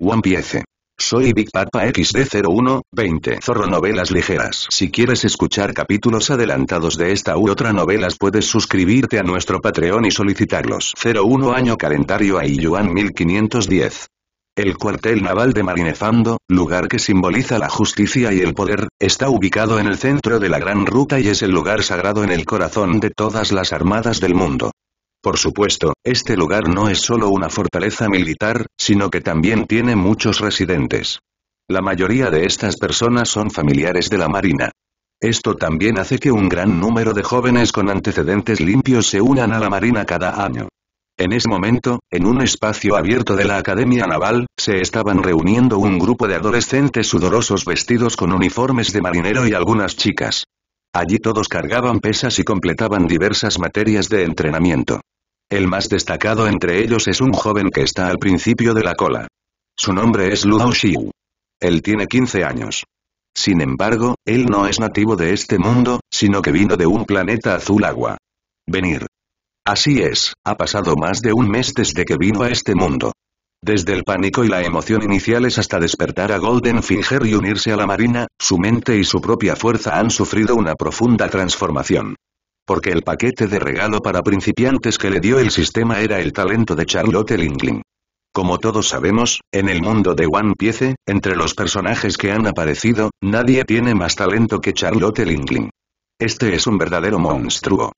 One Piece. Soy Big Papa XD01, 20 Zorro Novelas Ligeras. Si quieres escuchar capítulos adelantados de esta u otra novelas puedes suscribirte a nuestro Patreon y solicitarlos. 01 Año Calendario a 1510. El cuartel naval de Marinefando, lugar que simboliza la justicia y el poder, está ubicado en el centro de la Gran Ruta y es el lugar sagrado en el corazón de todas las armadas del mundo. Por supuesto, este lugar no es solo una fortaleza militar, sino que también tiene muchos residentes. La mayoría de estas personas son familiares de la Marina. Esto también hace que un gran número de jóvenes con antecedentes limpios se unan a la Marina cada año. En ese momento, en un espacio abierto de la Academia Naval, se estaban reuniendo un grupo de adolescentes sudorosos vestidos con uniformes de marinero y algunas chicas. Allí todos cargaban pesas y completaban diversas materias de entrenamiento. El más destacado entre ellos es un joven que está al principio de la cola. Su nombre es Luo Xiu. Él tiene 15 años. Sin embargo, él no es nativo de este mundo, sino que vino de un planeta azul agua. Venir. Así es, ha pasado más de un mes desde que vino a este mundo. Desde el pánico y la emoción iniciales hasta despertar a Golden Finger y unirse a la Marina, su mente y su propia fuerza han sufrido una profunda transformación porque el paquete de regalo para principiantes que le dio el sistema era el talento de Charlotte Lingling. Como todos sabemos, en el mundo de One Piece, entre los personajes que han aparecido, nadie tiene más talento que Charlotte Lingling. Este es un verdadero monstruo.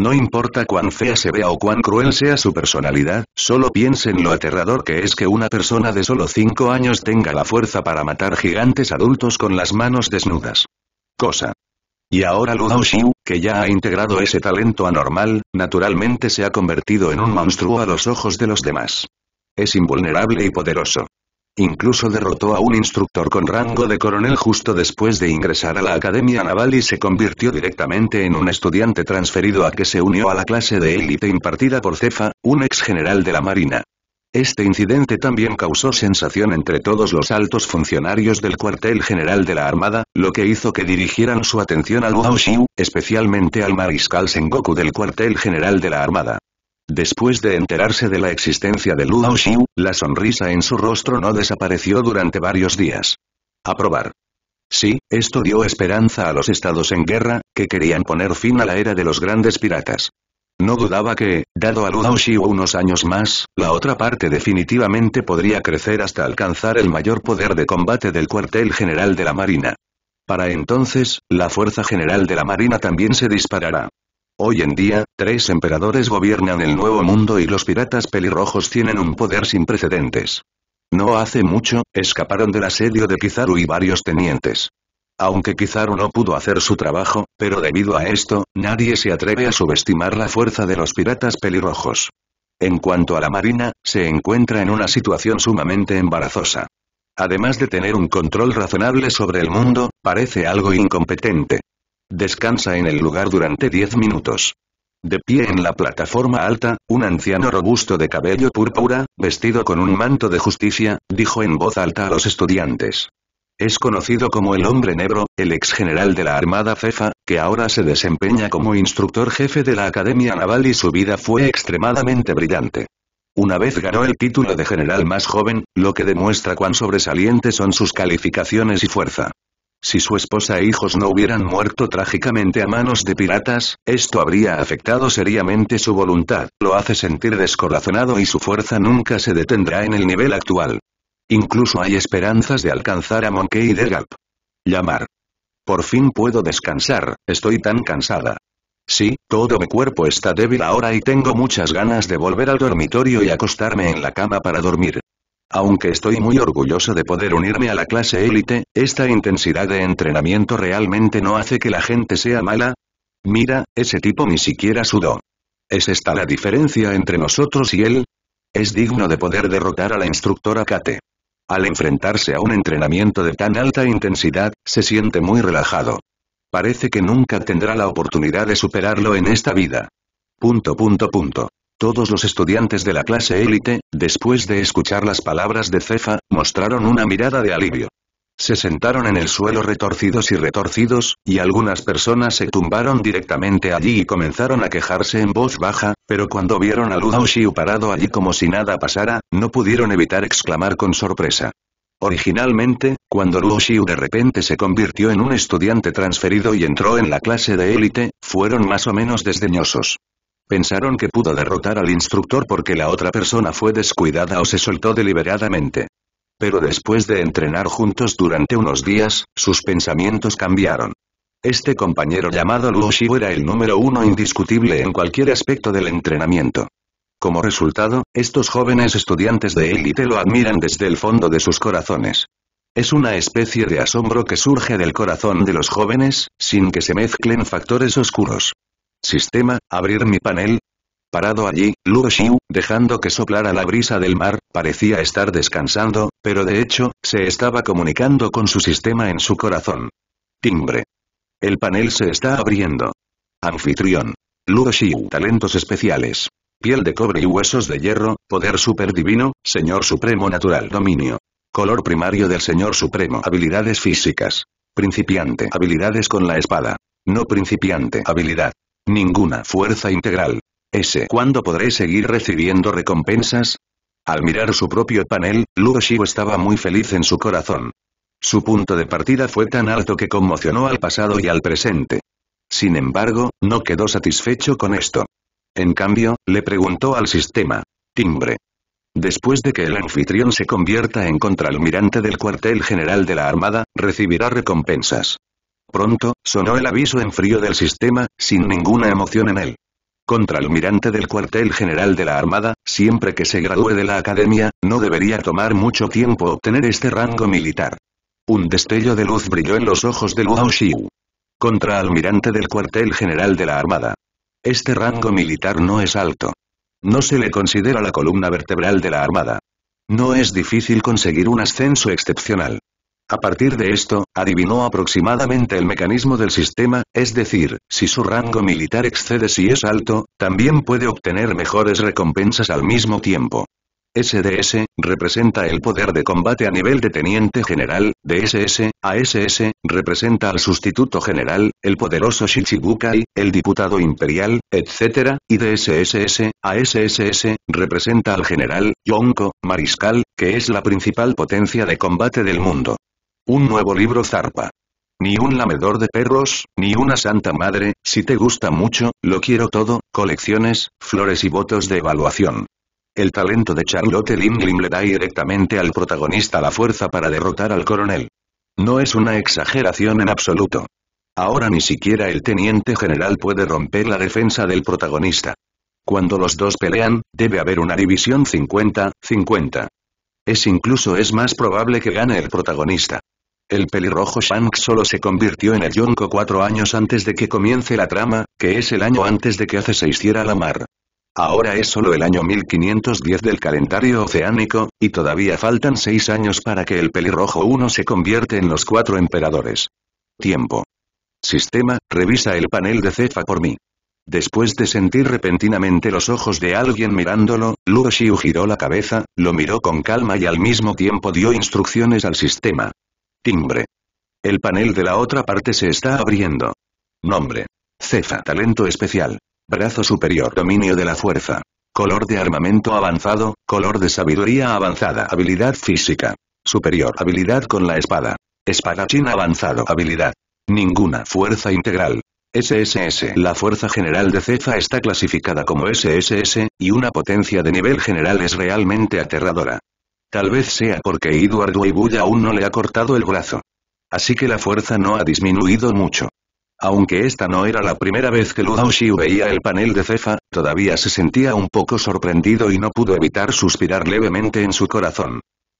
No importa cuán fea se vea o cuán cruel sea su personalidad, solo piensen lo aterrador que es que una persona de solo 5 años tenga la fuerza para matar gigantes adultos con las manos desnudas. Cosa y ahora Lu Xiu, que ya ha integrado ese talento anormal, naturalmente se ha convertido en un monstruo a los ojos de los demás. Es invulnerable y poderoso. Incluso derrotó a un instructor con rango de coronel justo después de ingresar a la Academia Naval y se convirtió directamente en un estudiante transferido a que se unió a la clase de élite impartida por Cefa, un ex general de la Marina. Este incidente también causó sensación entre todos los altos funcionarios del cuartel general de la Armada, lo que hizo que dirigieran su atención al Guo Xiu, especialmente al mariscal Sengoku del cuartel general de la Armada. Después de enterarse de la existencia de Luo Xiu, la sonrisa en su rostro no desapareció durante varios días. Aprobar. Sí, esto dio esperanza a los estados en guerra, que querían poner fin a la era de los grandes piratas. No dudaba que, dado a Lu unos años más, la otra parte definitivamente podría crecer hasta alcanzar el mayor poder de combate del cuartel general de la Marina. Para entonces, la Fuerza General de la Marina también se disparará. Hoy en día, tres emperadores gobiernan el Nuevo Mundo y los piratas pelirrojos tienen un poder sin precedentes. No hace mucho, escaparon del asedio de Kizaru y varios tenientes. Aunque quizá no pudo hacer su trabajo, pero debido a esto, nadie se atreve a subestimar la fuerza de los piratas pelirrojos. En cuanto a la marina, se encuentra en una situación sumamente embarazosa. Además de tener un control razonable sobre el mundo, parece algo incompetente. Descansa en el lugar durante diez minutos. De pie en la plataforma alta, un anciano robusto de cabello púrpura, vestido con un manto de justicia, dijo en voz alta a los estudiantes. Es conocido como el Hombre Negro, el ex general de la Armada Cefa, que ahora se desempeña como instructor jefe de la Academia Naval y su vida fue extremadamente brillante. Una vez ganó el título de general más joven, lo que demuestra cuán sobresalientes son sus calificaciones y fuerza. Si su esposa e hijos no hubieran muerto trágicamente a manos de piratas, esto habría afectado seriamente su voluntad, lo hace sentir descorazonado y su fuerza nunca se detendrá en el nivel actual. Incluso hay esperanzas de alcanzar a Monkey de Gap. Llamar. Por fin puedo descansar, estoy tan cansada. Sí, todo mi cuerpo está débil ahora y tengo muchas ganas de volver al dormitorio y acostarme en la cama para dormir. Aunque estoy muy orgulloso de poder unirme a la clase élite, esta intensidad de entrenamiento realmente no hace que la gente sea mala. Mira, ese tipo ni siquiera sudó. ¿Es esta la diferencia entre nosotros y él? Es digno de poder derrotar a la instructora Kate. Al enfrentarse a un entrenamiento de tan alta intensidad, se siente muy relajado. Parece que nunca tendrá la oportunidad de superarlo en esta vida. Punto punto punto. Todos los estudiantes de la clase élite, después de escuchar las palabras de Cefa, mostraron una mirada de alivio. Se sentaron en el suelo retorcidos y retorcidos, y algunas personas se tumbaron directamente allí y comenzaron a quejarse en voz baja, pero cuando vieron a Luo Xiu parado allí como si nada pasara, no pudieron evitar exclamar con sorpresa. Originalmente, cuando Luo Xiu de repente se convirtió en un estudiante transferido y entró en la clase de élite, fueron más o menos desdeñosos. Pensaron que pudo derrotar al instructor porque la otra persona fue descuidada o se soltó deliberadamente pero después de entrenar juntos durante unos días, sus pensamientos cambiaron. Este compañero llamado Luo era el número uno indiscutible en cualquier aspecto del entrenamiento. Como resultado, estos jóvenes estudiantes de élite lo admiran desde el fondo de sus corazones. Es una especie de asombro que surge del corazón de los jóvenes, sin que se mezclen factores oscuros. Sistema, abrir mi panel, Parado allí, Luo Xiu, dejando que soplara la brisa del mar, parecía estar descansando, pero de hecho, se estaba comunicando con su sistema en su corazón. Timbre. El panel se está abriendo. Anfitrión. Luo Xiu. Talentos especiales. Piel de cobre y huesos de hierro, poder superdivino, señor supremo natural dominio. Color primario del señor supremo. Habilidades físicas. Principiante. Habilidades con la espada. No principiante. Habilidad. Ninguna. Fuerza integral. ¿Ese ¿Cuándo podré seguir recibiendo recompensas? Al mirar su propio panel, Luo estaba muy feliz en su corazón. Su punto de partida fue tan alto que conmocionó al pasado y al presente. Sin embargo, no quedó satisfecho con esto. En cambio, le preguntó al sistema. Timbre. Después de que el anfitrión se convierta en contraalmirante del cuartel general de la Armada, recibirá recompensas. Pronto, sonó el aviso en frío del sistema, sin ninguna emoción en él almirante del cuartel general de la Armada, siempre que se gradúe de la academia, no debería tomar mucho tiempo obtener este rango militar. Un destello de luz brilló en los ojos de Luo Xiu. almirante del cuartel general de la Armada. Este rango militar no es alto. No se le considera la columna vertebral de la Armada. No es difícil conseguir un ascenso excepcional. A partir de esto, adivinó aproximadamente el mecanismo del sistema, es decir, si su rango militar excede si es alto, también puede obtener mejores recompensas al mismo tiempo. SDS, representa el poder de combate a nivel de teniente general, de SS, representa al sustituto general, el poderoso Shichibukai, el diputado imperial, etc., y de SSS, representa al general, Yonko, mariscal, que es la principal potencia de combate del mundo. Un nuevo libro zarpa. Ni un lamedor de perros, ni una santa madre, si te gusta mucho, lo quiero todo, colecciones, flores y votos de evaluación. El talento de Charlotte Lindlin le da directamente al protagonista la fuerza para derrotar al coronel. No es una exageración en absoluto. Ahora ni siquiera el teniente general puede romper la defensa del protagonista. Cuando los dos pelean, debe haber una división 50-50. Es incluso es más probable que gane el protagonista el pelirrojo Shanks solo se convirtió en el Yonko cuatro años antes de que comience la trama, que es el año antes de que Ace se hiciera la mar. Ahora es solo el año 1510 del calendario oceánico, y todavía faltan seis años para que el pelirrojo 1 se convierte en los cuatro emperadores. Tiempo. Sistema, revisa el panel de Cefa por mí. Después de sentir repentinamente los ojos de alguien mirándolo, Luo giró la cabeza, lo miró con calma y al mismo tiempo dio instrucciones al sistema. Timbre. El panel de la otra parte se está abriendo. Nombre. Cefa. Talento especial. Brazo superior. Dominio de la fuerza. Color de armamento avanzado. Color de sabiduría avanzada. Habilidad física. Superior. Habilidad con la espada. Espada china avanzado. Habilidad. Ninguna fuerza integral. SSS. La fuerza general de Cefa está clasificada como SSS, y una potencia de nivel general es realmente aterradora. Tal vez sea porque Eduardo Weibull aún no le ha cortado el brazo. Así que la fuerza no ha disminuido mucho. Aunque esta no era la primera vez que Lu veía el panel de Cefa, todavía se sentía un poco sorprendido y no pudo evitar suspirar levemente en su corazón.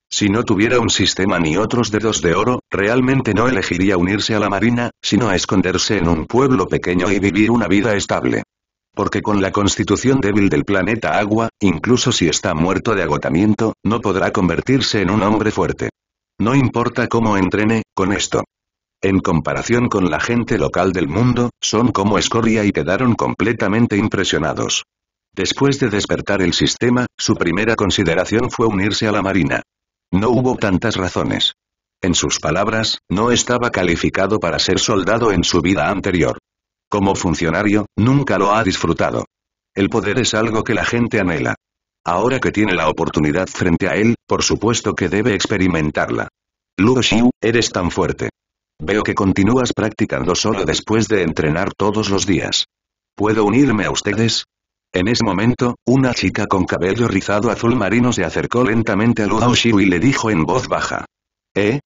Si no tuviera un sistema ni otros dedos de oro, realmente no elegiría unirse a la marina, sino a esconderse en un pueblo pequeño y vivir una vida estable. Porque con la constitución débil del planeta agua, incluso si está muerto de agotamiento, no podrá convertirse en un hombre fuerte. No importa cómo entrene, con esto. En comparación con la gente local del mundo, son como escoria y quedaron completamente impresionados. Después de despertar el sistema, su primera consideración fue unirse a la Marina. No hubo tantas razones. En sus palabras, no estaba calificado para ser soldado en su vida anterior. Como funcionario, nunca lo ha disfrutado. El poder es algo que la gente anhela. Ahora que tiene la oportunidad frente a él, por supuesto que debe experimentarla. Luo Xiu, eres tan fuerte. Veo que continúas practicando solo después de entrenar todos los días. ¿Puedo unirme a ustedes? En ese momento, una chica con cabello rizado azul marino se acercó lentamente a Luo Xiu y le dijo en voz baja. ¿Eh?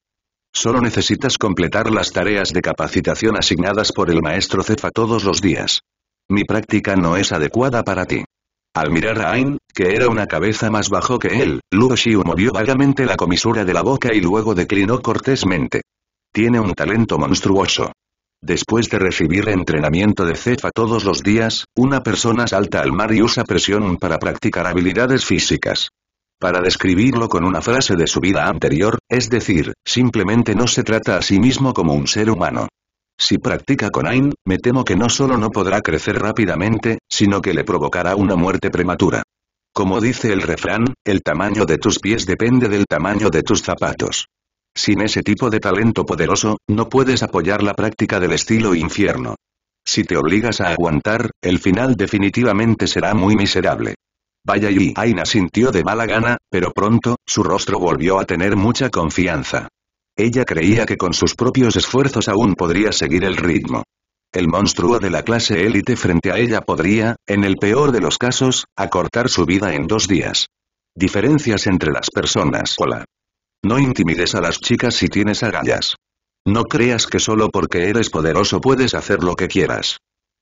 Solo necesitas completar las tareas de capacitación asignadas por el maestro Cefa todos los días. Mi práctica no es adecuada para ti. Al mirar a Ain, que era una cabeza más bajo que él, Luo Xiu movió vagamente la comisura de la boca y luego declinó cortésmente. Tiene un talento monstruoso. Después de recibir entrenamiento de cefa todos los días, una persona salta al mar y usa presión para practicar habilidades físicas. Para describirlo con una frase de su vida anterior, es decir, simplemente no se trata a sí mismo como un ser humano. Si practica con Ain, me temo que no solo no podrá crecer rápidamente, sino que le provocará una muerte prematura. Como dice el refrán, el tamaño de tus pies depende del tamaño de tus zapatos. Sin ese tipo de talento poderoso, no puedes apoyar la práctica del estilo infierno. Si te obligas a aguantar, el final definitivamente será muy miserable. Vaya y Aina sintió de mala gana, pero pronto, su rostro volvió a tener mucha confianza. Ella creía que con sus propios esfuerzos aún podría seguir el ritmo. El monstruo de la clase élite frente a ella podría, en el peor de los casos, acortar su vida en dos días. Diferencias entre las personas. Hola. No intimides a las chicas si tienes agallas. No creas que solo porque eres poderoso puedes hacer lo que quieras.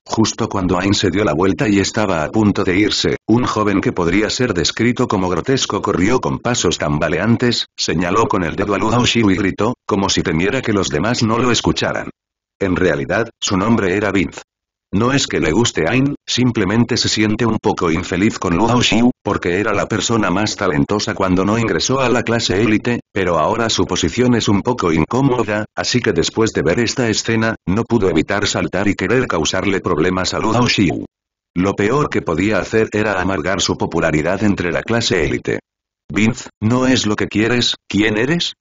Justo cuando Ain se dio la vuelta y estaba a punto de irse, un joven que podría ser descrito como grotesco corrió con pasos tambaleantes, señaló con el dedo a Luo y gritó, como si temiera que los demás no lo escucharan. En realidad, su nombre era Vince. No es que le guste Ain, simplemente se siente un poco infeliz con Luo Xiu, porque era la persona más talentosa cuando no ingresó a la clase élite, pero ahora su posición es un poco incómoda, así que después de ver esta escena, no pudo evitar saltar y querer causarle problemas a Luo Xiu. Lo peor que podía hacer era amargar su popularidad entre la clase élite. Vince, ¿no es lo que quieres? ¿Quién eres?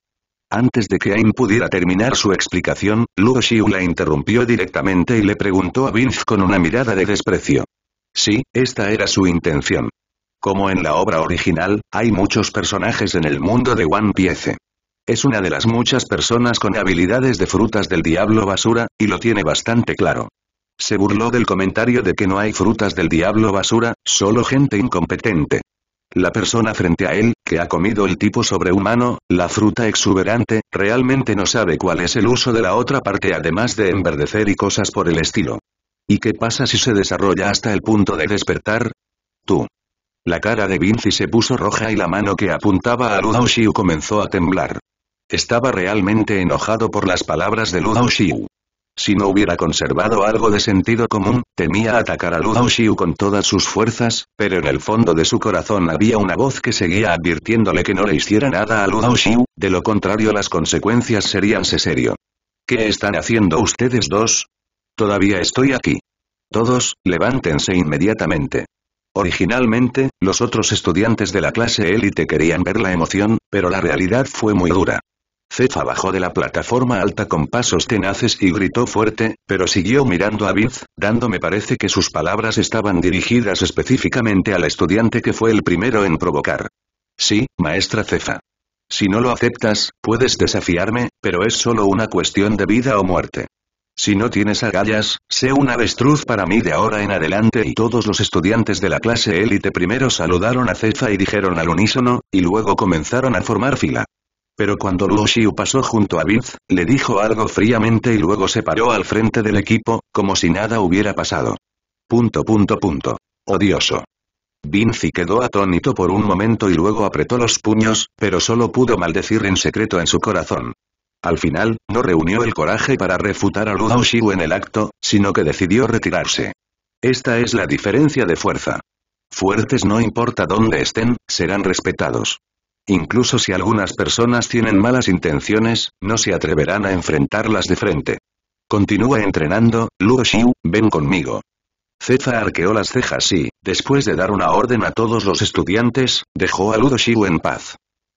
Antes de que Ain pudiera terminar su explicación, Luo Xiu la interrumpió directamente y le preguntó a Vince con una mirada de desprecio. Sí, esta era su intención. Como en la obra original, hay muchos personajes en el mundo de One Piece. Es una de las muchas personas con habilidades de frutas del diablo basura, y lo tiene bastante claro. Se burló del comentario de que no hay frutas del diablo basura, solo gente incompetente la persona frente a él, que ha comido el tipo sobrehumano, la fruta exuberante, realmente no sabe cuál es el uso de la otra parte además de enverdecer y cosas por el estilo. ¿Y qué pasa si se desarrolla hasta el punto de despertar? Tú. La cara de Vinci se puso roja y la mano que apuntaba a Ludao comenzó a temblar. Estaba realmente enojado por las palabras de Ludao si no hubiera conservado algo de sentido común, temía atacar a Lu Xiu con todas sus fuerzas, pero en el fondo de su corazón había una voz que seguía advirtiéndole que no le hiciera nada a Lu Xiu, de lo contrario las consecuencias serían serio. ¿Qué están haciendo ustedes dos? Todavía estoy aquí. Todos, levántense inmediatamente. Originalmente, los otros estudiantes de la clase élite querían ver la emoción, pero la realidad fue muy dura. Cefa bajó de la plataforma alta con pasos tenaces y gritó fuerte, pero siguió mirando a Vince, dándome parece que sus palabras estaban dirigidas específicamente al estudiante que fue el primero en provocar. Sí, maestra Cefa. Si no lo aceptas, puedes desafiarme, pero es solo una cuestión de vida o muerte. Si no tienes agallas, sé un avestruz para mí de ahora en adelante y todos los estudiantes de la clase élite primero saludaron a Cefa y dijeron al unísono, y luego comenzaron a formar fila. Pero cuando Lu Xiu pasó junto a Vince, le dijo algo fríamente y luego se paró al frente del equipo, como si nada hubiera pasado. Punto punto punto. Odioso. Vince quedó atónito por un momento y luego apretó los puños, pero solo pudo maldecir en secreto en su corazón. Al final, no reunió el coraje para refutar a Lu Xiu en el acto, sino que decidió retirarse. Esta es la diferencia de fuerza. Fuertes no importa dónde estén, serán respetados. Incluso si algunas personas tienen malas intenciones, no se atreverán a enfrentarlas de frente. Continúa entrenando, Luo ven conmigo. Cefa arqueó las cejas y, después de dar una orden a todos los estudiantes, dejó a Ludo en paz.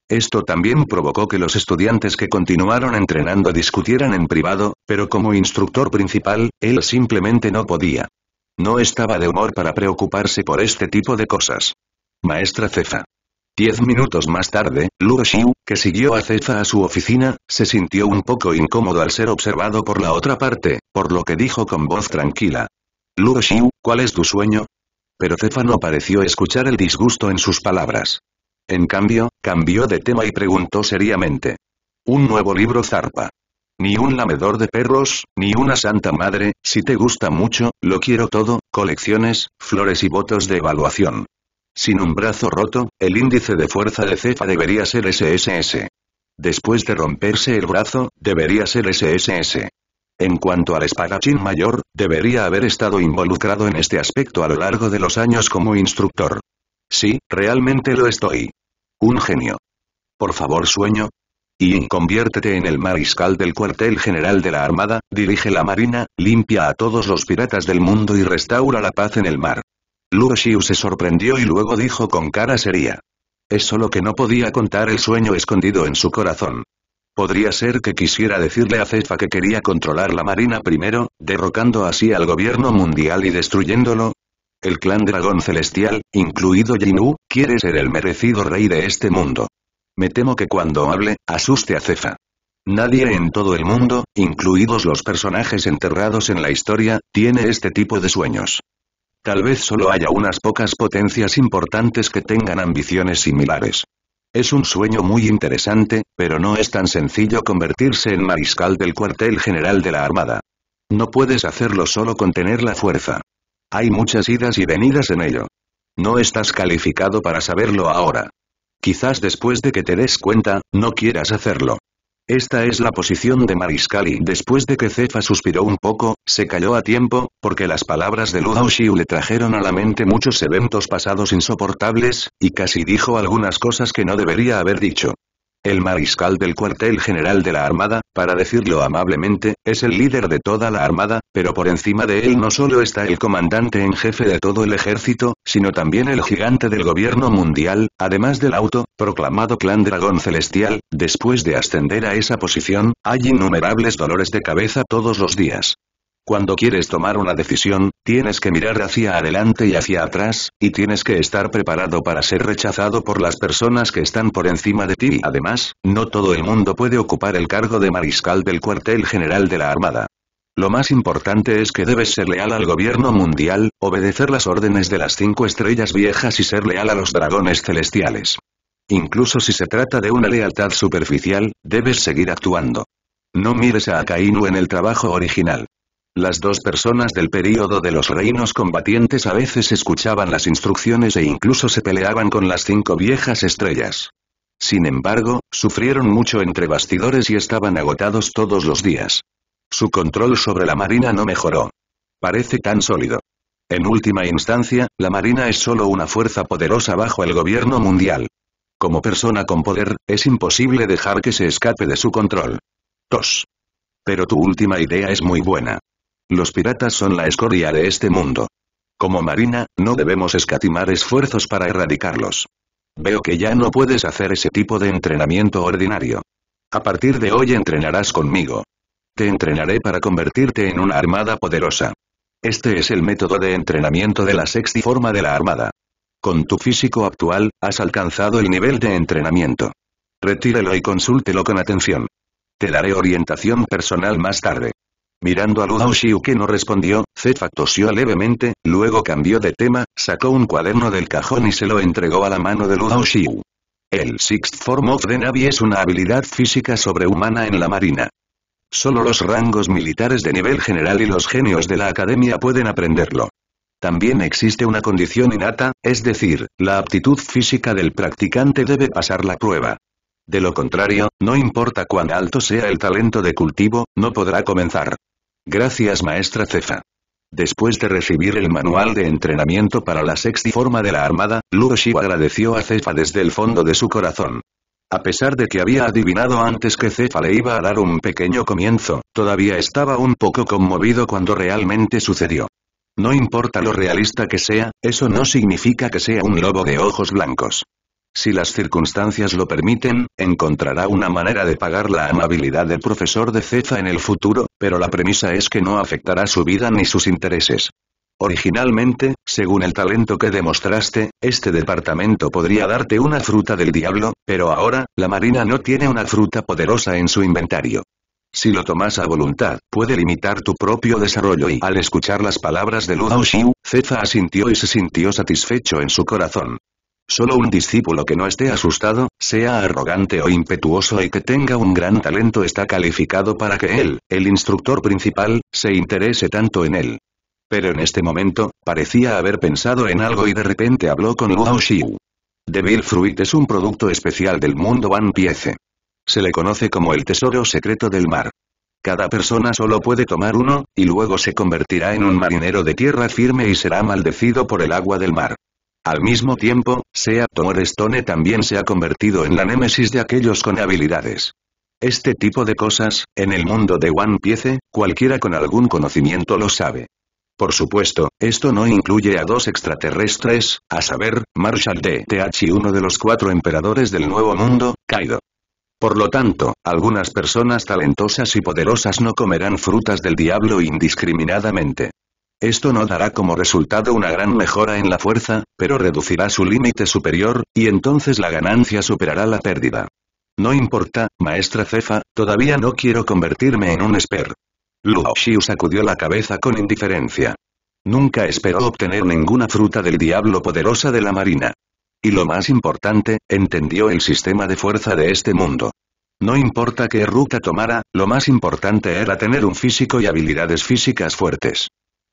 Esto también provocó que los estudiantes que continuaron entrenando discutieran en privado, pero como instructor principal, él simplemente no podía. No estaba de humor para preocuparse por este tipo de cosas. Maestra Cefa. Diez minutos más tarde, Luo que siguió a Cefa a su oficina, se sintió un poco incómodo al ser observado por la otra parte, por lo que dijo con voz tranquila. Luo ¿cuál es tu sueño? Pero Cefa no pareció escuchar el disgusto en sus palabras. En cambio, cambió de tema y preguntó seriamente. Un nuevo libro zarpa. Ni un lamedor de perros, ni una santa madre, si te gusta mucho, lo quiero todo, colecciones, flores y votos de evaluación. Sin un brazo roto, el índice de fuerza de Cefa debería ser SSS. Después de romperse el brazo, debería ser SSS. En cuanto al espadachín mayor, debería haber estado involucrado en este aspecto a lo largo de los años como instructor. Sí, realmente lo estoy. Un genio. Por favor sueño. Y conviértete en el mariscal del cuartel general de la Armada, dirige la Marina, limpia a todos los piratas del mundo y restaura la paz en el mar. Lur Xiu se sorprendió y luego dijo con cara seria. Es solo que no podía contar el sueño escondido en su corazón. Podría ser que quisiera decirle a Cefa que quería controlar la marina primero, derrocando así al gobierno mundial y destruyéndolo. El clan dragón celestial, incluido Jinu, quiere ser el merecido rey de este mundo. Me temo que cuando hable, asuste a Cefa. Nadie en todo el mundo, incluidos los personajes enterrados en la historia, tiene este tipo de sueños. Tal vez solo haya unas pocas potencias importantes que tengan ambiciones similares. Es un sueño muy interesante, pero no es tan sencillo convertirse en mariscal del cuartel general de la Armada. No puedes hacerlo solo con tener la fuerza. Hay muchas idas y venidas en ello. No estás calificado para saberlo ahora. Quizás después de que te des cuenta, no quieras hacerlo. Esta es la posición de Mariscal después de que Cefa suspiró un poco, se calló a tiempo, porque las palabras de Lu Xiu le trajeron a la mente muchos eventos pasados insoportables, y casi dijo algunas cosas que no debería haber dicho el mariscal del cuartel general de la Armada, para decirlo amablemente, es el líder de toda la Armada, pero por encima de él no solo está el comandante en jefe de todo el ejército, sino también el gigante del gobierno mundial, además del auto, proclamado clan dragón celestial, después de ascender a esa posición, hay innumerables dolores de cabeza todos los días. Cuando quieres tomar una decisión, tienes que mirar hacia adelante y hacia atrás, y tienes que estar preparado para ser rechazado por las personas que están por encima de ti. Además, no todo el mundo puede ocupar el cargo de mariscal del cuartel general de la Armada. Lo más importante es que debes ser leal al gobierno mundial, obedecer las órdenes de las cinco estrellas viejas y ser leal a los dragones celestiales. Incluso si se trata de una lealtad superficial, debes seguir actuando. No mires a Akainu en el trabajo original. Las dos personas del período de los reinos combatientes a veces escuchaban las instrucciones e incluso se peleaban con las cinco viejas estrellas. Sin embargo, sufrieron mucho entre bastidores y estaban agotados todos los días. Su control sobre la Marina no mejoró. Parece tan sólido. En última instancia, la Marina es solo una fuerza poderosa bajo el gobierno mundial. Como persona con poder, es imposible dejar que se escape de su control. Tos. Pero tu última idea es muy buena. Los piratas son la escoria de este mundo. Como marina, no debemos escatimar esfuerzos para erradicarlos. Veo que ya no puedes hacer ese tipo de entrenamiento ordinario. A partir de hoy entrenarás conmigo. Te entrenaré para convertirte en una armada poderosa. Este es el método de entrenamiento de la sexta forma de la armada. Con tu físico actual, has alcanzado el nivel de entrenamiento. Retírelo y consúltelo con atención. Te daré orientación personal más tarde. Mirando a Luo Xiu que no respondió, Zefa tosió levemente, luego cambió de tema, sacó un cuaderno del cajón y se lo entregó a la mano de Luo Xiu. El Sixth Form of the Navy es una habilidad física sobrehumana en la marina. Solo los rangos militares de nivel general y los genios de la academia pueden aprenderlo. También existe una condición innata, es decir, la aptitud física del practicante debe pasar la prueba. De lo contrario, no importa cuán alto sea el talento de cultivo, no podrá comenzar. Gracias maestra Cefa. Después de recibir el manual de entrenamiento para la sexy forma de la Armada, Luo agradeció a Cefa desde el fondo de su corazón. A pesar de que había adivinado antes que Cefa le iba a dar un pequeño comienzo, todavía estaba un poco conmovido cuando realmente sucedió. No importa lo realista que sea, eso no significa que sea un lobo de ojos blancos. Si las circunstancias lo permiten, encontrará una manera de pagar la amabilidad del profesor de Cefa en el futuro, pero la premisa es que no afectará su vida ni sus intereses. Originalmente, según el talento que demostraste, este departamento podría darte una fruta del diablo, pero ahora, la Marina no tiene una fruta poderosa en su inventario. Si lo tomas a voluntad, puede limitar tu propio desarrollo y al escuchar las palabras de Lu Xiu, Cefa asintió y se sintió satisfecho en su corazón. Solo un discípulo que no esté asustado, sea arrogante o impetuoso y que tenga un gran talento está calificado para que él, el instructor principal, se interese tanto en él. Pero en este momento, parecía haber pensado en algo y de repente habló con Luo Xiu. Devil Fruit es un producto especial del mundo One Piece. Se le conoce como el tesoro secreto del mar. Cada persona solo puede tomar uno, y luego se convertirá en un marinero de tierra firme y será maldecido por el agua del mar. Al mismo tiempo, Sea Stone también se ha convertido en la némesis de aquellos con habilidades. Este tipo de cosas, en el mundo de One Piece, cualquiera con algún conocimiento lo sabe. Por supuesto, esto no incluye a dos extraterrestres, a saber, Marshall D.T.H. y uno de los cuatro emperadores del Nuevo Mundo, Kaido. Por lo tanto, algunas personas talentosas y poderosas no comerán frutas del diablo indiscriminadamente. Esto no dará como resultado una gran mejora en la fuerza, pero reducirá su límite superior, y entonces la ganancia superará la pérdida. No importa, maestra Cefa, todavía no quiero convertirme en un esper. Luo Xiu sacudió la cabeza con indiferencia. Nunca esperó obtener ninguna fruta del diablo poderosa de la marina. Y lo más importante, entendió el sistema de fuerza de este mundo. No importa qué ruta tomara, lo más importante era tener un físico y habilidades físicas fuertes.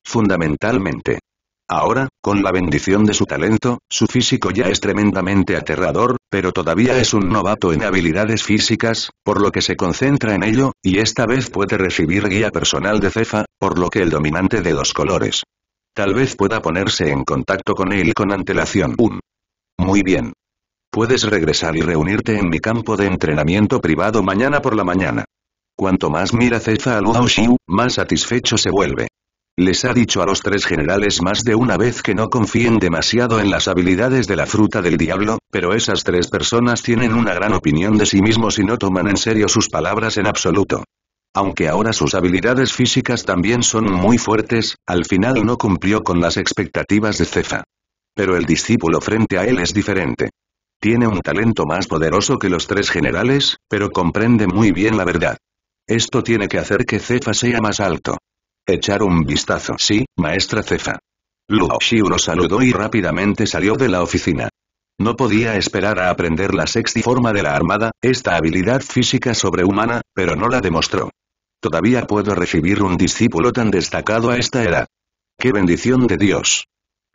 Fundamentalmente. Ahora, con la bendición de su talento, su físico ya es tremendamente aterrador, pero todavía es un novato en habilidades físicas, por lo que se concentra en ello, y esta vez puede recibir guía personal de Cefa, por lo que el dominante de los colores. Tal vez pueda ponerse en contacto con él con antelación. Muy bien. Puedes regresar y reunirte en mi campo de entrenamiento privado mañana por la mañana. Cuanto más mira Cefa al Luo Xiu, más satisfecho se vuelve. Les ha dicho a los tres generales más de una vez que no confíen demasiado en las habilidades de la fruta del diablo, pero esas tres personas tienen una gran opinión de sí mismos y no toman en serio sus palabras en absoluto. Aunque ahora sus habilidades físicas también son muy fuertes, al final no cumplió con las expectativas de Cefa. Pero el discípulo frente a él es diferente. Tiene un talento más poderoso que los tres generales, pero comprende muy bien la verdad. Esto tiene que hacer que Cefa sea más alto. Echar un vistazo. Sí, maestra Cefa. Luo lo saludó y rápidamente salió de la oficina. No podía esperar a aprender la sexta forma de la armada, esta habilidad física sobrehumana, pero no la demostró. Todavía puedo recibir un discípulo tan destacado a esta edad. ¡Qué bendición de Dios!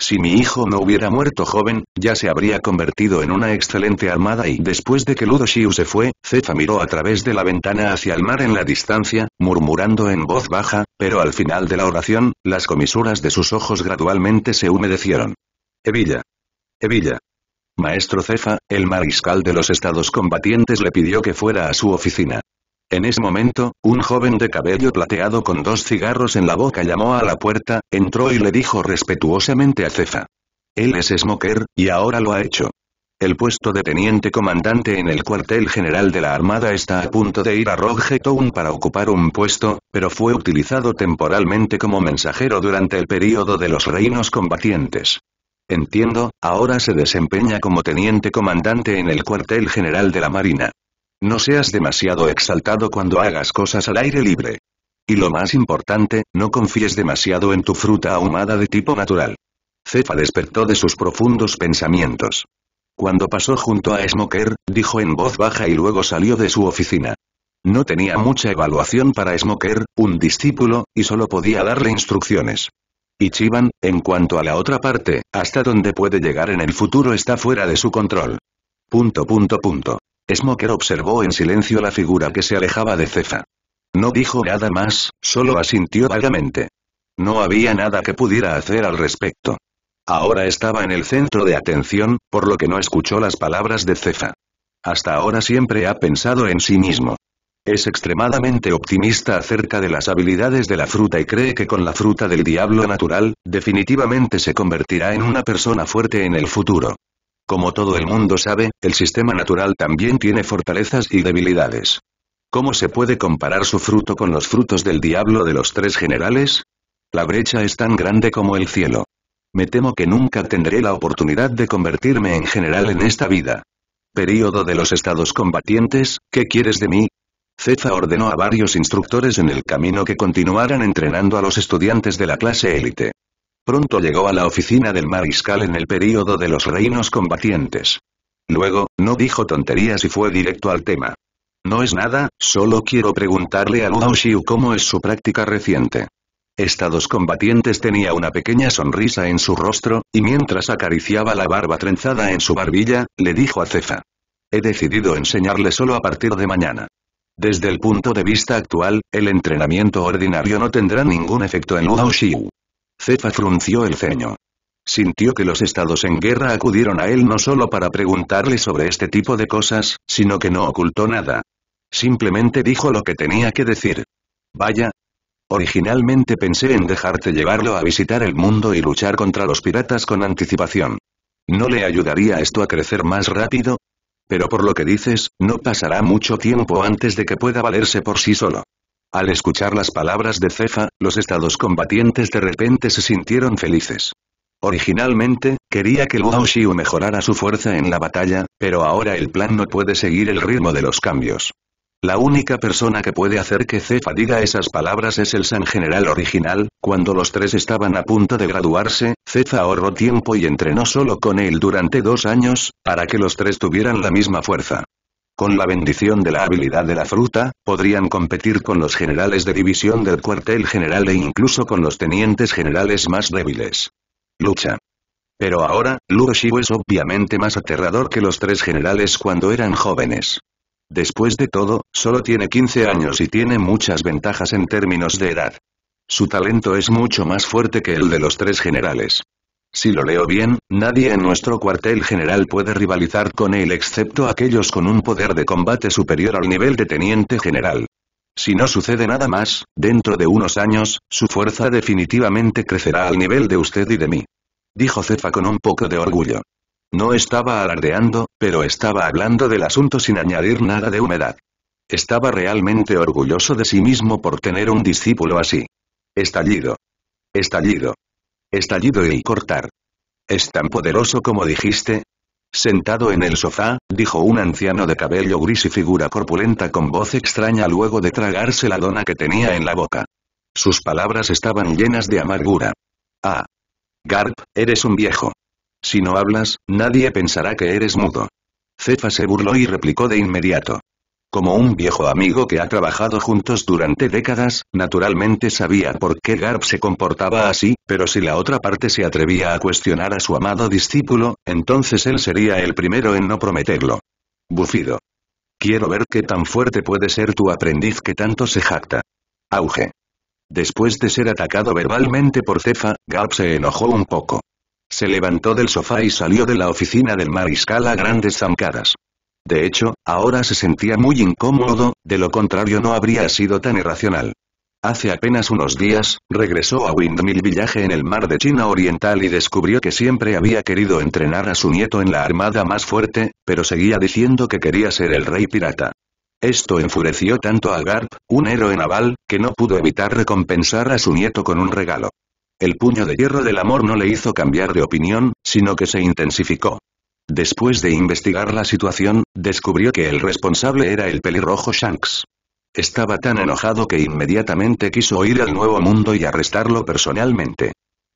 Si mi hijo no hubiera muerto joven, ya se habría convertido en una excelente armada y después de que Ludo se fue, Cefa miró a través de la ventana hacia el mar en la distancia, murmurando en voz baja, pero al final de la oración, las comisuras de sus ojos gradualmente se humedecieron. Evilla. Evilla. Maestro Cefa, el mariscal de los estados combatientes le pidió que fuera a su oficina. En ese momento, un joven de cabello plateado con dos cigarros en la boca llamó a la puerta, entró y le dijo respetuosamente a Cefa. Él es Smoker, y ahora lo ha hecho. El puesto de teniente comandante en el cuartel general de la Armada está a punto de ir a Town para ocupar un puesto, pero fue utilizado temporalmente como mensajero durante el período de los reinos combatientes. Entiendo, ahora se desempeña como teniente comandante en el cuartel general de la Marina. No seas demasiado exaltado cuando hagas cosas al aire libre. Y lo más importante, no confíes demasiado en tu fruta ahumada de tipo natural. Cefa despertó de sus profundos pensamientos. Cuando pasó junto a Smoker, dijo en voz baja y luego salió de su oficina. No tenía mucha evaluación para Smoker, un discípulo, y solo podía darle instrucciones. Y Chivan, en cuanto a la otra parte, hasta donde puede llegar en el futuro está fuera de su control. Punto punto punto. Smoker observó en silencio la figura que se alejaba de Cefa. No dijo nada más, solo asintió vagamente. No había nada que pudiera hacer al respecto. Ahora estaba en el centro de atención, por lo que no escuchó las palabras de Cefa. Hasta ahora siempre ha pensado en sí mismo. Es extremadamente optimista acerca de las habilidades de la fruta y cree que con la fruta del diablo natural, definitivamente se convertirá en una persona fuerte en el futuro. Como todo el mundo sabe, el sistema natural también tiene fortalezas y debilidades. ¿Cómo se puede comparar su fruto con los frutos del diablo de los tres generales? La brecha es tan grande como el cielo. Me temo que nunca tendré la oportunidad de convertirme en general en esta vida. Período de los estados combatientes, ¿qué quieres de mí? Cefa ordenó a varios instructores en el camino que continuaran entrenando a los estudiantes de la clase élite. Pronto llegó a la oficina del mariscal en el período de los reinos combatientes. Luego, no dijo tonterías y fue directo al tema. No es nada, solo quiero preguntarle a Luo Xiu cómo es su práctica reciente. Estados combatientes tenía una pequeña sonrisa en su rostro, y mientras acariciaba la barba trenzada en su barbilla, le dijo a Cefa. He decidido enseñarle solo a partir de mañana. Desde el punto de vista actual, el entrenamiento ordinario no tendrá ningún efecto en Luo Xiu. Cefa frunció el ceño. Sintió que los estados en guerra acudieron a él no solo para preguntarle sobre este tipo de cosas, sino que no ocultó nada. Simplemente dijo lo que tenía que decir. Vaya. Originalmente pensé en dejarte llevarlo a visitar el mundo y luchar contra los piratas con anticipación. ¿No le ayudaría esto a crecer más rápido? Pero por lo que dices, no pasará mucho tiempo antes de que pueda valerse por sí solo. Al escuchar las palabras de Cefa, los estados combatientes de repente se sintieron felices. Originalmente, quería que Luo Xiu mejorara su fuerza en la batalla, pero ahora el plan no puede seguir el ritmo de los cambios. La única persona que puede hacer que Cefa diga esas palabras es el San General original, cuando los tres estaban a punto de graduarse, Cefa ahorró tiempo y entrenó solo con él durante dos años, para que los tres tuvieran la misma fuerza con la bendición de la habilidad de la fruta, podrían competir con los generales de división del cuartel general e incluso con los tenientes generales más débiles. Lucha. Pero ahora, Luo es obviamente más aterrador que los tres generales cuando eran jóvenes. Después de todo, solo tiene 15 años y tiene muchas ventajas en términos de edad. Su talento es mucho más fuerte que el de los tres generales. Si lo leo bien, nadie en nuestro cuartel general puede rivalizar con él excepto aquellos con un poder de combate superior al nivel de teniente general. Si no sucede nada más, dentro de unos años, su fuerza definitivamente crecerá al nivel de usted y de mí. Dijo Cefa con un poco de orgullo. No estaba alardeando, pero estaba hablando del asunto sin añadir nada de humedad. Estaba realmente orgulloso de sí mismo por tener un discípulo así. Estallido. Estallido. Estallido y cortar. ¿Es tan poderoso como dijiste? Sentado en el sofá, dijo un anciano de cabello gris y figura corpulenta con voz extraña luego de tragarse la dona que tenía en la boca. Sus palabras estaban llenas de amargura. Ah. Garp, eres un viejo. Si no hablas, nadie pensará que eres mudo. Cefa se burló y replicó de inmediato. Como un viejo amigo que ha trabajado juntos durante décadas, naturalmente sabía por qué Garp se comportaba así, pero si la otra parte se atrevía a cuestionar a su amado discípulo, entonces él sería el primero en no prometerlo. Bufido. Quiero ver qué tan fuerte puede ser tu aprendiz que tanto se jacta. Auge. Después de ser atacado verbalmente por Cefa, Garp se enojó un poco. Se levantó del sofá y salió de la oficina del mariscal a grandes zancadas. De hecho, ahora se sentía muy incómodo, de lo contrario no habría sido tan irracional. Hace apenas unos días, regresó a Windmill Village en el mar de China Oriental y descubrió que siempre había querido entrenar a su nieto en la armada más fuerte, pero seguía diciendo que quería ser el rey pirata. Esto enfureció tanto a Garp, un héroe naval, que no pudo evitar recompensar a su nieto con un regalo. El puño de hierro del amor no le hizo cambiar de opinión, sino que se intensificó. Después de investigar la situación, descubrió que el responsable era el pelirrojo Shanks. Estaba tan enojado que inmediatamente quiso ir al Nuevo Mundo y arrestarlo personalmente.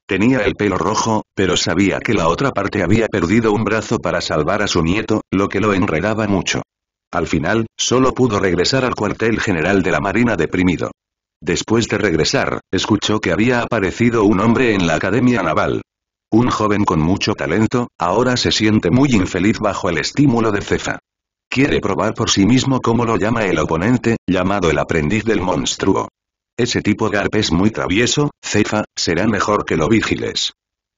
Tenía el pelo rojo, pero sabía que la otra parte había perdido un brazo para salvar a su nieto, lo que lo enredaba mucho. Al final, solo pudo regresar al cuartel general de la Marina deprimido. Después de regresar, escuchó que había aparecido un hombre en la Academia Naval. Un joven con mucho talento, ahora se siente muy infeliz bajo el estímulo de Cefa. Quiere probar por sí mismo cómo lo llama el oponente, llamado el aprendiz del monstruo. Ese tipo Garp es muy travieso, Cefa, será mejor que lo vigiles.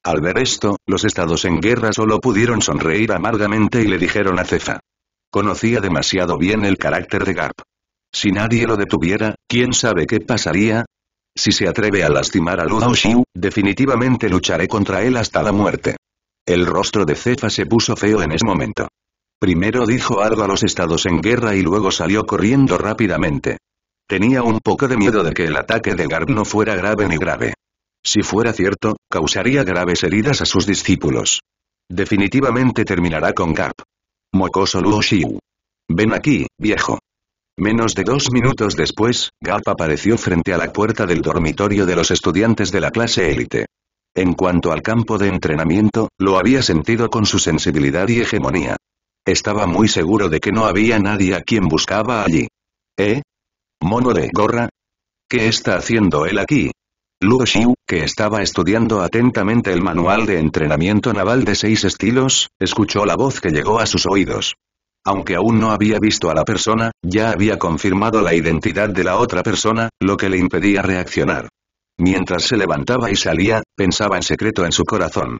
Al ver esto, los estados en guerra solo pudieron sonreír amargamente y le dijeron a Cefa. Conocía demasiado bien el carácter de Garp. Si nadie lo detuviera, ¿quién sabe qué pasaría? Si se atreve a lastimar a Luo definitivamente lucharé contra él hasta la muerte. El rostro de Cefa se puso feo en ese momento. Primero dijo algo a los estados en guerra y luego salió corriendo rápidamente. Tenía un poco de miedo de que el ataque de Garb no fuera grave ni grave. Si fuera cierto, causaría graves heridas a sus discípulos. Definitivamente terminará con Garp. Mocoso Luo Xiu. Ven aquí, viejo. Menos de dos minutos después, Gap apareció frente a la puerta del dormitorio de los estudiantes de la clase élite. En cuanto al campo de entrenamiento, lo había sentido con su sensibilidad y hegemonía. Estaba muy seguro de que no había nadie a quien buscaba allí. ¿Eh? ¿Mono de gorra? ¿Qué está haciendo él aquí? Luo Xiu, que estaba estudiando atentamente el manual de entrenamiento naval de seis estilos, escuchó la voz que llegó a sus oídos. Aunque aún no había visto a la persona, ya había confirmado la identidad de la otra persona, lo que le impedía reaccionar. Mientras se levantaba y salía, pensaba en secreto en su corazón.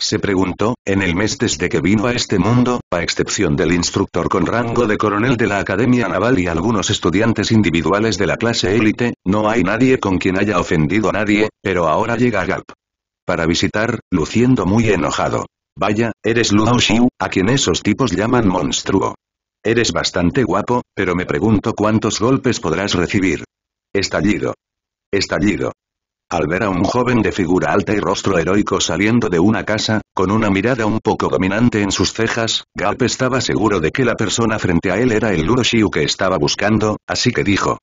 Se preguntó, en el mes desde que vino a este mundo, a excepción del instructor con rango de coronel de la Academia Naval y algunos estudiantes individuales de la clase élite, no hay nadie con quien haya ofendido a nadie, pero ahora llega Gap. Para visitar, luciendo muy enojado. Vaya, eres Luo Xiu, a quien esos tipos llaman monstruo. Eres bastante guapo, pero me pregunto cuántos golpes podrás recibir. Estallido. Estallido. Al ver a un joven de figura alta y rostro heroico saliendo de una casa, con una mirada un poco dominante en sus cejas, Galp estaba seguro de que la persona frente a él era el Luo Xiu que estaba buscando, así que dijo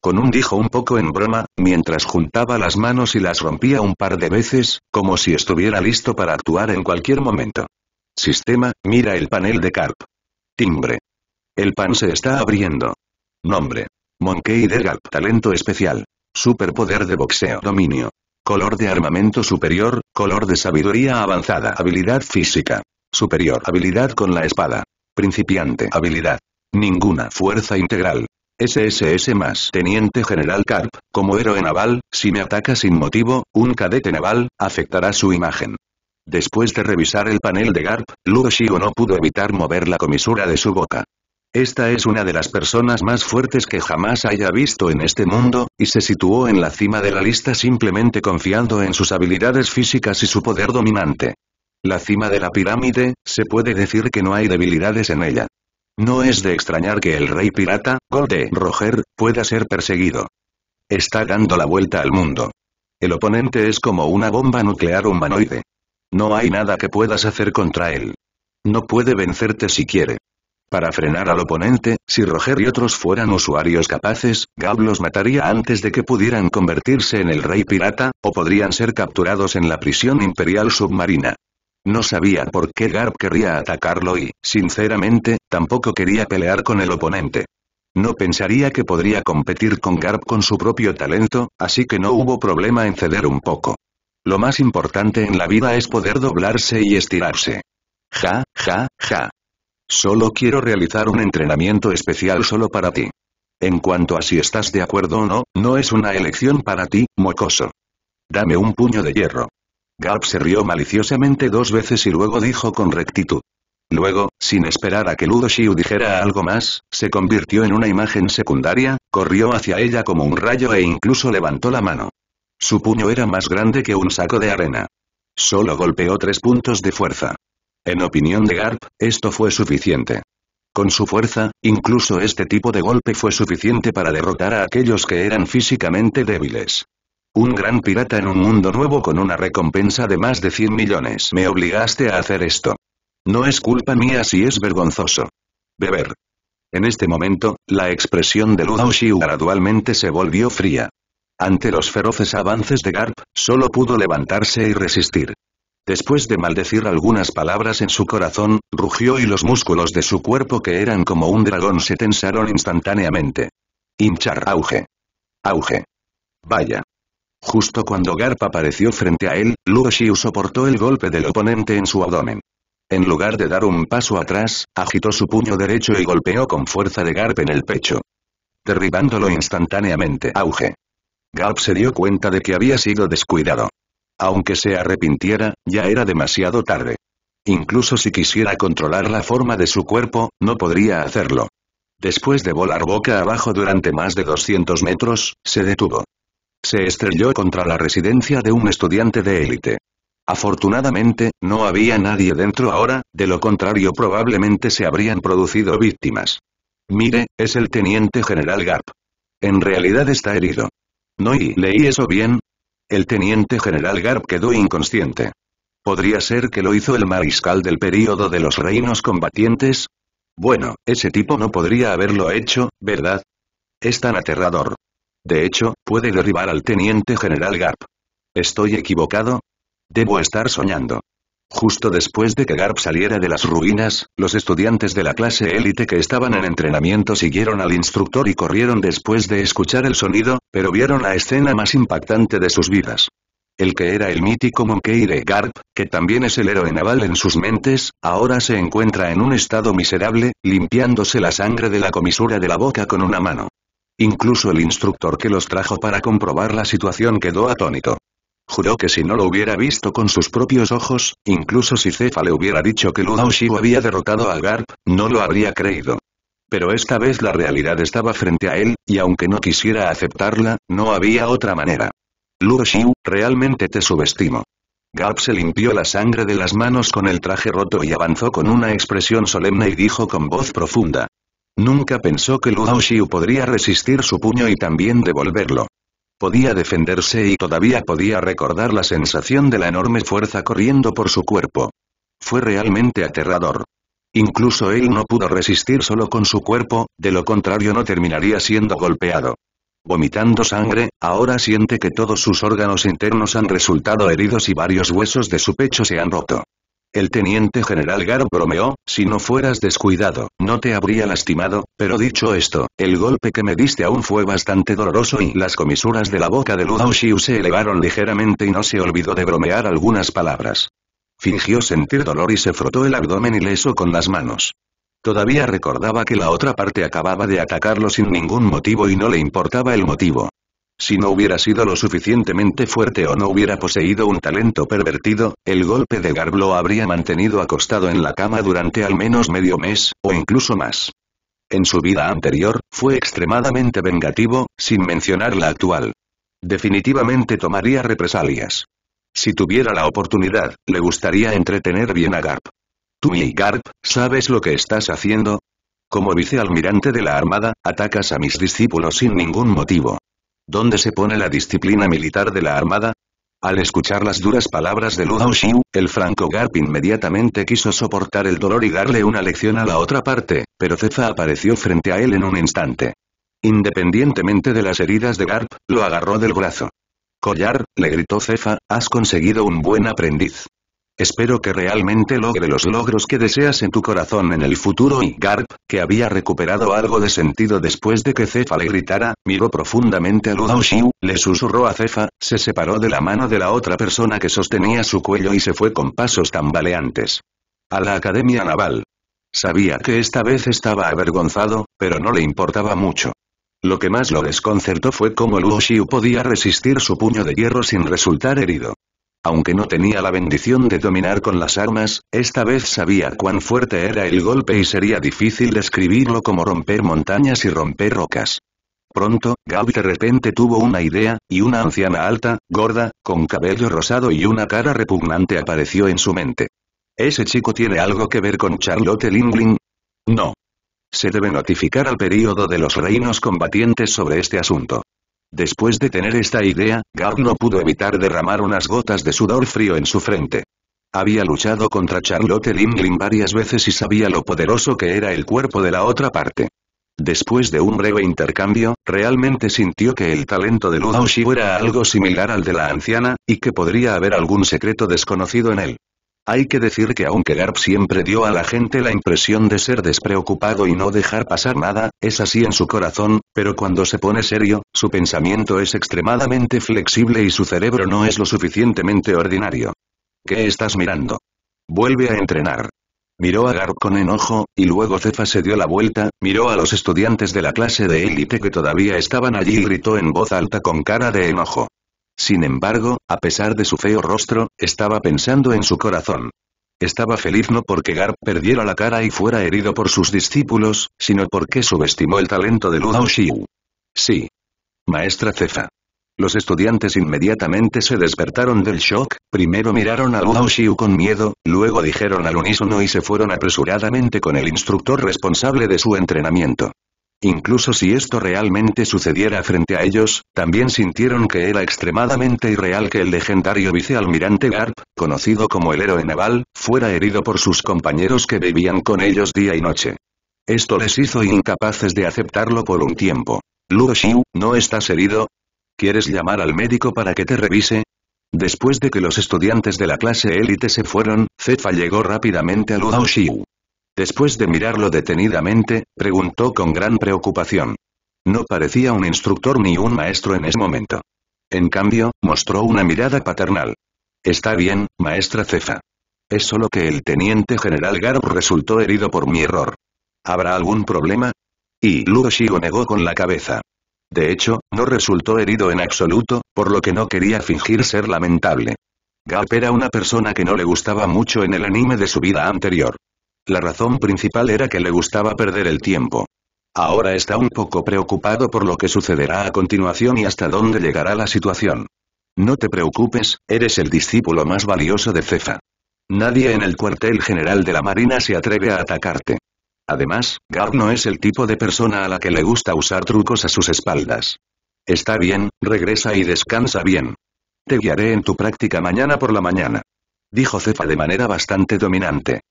con un dijo un poco en broma, mientras juntaba las manos y las rompía un par de veces, como si estuviera listo para actuar en cualquier momento. Sistema, mira el panel de Carp. Timbre. El pan se está abriendo. Nombre. Monkey de Galp. Talento especial. Superpoder de boxeo. Dominio. Color de armamento superior, color de sabiduría avanzada. Habilidad física. Superior. Habilidad con la espada. Principiante. Habilidad. Ninguna. Fuerza integral. SSS más Teniente General Carp, como héroe naval, si me ataca sin motivo, un cadete naval, afectará su imagen. Después de revisar el panel de Garp, Luo Shio no pudo evitar mover la comisura de su boca. Esta es una de las personas más fuertes que jamás haya visto en este mundo, y se situó en la cima de la lista simplemente confiando en sus habilidades físicas y su poder dominante. La cima de la pirámide, se puede decir que no hay debilidades en ella. No es de extrañar que el rey pirata, Gold Roger, pueda ser perseguido. Está dando la vuelta al mundo. El oponente es como una bomba nuclear humanoide. No hay nada que puedas hacer contra él. No puede vencerte si quiere. Para frenar al oponente, si Roger y otros fueran usuarios capaces, Gab los mataría antes de que pudieran convertirse en el rey pirata, o podrían ser capturados en la prisión imperial submarina. No sabía por qué Garp querría atacarlo y, sinceramente, Tampoco quería pelear con el oponente. No pensaría que podría competir con Garp con su propio talento, así que no hubo problema en ceder un poco. Lo más importante en la vida es poder doblarse y estirarse. Ja, ja, ja. Solo quiero realizar un entrenamiento especial solo para ti. En cuanto a si estás de acuerdo o no, no es una elección para ti, mocoso. Dame un puño de hierro. Garp se rió maliciosamente dos veces y luego dijo con rectitud. Luego, sin esperar a que Ludo Xiu dijera algo más, se convirtió en una imagen secundaria, corrió hacia ella como un rayo e incluso levantó la mano. Su puño era más grande que un saco de arena. Solo golpeó tres puntos de fuerza. En opinión de Garp, esto fue suficiente. Con su fuerza, incluso este tipo de golpe fue suficiente para derrotar a aquellos que eran físicamente débiles. Un gran pirata en un mundo nuevo con una recompensa de más de 100 millones. Me obligaste a hacer esto. No es culpa mía si es vergonzoso. Beber. En este momento, la expresión de Lu Xiu gradualmente se volvió fría. Ante los feroces avances de Garp, solo pudo levantarse y resistir. Después de maldecir algunas palabras en su corazón, rugió y los músculos de su cuerpo que eran como un dragón se tensaron instantáneamente. Hinchar auge. Auge. Vaya. Justo cuando Garp apareció frente a él, Luo Xiu soportó el golpe del oponente en su abdomen. En lugar de dar un paso atrás, agitó su puño derecho y golpeó con fuerza de Garp en el pecho. Derribándolo instantáneamente. Auge. Garp se dio cuenta de que había sido descuidado. Aunque se arrepintiera, ya era demasiado tarde. Incluso si quisiera controlar la forma de su cuerpo, no podría hacerlo. Después de volar boca abajo durante más de 200 metros, se detuvo. Se estrelló contra la residencia de un estudiante de élite. Afortunadamente, no había nadie dentro ahora, de lo contrario probablemente se habrían producido víctimas. Mire, es el teniente general Garp. En realidad está herido. ¿No y leí eso bien? El teniente general Garp quedó inconsciente. ¿Podría ser que lo hizo el mariscal del período de los reinos combatientes? Bueno, ese tipo no podría haberlo hecho, ¿verdad? Es tan aterrador. De hecho, puede derribar al teniente general Garp. ¿Estoy equivocado? Debo estar soñando. Justo después de que Garp saliera de las ruinas, los estudiantes de la clase élite que estaban en entrenamiento siguieron al instructor y corrieron después de escuchar el sonido, pero vieron la escena más impactante de sus vidas. El que era el mítico de Garp, que también es el héroe naval en sus mentes, ahora se encuentra en un estado miserable, limpiándose la sangre de la comisura de la boca con una mano. Incluso el instructor que los trajo para comprobar la situación quedó atónito. Juró que si no lo hubiera visto con sus propios ojos, incluso si Cefa le hubiera dicho que Lu Xiu había derrotado a Garp, no lo habría creído. Pero esta vez la realidad estaba frente a él, y aunque no quisiera aceptarla, no había otra manera. Luo Xiu, realmente te subestimo. Garp se limpió la sangre de las manos con el traje roto y avanzó con una expresión solemne y dijo con voz profunda. Nunca pensó que Luo Xiu podría resistir su puño y también devolverlo. Podía defenderse y todavía podía recordar la sensación de la enorme fuerza corriendo por su cuerpo. Fue realmente aterrador. Incluso él no pudo resistir solo con su cuerpo, de lo contrario no terminaría siendo golpeado. Vomitando sangre, ahora siente que todos sus órganos internos han resultado heridos y varios huesos de su pecho se han roto. El teniente general Garo bromeó, si no fueras descuidado, no te habría lastimado, pero dicho esto, el golpe que me diste aún fue bastante doloroso y las comisuras de la boca de Luo Xiu se elevaron ligeramente y no se olvidó de bromear algunas palabras. Fingió sentir dolor y se frotó el abdomen ileso con las manos. Todavía recordaba que la otra parte acababa de atacarlo sin ningún motivo y no le importaba el motivo. Si no hubiera sido lo suficientemente fuerte o no hubiera poseído un talento pervertido, el golpe de Garb lo habría mantenido acostado en la cama durante al menos medio mes, o incluso más. En su vida anterior, fue extremadamente vengativo, sin mencionar la actual. Definitivamente tomaría represalias. Si tuviera la oportunidad, le gustaría entretener bien a Garp. Tú y Garp, ¿sabes lo que estás haciendo? Como vicealmirante de la Armada, atacas a mis discípulos sin ningún motivo. ¿Dónde se pone la disciplina militar de la Armada? Al escuchar las duras palabras de Lu Xiu, el franco Garp inmediatamente quiso soportar el dolor y darle una lección a la otra parte, pero Cefa apareció frente a él en un instante. Independientemente de las heridas de Garp, lo agarró del brazo. Collar, le gritó Cefa, has conseguido un buen aprendiz. Espero que realmente logre los logros que deseas en tu corazón en el futuro y Garp, que había recuperado algo de sentido después de que Cefa le gritara, miró profundamente a Luo Xiu, le susurró a Cefa, se separó de la mano de la otra persona que sostenía su cuello y se fue con pasos tambaleantes. A la Academia Naval. Sabía que esta vez estaba avergonzado, pero no le importaba mucho. Lo que más lo desconcertó fue cómo Luo Xiu podía resistir su puño de hierro sin resultar herido. Aunque no tenía la bendición de dominar con las armas, esta vez sabía cuán fuerte era el golpe y sería difícil describirlo como romper montañas y romper rocas. Pronto, Gaby de repente tuvo una idea, y una anciana alta, gorda, con cabello rosado y una cara repugnante apareció en su mente. ¿Ese chico tiene algo que ver con Charlotte Lingling? No. Se debe notificar al período de los reinos combatientes sobre este asunto. Después de tener esta idea, Gar no pudo evitar derramar unas gotas de sudor frío en su frente. Había luchado contra Charlotte Lim varias veces y sabía lo poderoso que era el cuerpo de la otra parte. Después de un breve intercambio, realmente sintió que el talento de Luo Daoshi era algo similar al de la anciana, y que podría haber algún secreto desconocido en él. Hay que decir que aunque Garp siempre dio a la gente la impresión de ser despreocupado y no dejar pasar nada, es así en su corazón, pero cuando se pone serio, su pensamiento es extremadamente flexible y su cerebro no es lo suficientemente ordinario. ¿Qué estás mirando? Vuelve a entrenar. Miró a Garp con enojo, y luego Cefa se dio la vuelta, miró a los estudiantes de la clase de élite que todavía estaban allí y gritó en voz alta con cara de enojo. Sin embargo, a pesar de su feo rostro, estaba pensando en su corazón. Estaba feliz no porque Garp perdiera la cara y fuera herido por sus discípulos, sino porque subestimó el talento de Lu Xiu. Sí. Maestra Cefa. Los estudiantes inmediatamente se despertaron del shock, primero miraron a Lu Xiu con miedo, luego dijeron al unísono y se fueron apresuradamente con el instructor responsable de su entrenamiento. Incluso si esto realmente sucediera frente a ellos, también sintieron que era extremadamente irreal que el legendario vicealmirante Garp, conocido como el héroe naval, fuera herido por sus compañeros que vivían con ellos día y noche. Esto les hizo incapaces de aceptarlo por un tiempo. Luo Xiu, ¿no estás herido? ¿Quieres llamar al médico para que te revise? Después de que los estudiantes de la clase élite se fueron, Cefa llegó rápidamente a Luo Xiu. Después de mirarlo detenidamente, preguntó con gran preocupación. No parecía un instructor ni un maestro en ese momento. En cambio, mostró una mirada paternal. Está bien, maestra Cefa. Es solo que el teniente general Garb resultó herido por mi error. ¿Habrá algún problema? Y Luo Shigo negó con la cabeza. De hecho, no resultó herido en absoluto, por lo que no quería fingir ser lamentable. Garp era una persona que no le gustaba mucho en el anime de su vida anterior. La razón principal era que le gustaba perder el tiempo. Ahora está un poco preocupado por lo que sucederá a continuación y hasta dónde llegará la situación. No te preocupes, eres el discípulo más valioso de Cefa. Nadie en el cuartel general de la Marina se atreve a atacarte. Además, Gar no es el tipo de persona a la que le gusta usar trucos a sus espaldas. Está bien, regresa y descansa bien. Te guiaré en tu práctica mañana por la mañana. Dijo Cefa de manera bastante dominante.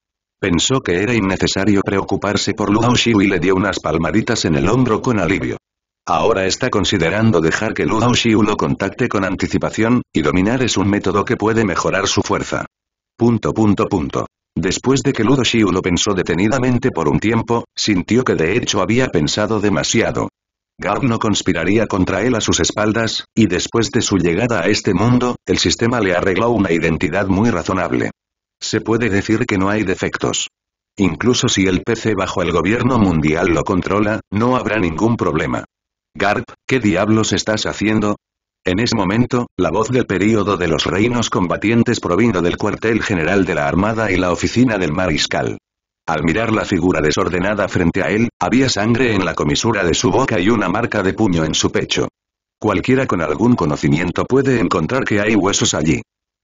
Pensó que era innecesario preocuparse por Luo y le dio unas palmaditas en el hombro con alivio. Ahora está considerando dejar que Luo lo contacte con anticipación, y dominar es un método que puede mejorar su fuerza. Punto punto punto. Después de que Ludo lo pensó detenidamente por un tiempo, sintió que de hecho había pensado demasiado. Garp no conspiraría contra él a sus espaldas, y después de su llegada a este mundo, el sistema le arregló una identidad muy razonable. Se puede decir que no hay defectos. Incluso si el PC bajo el gobierno mundial lo controla, no habrá ningún problema. Garp, ¿qué diablos estás haciendo? En ese momento, la voz del período de los reinos combatientes provino del cuartel general de la Armada y la oficina del mariscal. Al mirar la figura desordenada frente a él, había sangre en la comisura de su boca y una marca de puño en su pecho. Cualquiera con algún conocimiento puede encontrar que hay huesos allí.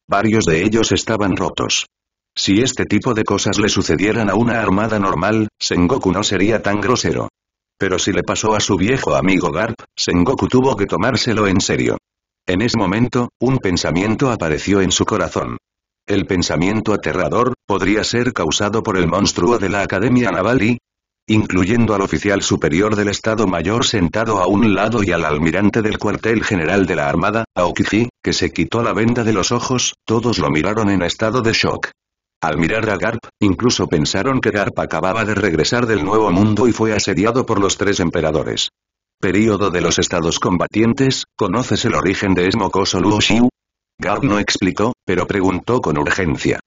Varios de ellos estaban rotos. Si este tipo de cosas le sucedieran a una armada normal, Sengoku no sería tan grosero. Pero si le pasó a su viejo amigo Garp, Sengoku tuvo que tomárselo en serio. En ese momento, un pensamiento apareció en su corazón. El pensamiento aterrador, podría ser causado por el monstruo de la Academia Naval y, incluyendo al oficial superior del Estado Mayor sentado a un lado y al almirante del cuartel general de la Armada, Aokiji, que se quitó la venda de los ojos, todos lo miraron en estado de shock. Al mirar a Garp, incluso pensaron que Garp acababa de regresar del Nuevo Mundo y fue asediado por los tres emperadores. Período de los estados combatientes, ¿conoces el origen de Esmocoso Luo Garp no explicó, pero preguntó con urgencia.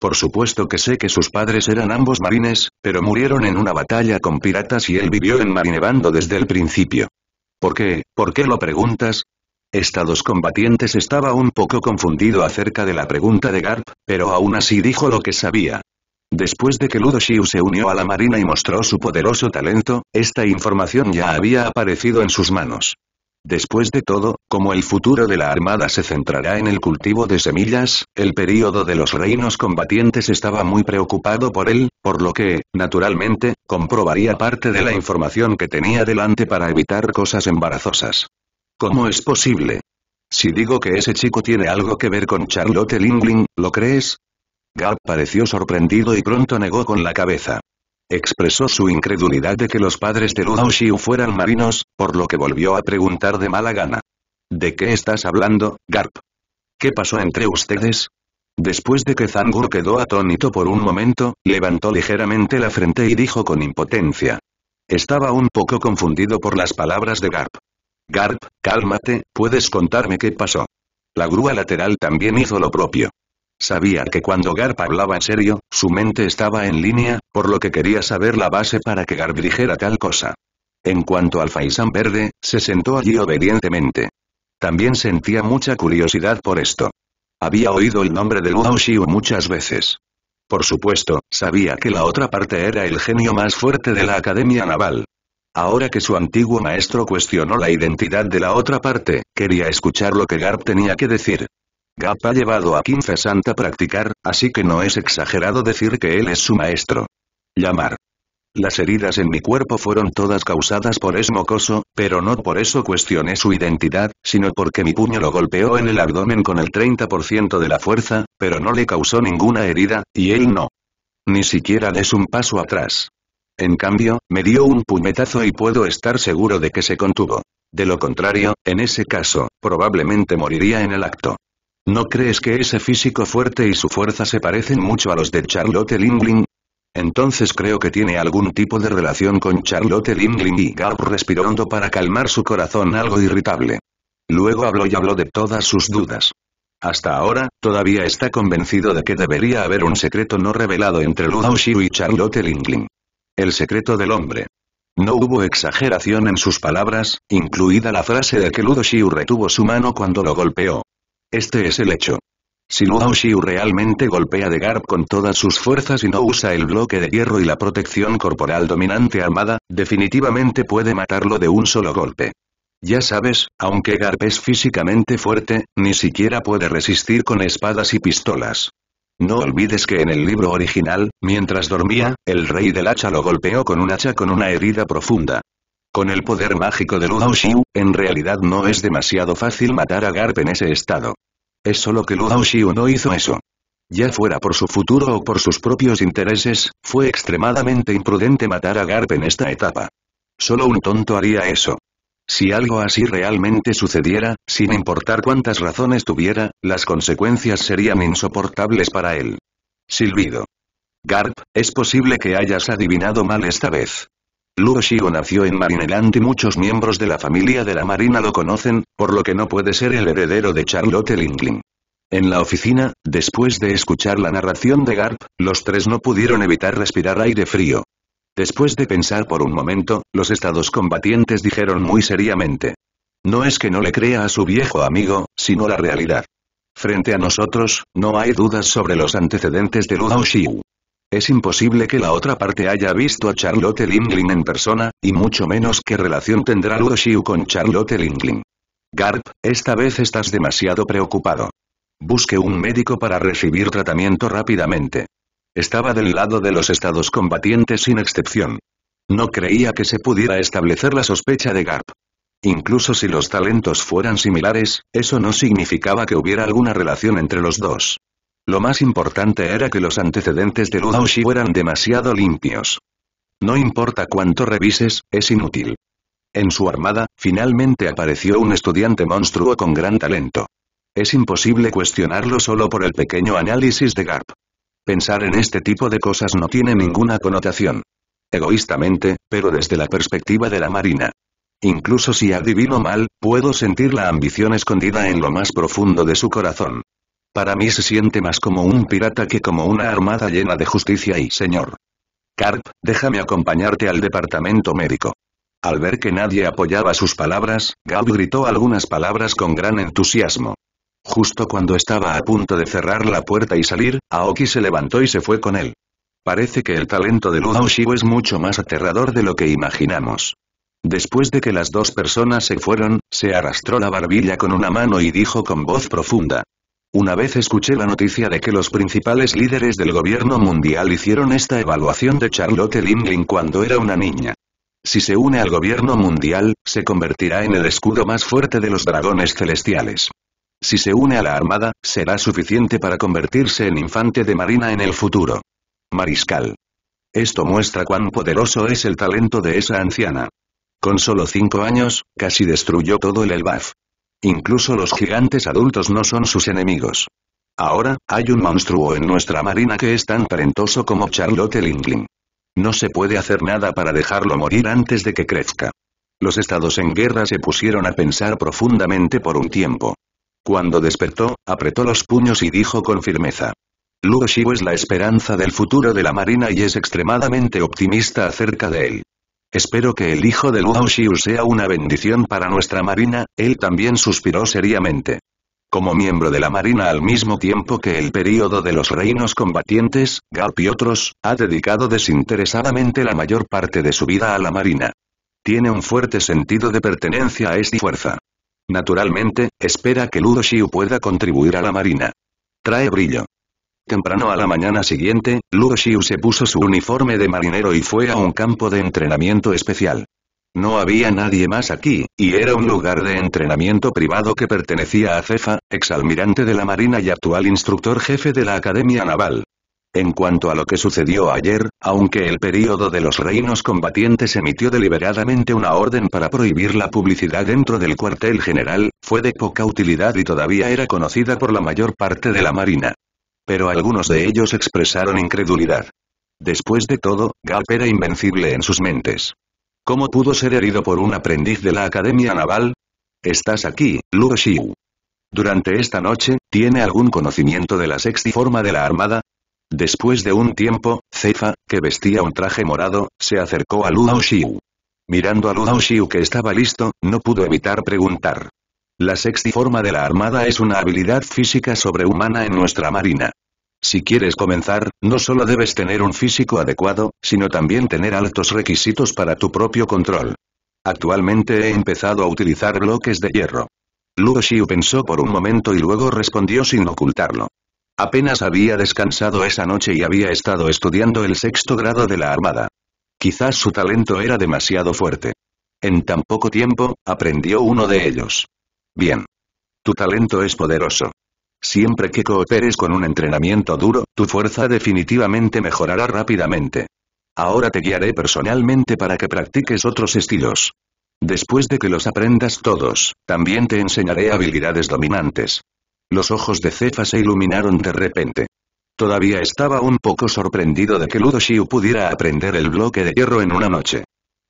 Por supuesto que sé que sus padres eran ambos marines, pero murieron en una batalla con piratas y él vivió en Marinebando desde el principio. ¿Por qué? ¿Por qué lo preguntas? Estados combatientes estaba un poco confundido acerca de la pregunta de Garp, pero aún así dijo lo que sabía. Después de que Ludo Shiu se unió a la marina y mostró su poderoso talento, esta información ya había aparecido en sus manos. Después de todo, como el futuro de la armada se centrará en el cultivo de semillas, el período de los reinos combatientes estaba muy preocupado por él, por lo que, naturalmente, comprobaría parte de la información que tenía delante para evitar cosas embarazosas. ¿Cómo es posible? Si digo que ese chico tiene algo que ver con Charlotte Lingling, ¿lo crees? Garp pareció sorprendido y pronto negó con la cabeza. Expresó su incredulidad de que los padres de Luo fueran marinos, por lo que volvió a preguntar de mala gana. ¿De qué estás hablando, Garp? ¿Qué pasó entre ustedes? Después de que Zangur quedó atónito por un momento, levantó ligeramente la frente y dijo con impotencia. Estaba un poco confundido por las palabras de Garp. Garp, cálmate, ¿puedes contarme qué pasó? La grúa lateral también hizo lo propio. Sabía que cuando Garp hablaba en serio, su mente estaba en línea, por lo que quería saber la base para que Garp dijera tal cosa. En cuanto al faisán verde, se sentó allí obedientemente. También sentía mucha curiosidad por esto. Había oído el nombre de Luo muchas veces. Por supuesto, sabía que la otra parte era el genio más fuerte de la Academia Naval. Ahora que su antiguo maestro cuestionó la identidad de la otra parte, quería escuchar lo que Garp tenía que decir. Garp ha llevado a Quince Santa a practicar, así que no es exagerado decir que él es su maestro. Llamar. Las heridas en mi cuerpo fueron todas causadas por esmocoso, pero no por eso cuestioné su identidad, sino porque mi puño lo golpeó en el abdomen con el 30% de la fuerza, pero no le causó ninguna herida, y él no. Ni siquiera des un paso atrás. En cambio, me dio un puñetazo y puedo estar seguro de que se contuvo. De lo contrario, en ese caso, probablemente moriría en el acto. ¿No crees que ese físico fuerte y su fuerza se parecen mucho a los de Charlotte Lingling? Entonces creo que tiene algún tipo de relación con Charlotte Lingling y Gao respiró hondo para calmar su corazón algo irritable. Luego habló y habló de todas sus dudas. Hasta ahora, todavía está convencido de que debería haber un secreto no revelado entre Lu Xiu y Charlotte Lingling. El secreto del hombre. No hubo exageración en sus palabras, incluida la frase de que Ludo Xiu retuvo su mano cuando lo golpeó. Este es el hecho. Si Ludo Xiu realmente golpea de Garp con todas sus fuerzas y no usa el bloque de hierro y la protección corporal dominante armada, definitivamente puede matarlo de un solo golpe. Ya sabes, aunque Garp es físicamente fuerte, ni siquiera puede resistir con espadas y pistolas. No olvides que en el libro original, mientras dormía, el rey del hacha lo golpeó con un hacha con una herida profunda. Con el poder mágico de Lu Xiu, en realidad no es demasiado fácil matar a Garp en ese estado. Es solo que Lu Xiu no hizo eso. Ya fuera por su futuro o por sus propios intereses, fue extremadamente imprudente matar a Garp en esta etapa. Solo un tonto haría eso. Si algo así realmente sucediera, sin importar cuántas razones tuviera, las consecuencias serían insoportables para él. Silbido. Garp, es posible que hayas adivinado mal esta vez. Luo nació en Marineland y muchos miembros de la familia de la Marina lo conocen, por lo que no puede ser el heredero de Charlotte Lingling. En la oficina, después de escuchar la narración de Garp, los tres no pudieron evitar respirar aire frío. Después de pensar por un momento, los estados combatientes dijeron muy seriamente. No es que no le crea a su viejo amigo, sino la realidad. Frente a nosotros, no hay dudas sobre los antecedentes de Luo Xiu. Es imposible que la otra parte haya visto a Charlotte Lingling en persona, y mucho menos qué relación tendrá Luo Xiu con Charlotte Lingling. Garp, esta vez estás demasiado preocupado. Busque un médico para recibir tratamiento rápidamente. Estaba del lado de los estados combatientes sin excepción. No creía que se pudiera establecer la sospecha de Garp. Incluso si los talentos fueran similares, eso no significaba que hubiera alguna relación entre los dos. Lo más importante era que los antecedentes de Ludaoshi fueran demasiado limpios. No importa cuánto revises, es inútil. En su armada, finalmente apareció un estudiante monstruo con gran talento. Es imposible cuestionarlo solo por el pequeño análisis de Garp. Pensar en este tipo de cosas no tiene ninguna connotación. Egoístamente, pero desde la perspectiva de la Marina. Incluso si adivino mal, puedo sentir la ambición escondida en lo más profundo de su corazón. Para mí se siente más como un pirata que como una armada llena de justicia y señor. Carp, déjame acompañarte al departamento médico. Al ver que nadie apoyaba sus palabras, Gab gritó algunas palabras con gran entusiasmo. Justo cuando estaba a punto de cerrar la puerta y salir, Aoki se levantó y se fue con él. Parece que el talento de Luo es mucho más aterrador de lo que imaginamos. Después de que las dos personas se fueron, se arrastró la barbilla con una mano y dijo con voz profunda. Una vez escuché la noticia de que los principales líderes del gobierno mundial hicieron esta evaluación de Charlotte Lindlin cuando era una niña. Si se une al gobierno mundial, se convertirá en el escudo más fuerte de los dragones celestiales. Si se une a la Armada, será suficiente para convertirse en infante de marina en el futuro. Mariscal. Esto muestra cuán poderoso es el talento de esa anciana. Con solo cinco años, casi destruyó todo el Elbaf. Incluso los gigantes adultos no son sus enemigos. Ahora, hay un monstruo en nuestra marina que es tan talentoso como Charlotte Lingling. No se puede hacer nada para dejarlo morir antes de que crezca. Los estados en guerra se pusieron a pensar profundamente por un tiempo. Cuando despertó, apretó los puños y dijo con firmeza. Luo es la esperanza del futuro de la Marina y es extremadamente optimista acerca de él. Espero que el hijo de Luo sea una bendición para nuestra Marina, él también suspiró seriamente. Como miembro de la Marina al mismo tiempo que el período de los reinos combatientes, Gap y otros, ha dedicado desinteresadamente la mayor parte de su vida a la Marina. Tiene un fuerte sentido de pertenencia a esta fuerza. Naturalmente, espera que Ludo Xiu pueda contribuir a la marina. Trae brillo. Temprano a la mañana siguiente, Ludo Xiu se puso su uniforme de marinero y fue a un campo de entrenamiento especial. No había nadie más aquí, y era un lugar de entrenamiento privado que pertenecía a Cefa, exalmirante de la Marina y actual instructor jefe de la Academia Naval. En cuanto a lo que sucedió ayer, aunque el período de los reinos combatientes emitió deliberadamente una orden para prohibir la publicidad dentro del cuartel general, fue de poca utilidad y todavía era conocida por la mayor parte de la marina. Pero algunos de ellos expresaron incredulidad. Después de todo, Gap era invencible en sus mentes. ¿Cómo pudo ser herido por un aprendiz de la Academia Naval? Estás aquí, Luo Xiu. Durante esta noche, ¿tiene algún conocimiento de la sexta forma de la Armada? Después de un tiempo, Cefa, que vestía un traje morado, se acercó a Luo Xiu. Mirando a Luo Xiu que estaba listo, no pudo evitar preguntar. La sexy forma de la armada es una habilidad física sobrehumana en nuestra marina. Si quieres comenzar, no solo debes tener un físico adecuado, sino también tener altos requisitos para tu propio control. Actualmente he empezado a utilizar bloques de hierro. Luo Xiu pensó por un momento y luego respondió sin ocultarlo. Apenas había descansado esa noche y había estado estudiando el sexto grado de la Armada. Quizás su talento era demasiado fuerte. En tan poco tiempo, aprendió uno de ellos. Bien. Tu talento es poderoso. Siempre que cooperes con un entrenamiento duro, tu fuerza definitivamente mejorará rápidamente. Ahora te guiaré personalmente para que practiques otros estilos. Después de que los aprendas todos, también te enseñaré habilidades dominantes. Los ojos de Cefa se iluminaron de repente. Todavía estaba un poco sorprendido de que Ludo pudiera aprender el bloque de hierro en una noche.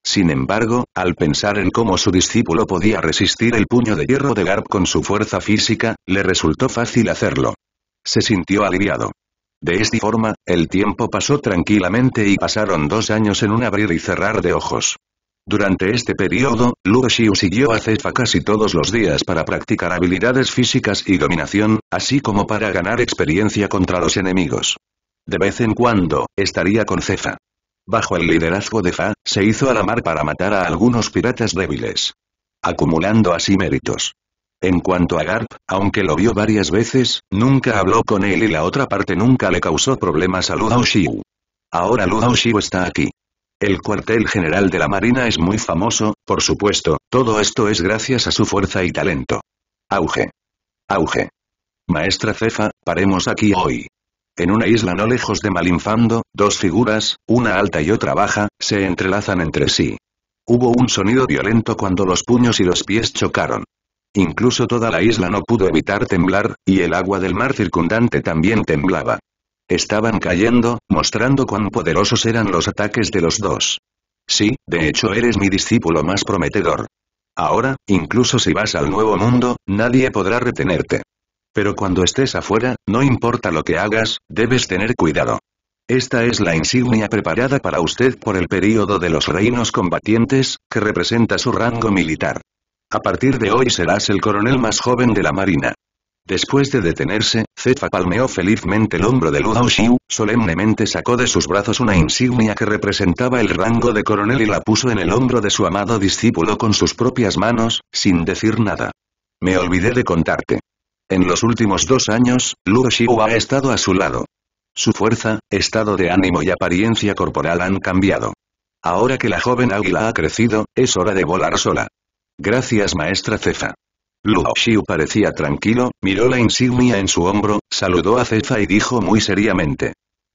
Sin embargo, al pensar en cómo su discípulo podía resistir el puño de hierro de Garp con su fuerza física, le resultó fácil hacerlo. Se sintió aliviado. De esta forma, el tiempo pasó tranquilamente y pasaron dos años en un abrir y cerrar de ojos. Durante este periodo, Lu Xiu siguió a Cefa casi todos los días para practicar habilidades físicas y dominación, así como para ganar experiencia contra los enemigos. De vez en cuando, estaría con Cefa. Bajo el liderazgo de Fa, se hizo a la mar para matar a algunos piratas débiles. Acumulando así méritos. En cuanto a Garp, aunque lo vio varias veces, nunca habló con él y la otra parte nunca le causó problemas a Lu Ahora Lu Xiu está aquí. El cuartel general de la Marina es muy famoso, por supuesto, todo esto es gracias a su fuerza y talento. Auge. Auge. Maestra Cefa, paremos aquí hoy. En una isla no lejos de Malinfando, dos figuras, una alta y otra baja, se entrelazan entre sí. Hubo un sonido violento cuando los puños y los pies chocaron. Incluso toda la isla no pudo evitar temblar, y el agua del mar circundante también temblaba. Estaban cayendo, mostrando cuán poderosos eran los ataques de los dos. Sí, de hecho eres mi discípulo más prometedor. Ahora, incluso si vas al nuevo mundo, nadie podrá retenerte. Pero cuando estés afuera, no importa lo que hagas, debes tener cuidado. Esta es la insignia preparada para usted por el período de los reinos combatientes, que representa su rango militar. A partir de hoy serás el coronel más joven de la Marina. Después de detenerse, Zefa palmeó felizmente el hombro de Lu Xiu, solemnemente sacó de sus brazos una insignia que representaba el rango de coronel y la puso en el hombro de su amado discípulo con sus propias manos, sin decir nada. Me olvidé de contarte. En los últimos dos años, Lu Xiu ha estado a su lado. Su fuerza, estado de ánimo y apariencia corporal han cambiado. Ahora que la joven águila ha crecido, es hora de volar sola. Gracias maestra Cefa. Luo Xiu parecía tranquilo, miró la insignia en su hombro, saludó a Cefa y dijo muy seriamente.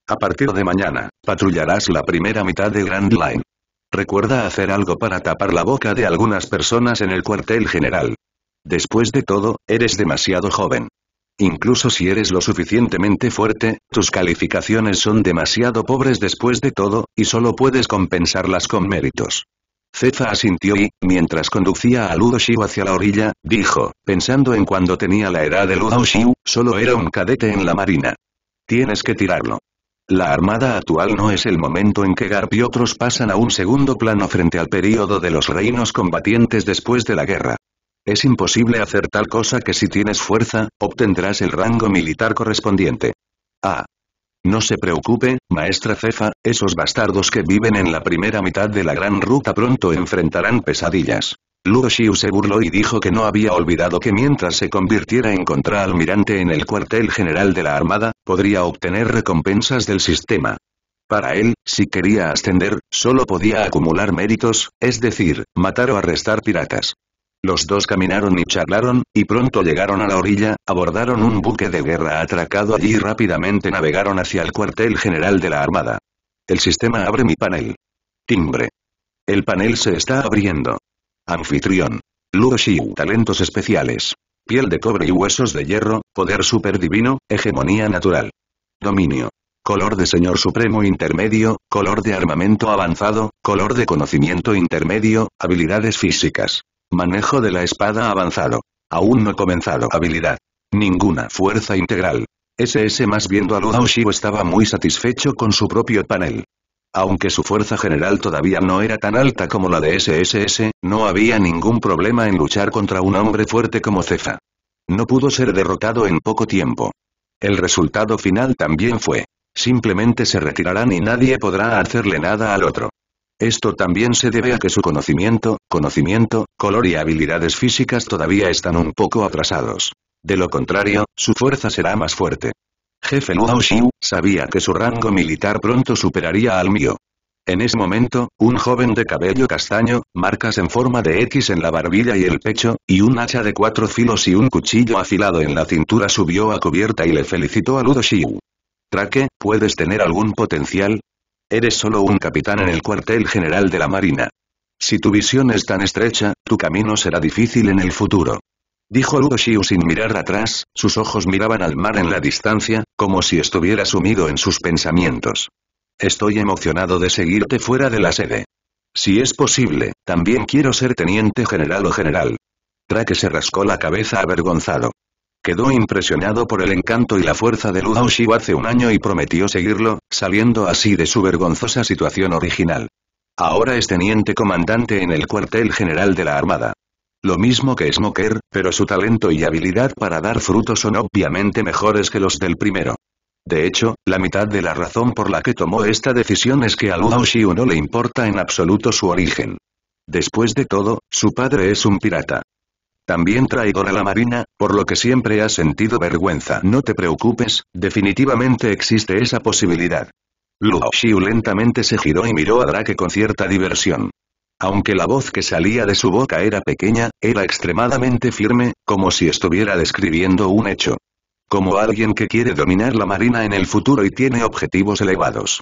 A partir de mañana, patrullarás la primera mitad de Grand Line. Recuerda hacer algo para tapar la boca de algunas personas en el cuartel general. Después de todo, eres demasiado joven. Incluso si eres lo suficientemente fuerte, tus calificaciones son demasiado pobres después de todo, y solo puedes compensarlas con méritos. Cefa asintió y, mientras conducía a Ludo-Shiu hacia la orilla, dijo, pensando en cuando tenía la edad de Ludo-Shiu, solo era un cadete en la marina. Tienes que tirarlo. La armada actual no es el momento en que Garp y otros pasan a un segundo plano frente al período de los reinos combatientes después de la guerra. Es imposible hacer tal cosa que si tienes fuerza, obtendrás el rango militar correspondiente. Ah, no se preocupe, maestra Cefa, esos bastardos que viven en la primera mitad de la gran ruta pronto enfrentarán pesadillas. Luo Xiu se burló y dijo que no había olvidado que mientras se convirtiera en contraalmirante en el cuartel general de la Armada, podría obtener recompensas del sistema. Para él, si quería ascender, solo podía acumular méritos, es decir, matar o arrestar piratas. Los dos caminaron y charlaron, y pronto llegaron a la orilla, abordaron un buque de guerra atracado allí y rápidamente navegaron hacia el cuartel general de la Armada. El sistema abre mi panel. Timbre. El panel se está abriendo. Anfitrión. Luo Xiu. Talentos especiales. Piel de cobre y huesos de hierro, poder superdivino, hegemonía natural. Dominio. Color de señor supremo intermedio, color de armamento avanzado, color de conocimiento intermedio, habilidades físicas. Manejo de la espada avanzado. Aún no comenzado. Habilidad. Ninguna fuerza integral. SS más viendo a Lu estaba muy satisfecho con su propio panel. Aunque su fuerza general todavía no era tan alta como la de SSS, no había ningún problema en luchar contra un hombre fuerte como Cefa. No pudo ser derrotado en poco tiempo. El resultado final también fue. Simplemente se retirarán y nadie podrá hacerle nada al otro. Esto también se debe a que su conocimiento, conocimiento, color y habilidades físicas todavía están un poco atrasados. De lo contrario, su fuerza será más fuerte. Jefe Luo Xiu sabía que su rango militar pronto superaría al mío. En ese momento, un joven de cabello castaño, marcas en forma de X en la barbilla y el pecho, y un hacha de cuatro filos y un cuchillo afilado en la cintura subió a cubierta y le felicitó a Ludo Xiu. Traque, puedes tener algún potencial, Eres solo un capitán en el cuartel general de la Marina. Si tu visión es tan estrecha, tu camino será difícil en el futuro. Dijo Luo sin mirar atrás, sus ojos miraban al mar en la distancia, como si estuviera sumido en sus pensamientos. Estoy emocionado de seguirte fuera de la sede. Si es posible, también quiero ser teniente general o general. Traque se rascó la cabeza avergonzado quedó impresionado por el encanto y la fuerza de Lu hace un año y prometió seguirlo, saliendo así de su vergonzosa situación original. Ahora es teniente comandante en el cuartel general de la Armada. Lo mismo que Smoker, pero su talento y habilidad para dar frutos son obviamente mejores que los del primero. De hecho, la mitad de la razón por la que tomó esta decisión es que a Lu no le importa en absoluto su origen. Después de todo, su padre es un pirata también traidor a la marina, por lo que siempre has sentido vergüenza. No te preocupes, definitivamente existe esa posibilidad. Luo Xiu lentamente se giró y miró a Drake con cierta diversión. Aunque la voz que salía de su boca era pequeña, era extremadamente firme, como si estuviera describiendo un hecho. Como alguien que quiere dominar la marina en el futuro y tiene objetivos elevados.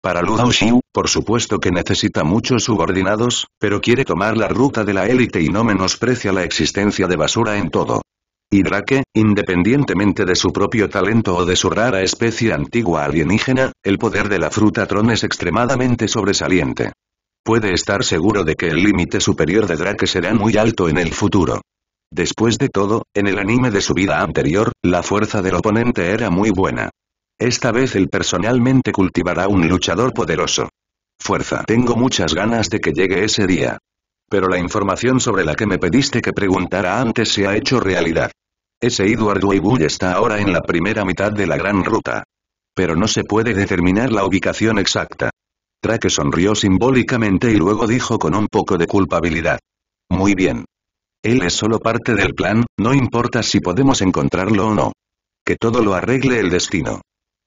Para Lu Shiu, por supuesto que necesita muchos subordinados, pero quiere tomar la ruta de la élite y no menosprecia la existencia de basura en todo. Y Drake, independientemente de su propio talento o de su rara especie antigua alienígena, el poder de la fruta Tron es extremadamente sobresaliente. Puede estar seguro de que el límite superior de Drake será muy alto en el futuro. Después de todo, en el anime de su vida anterior, la fuerza del oponente era muy buena. Esta vez él personalmente cultivará un luchador poderoso. Fuerza. Tengo muchas ganas de que llegue ese día. Pero la información sobre la que me pediste que preguntara antes se ha hecho realidad. Ese Edward Weibull está ahora en la primera mitad de la gran ruta. Pero no se puede determinar la ubicación exacta. Traque sonrió simbólicamente y luego dijo con un poco de culpabilidad. Muy bien. Él es solo parte del plan, no importa si podemos encontrarlo o no. Que todo lo arregle el destino.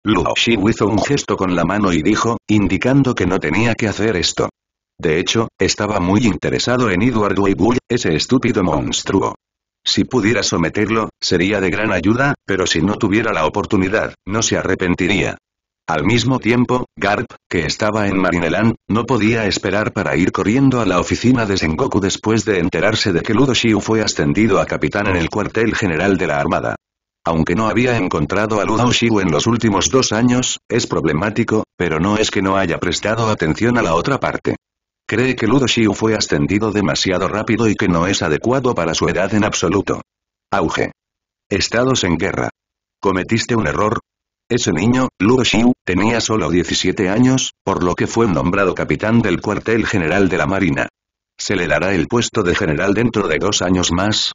Luo hizo un gesto con la mano y dijo, indicando que no tenía que hacer esto. De hecho, estaba muy interesado en Edward Weibull, ese estúpido monstruo. Si pudiera someterlo, sería de gran ayuda, pero si no tuviera la oportunidad, no se arrepentiría. Al mismo tiempo, Garp, que estaba en Marineland, no podía esperar para ir corriendo a la oficina de Sengoku después de enterarse de que Ludo Shiu fue ascendido a capitán en el cuartel general de la Armada. Aunque no había encontrado a Ludo Xiu en los últimos dos años, es problemático, pero no es que no haya prestado atención a la otra parte. Cree que Ludo Shiu fue ascendido demasiado rápido y que no es adecuado para su edad en absoluto. Auge. Estados en guerra. Cometiste un error, ese niño, Ludo Xiu, tenía solo 17 años, por lo que fue nombrado capitán del cuartel general de la Marina. ¿Se le dará el puesto de general dentro de dos años más?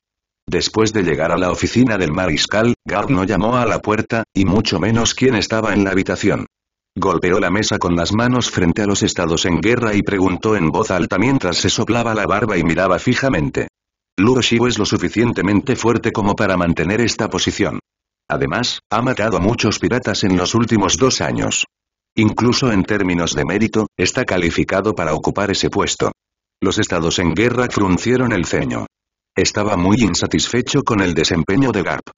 Después de llegar a la oficina del mariscal, Gard no llamó a la puerta, y mucho menos quien estaba en la habitación. Golpeó la mesa con las manos frente a los estados en guerra y preguntó en voz alta mientras se soplaba la barba y miraba fijamente. Luo es lo suficientemente fuerte como para mantener esta posición. Además, ha matado a muchos piratas en los últimos dos años. Incluso en términos de mérito, está calificado para ocupar ese puesto. Los estados en guerra fruncieron el ceño. Estaba muy insatisfecho con el desempeño de Garp.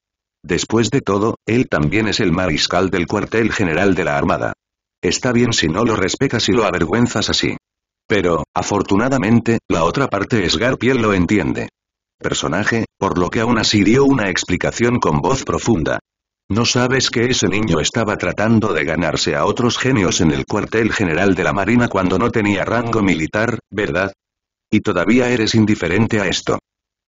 Después de todo, él también es el mariscal del cuartel general de la Armada. Está bien si no lo respetas y lo avergüenzas así. Pero, afortunadamente, la otra parte es Garp y él lo entiende. Personaje, por lo que aún así dio una explicación con voz profunda. ¿No sabes que ese niño estaba tratando de ganarse a otros genios en el cuartel general de la Marina cuando no tenía rango militar, verdad? Y todavía eres indiferente a esto.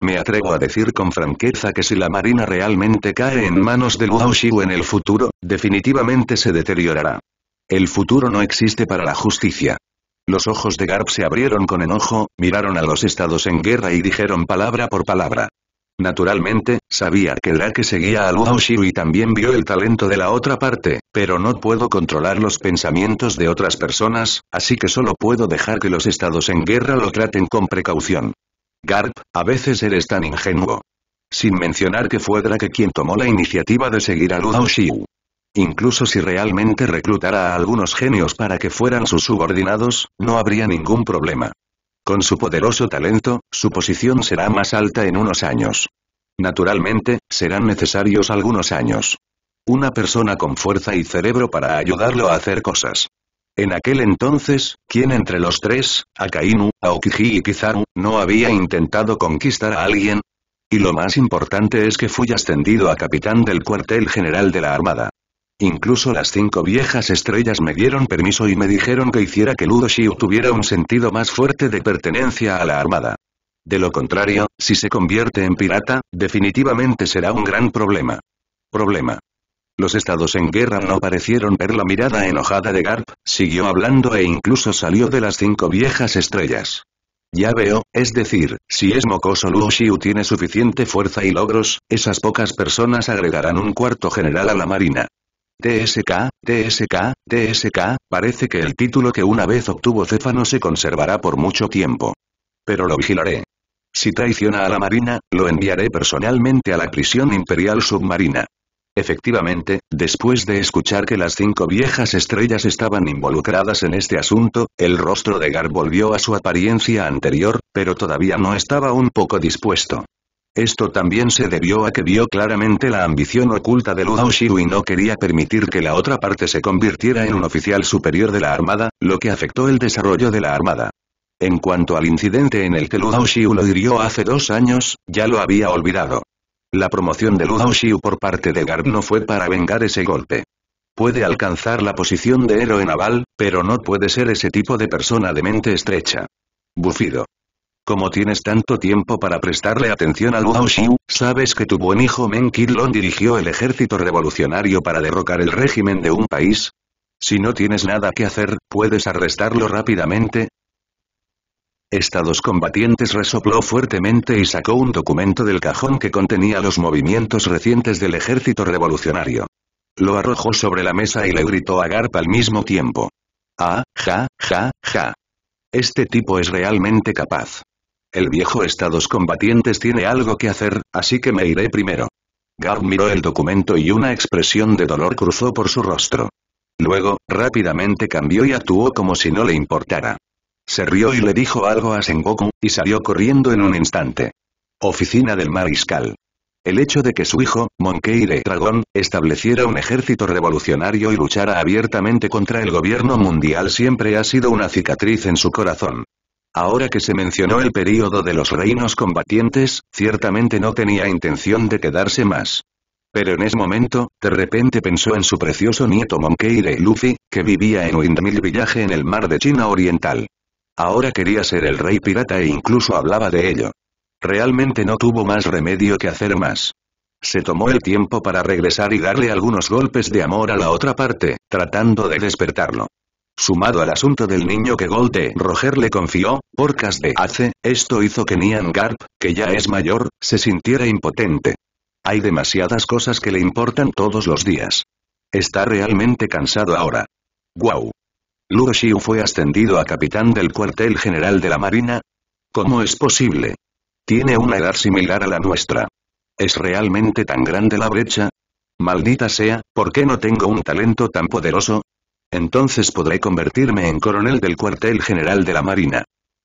Me atrevo a decir con franqueza que si la marina realmente cae en manos del Luoshiu en el futuro, definitivamente se deteriorará. El futuro no existe para la justicia. Los ojos de Garp se abrieron con enojo, miraron a los estados en guerra y dijeron palabra por palabra. Naturalmente, sabía que que seguía a Luo y también vio el talento de la otra parte, pero no puedo controlar los pensamientos de otras personas, así que solo puedo dejar que los estados en guerra lo traten con precaución. Garp, a veces eres tan ingenuo. Sin mencionar que fue Drake quien tomó la iniciativa de seguir a Ludao Xiu. Incluso si realmente reclutara a algunos genios para que fueran sus subordinados, no habría ningún problema. Con su poderoso talento, su posición será más alta en unos años. Naturalmente, serán necesarios algunos años. Una persona con fuerza y cerebro para ayudarlo a hacer cosas. En aquel entonces, ¿quién entre los tres, Akainu, Aokiji y Kizaru, no había intentado conquistar a alguien? Y lo más importante es que fui ascendido a capitán del cuartel general de la Armada. Incluso las cinco viejas estrellas me dieron permiso y me dijeron que hiciera que Shiu tuviera un sentido más fuerte de pertenencia a la Armada. De lo contrario, si se convierte en pirata, definitivamente será un gran problema. Problema. Los estados en guerra no parecieron ver la mirada enojada de Garp, siguió hablando e incluso salió de las cinco viejas estrellas. Ya veo, es decir, si es mocoso Luo Xiu tiene suficiente fuerza y logros, esas pocas personas agregarán un cuarto general a la marina. TSK, TSK, TSK, parece que el título que una vez obtuvo Céfano se conservará por mucho tiempo. Pero lo vigilaré. Si traiciona a la marina, lo enviaré personalmente a la prisión imperial submarina. Efectivamente, después de escuchar que las cinco viejas estrellas estaban involucradas en este asunto, el rostro de Gar volvió a su apariencia anterior, pero todavía no estaba un poco dispuesto. Esto también se debió a que vio claramente la ambición oculta de Luo y no quería permitir que la otra parte se convirtiera en un oficial superior de la Armada, lo que afectó el desarrollo de la Armada. En cuanto al incidente en el que Luo Shiu lo hirió hace dos años, ya lo había olvidado. La promoción de Lu Xiu por parte de Garb no fue para vengar ese golpe. Puede alcanzar la posición de héroe naval, pero no puede ser ese tipo de persona de mente estrecha. Bufido. Como tienes tanto tiempo para prestarle atención a Lu Xiu, sabes que tu buen hijo Men Qilong dirigió el ejército revolucionario para derrocar el régimen de un país, si no tienes nada que hacer, ¿puedes arrestarlo rápidamente? Estados combatientes resopló fuertemente y sacó un documento del cajón que contenía los movimientos recientes del ejército revolucionario. Lo arrojó sobre la mesa y le gritó a Garp al mismo tiempo. Ah, ja, ja, ja. Este tipo es realmente capaz. El viejo Estados combatientes tiene algo que hacer, así que me iré primero. Garp miró el documento y una expresión de dolor cruzó por su rostro. Luego, rápidamente cambió y actuó como si no le importara. Se rió y le dijo algo a Sengoku, y salió corriendo en un instante. Oficina del Mariscal. El hecho de que su hijo, Monkey de Dragón, estableciera un ejército revolucionario y luchara abiertamente contra el gobierno mundial siempre ha sido una cicatriz en su corazón. Ahora que se mencionó el período de los reinos combatientes, ciertamente no tenía intención de quedarse más. Pero en ese momento, de repente pensó en su precioso nieto de Luffy, que vivía en Windmill Village en el mar de China Oriental. Ahora quería ser el rey pirata e incluso hablaba de ello. Realmente no tuvo más remedio que hacer más. Se tomó el tiempo para regresar y darle algunos golpes de amor a la otra parte, tratando de despertarlo. Sumado al asunto del niño que Golde Roger le confió, Porcas de hace, esto hizo que Nian Garp, que ya es mayor, se sintiera impotente. Hay demasiadas cosas que le importan todos los días. Está realmente cansado ahora. ¡Guau! Luo Xiu fue ascendido a capitán del cuartel general de la Marina. ¿Cómo es posible? Tiene una edad similar a la nuestra. ¿Es realmente tan grande la brecha? Maldita sea, ¿por qué no tengo un talento tan poderoso? Entonces podré convertirme en coronel del cuartel general de la Marina.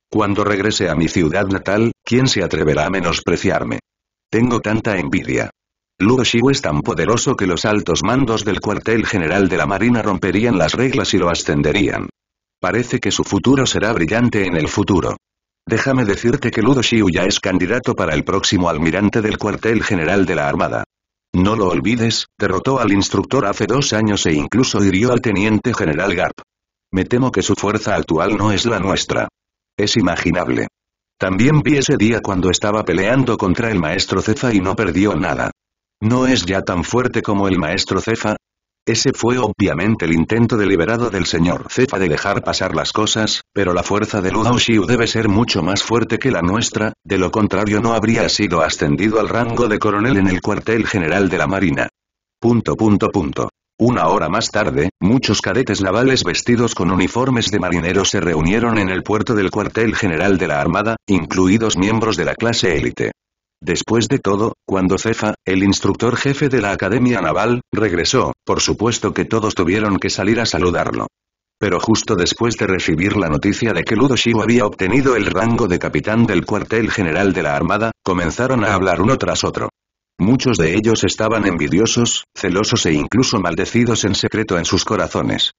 Cuando regrese a mi ciudad natal, ¿quién se atreverá a menospreciarme? Tengo tanta envidia. Luroshiu es tan poderoso que los altos mandos del cuartel general de la Marina romperían las reglas y lo ascenderían. Parece que su futuro será brillante en el futuro. Déjame decirte que Ludo ya es candidato para el próximo almirante del cuartel general de la Armada. No lo olvides, derrotó al instructor hace dos años e incluso hirió al teniente general Garp. Me temo que su fuerza actual no es la nuestra. Es imaginable. También vi ese día cuando estaba peleando contra el maestro Cefa y no perdió nada. ¿No es ya tan fuerte como el maestro Cefa? Ese fue obviamente el intento deliberado del señor Cefa de dejar pasar las cosas, pero la fuerza de Luo Xiu debe ser mucho más fuerte que la nuestra, de lo contrario no habría sido ascendido al rango de coronel en el cuartel general de la Marina. Punto punto punto. Una hora más tarde, muchos cadetes navales vestidos con uniformes de marineros se reunieron en el puerto del cuartel general de la Armada, incluidos miembros de la clase élite. Después de todo, cuando Cefa, el instructor jefe de la Academia Naval, regresó, por supuesto que todos tuvieron que salir a saludarlo. Pero justo después de recibir la noticia de que Ludo había obtenido el rango de capitán del cuartel general de la Armada, comenzaron a hablar uno tras otro. Muchos de ellos estaban envidiosos, celosos e incluso maldecidos en secreto en sus corazones.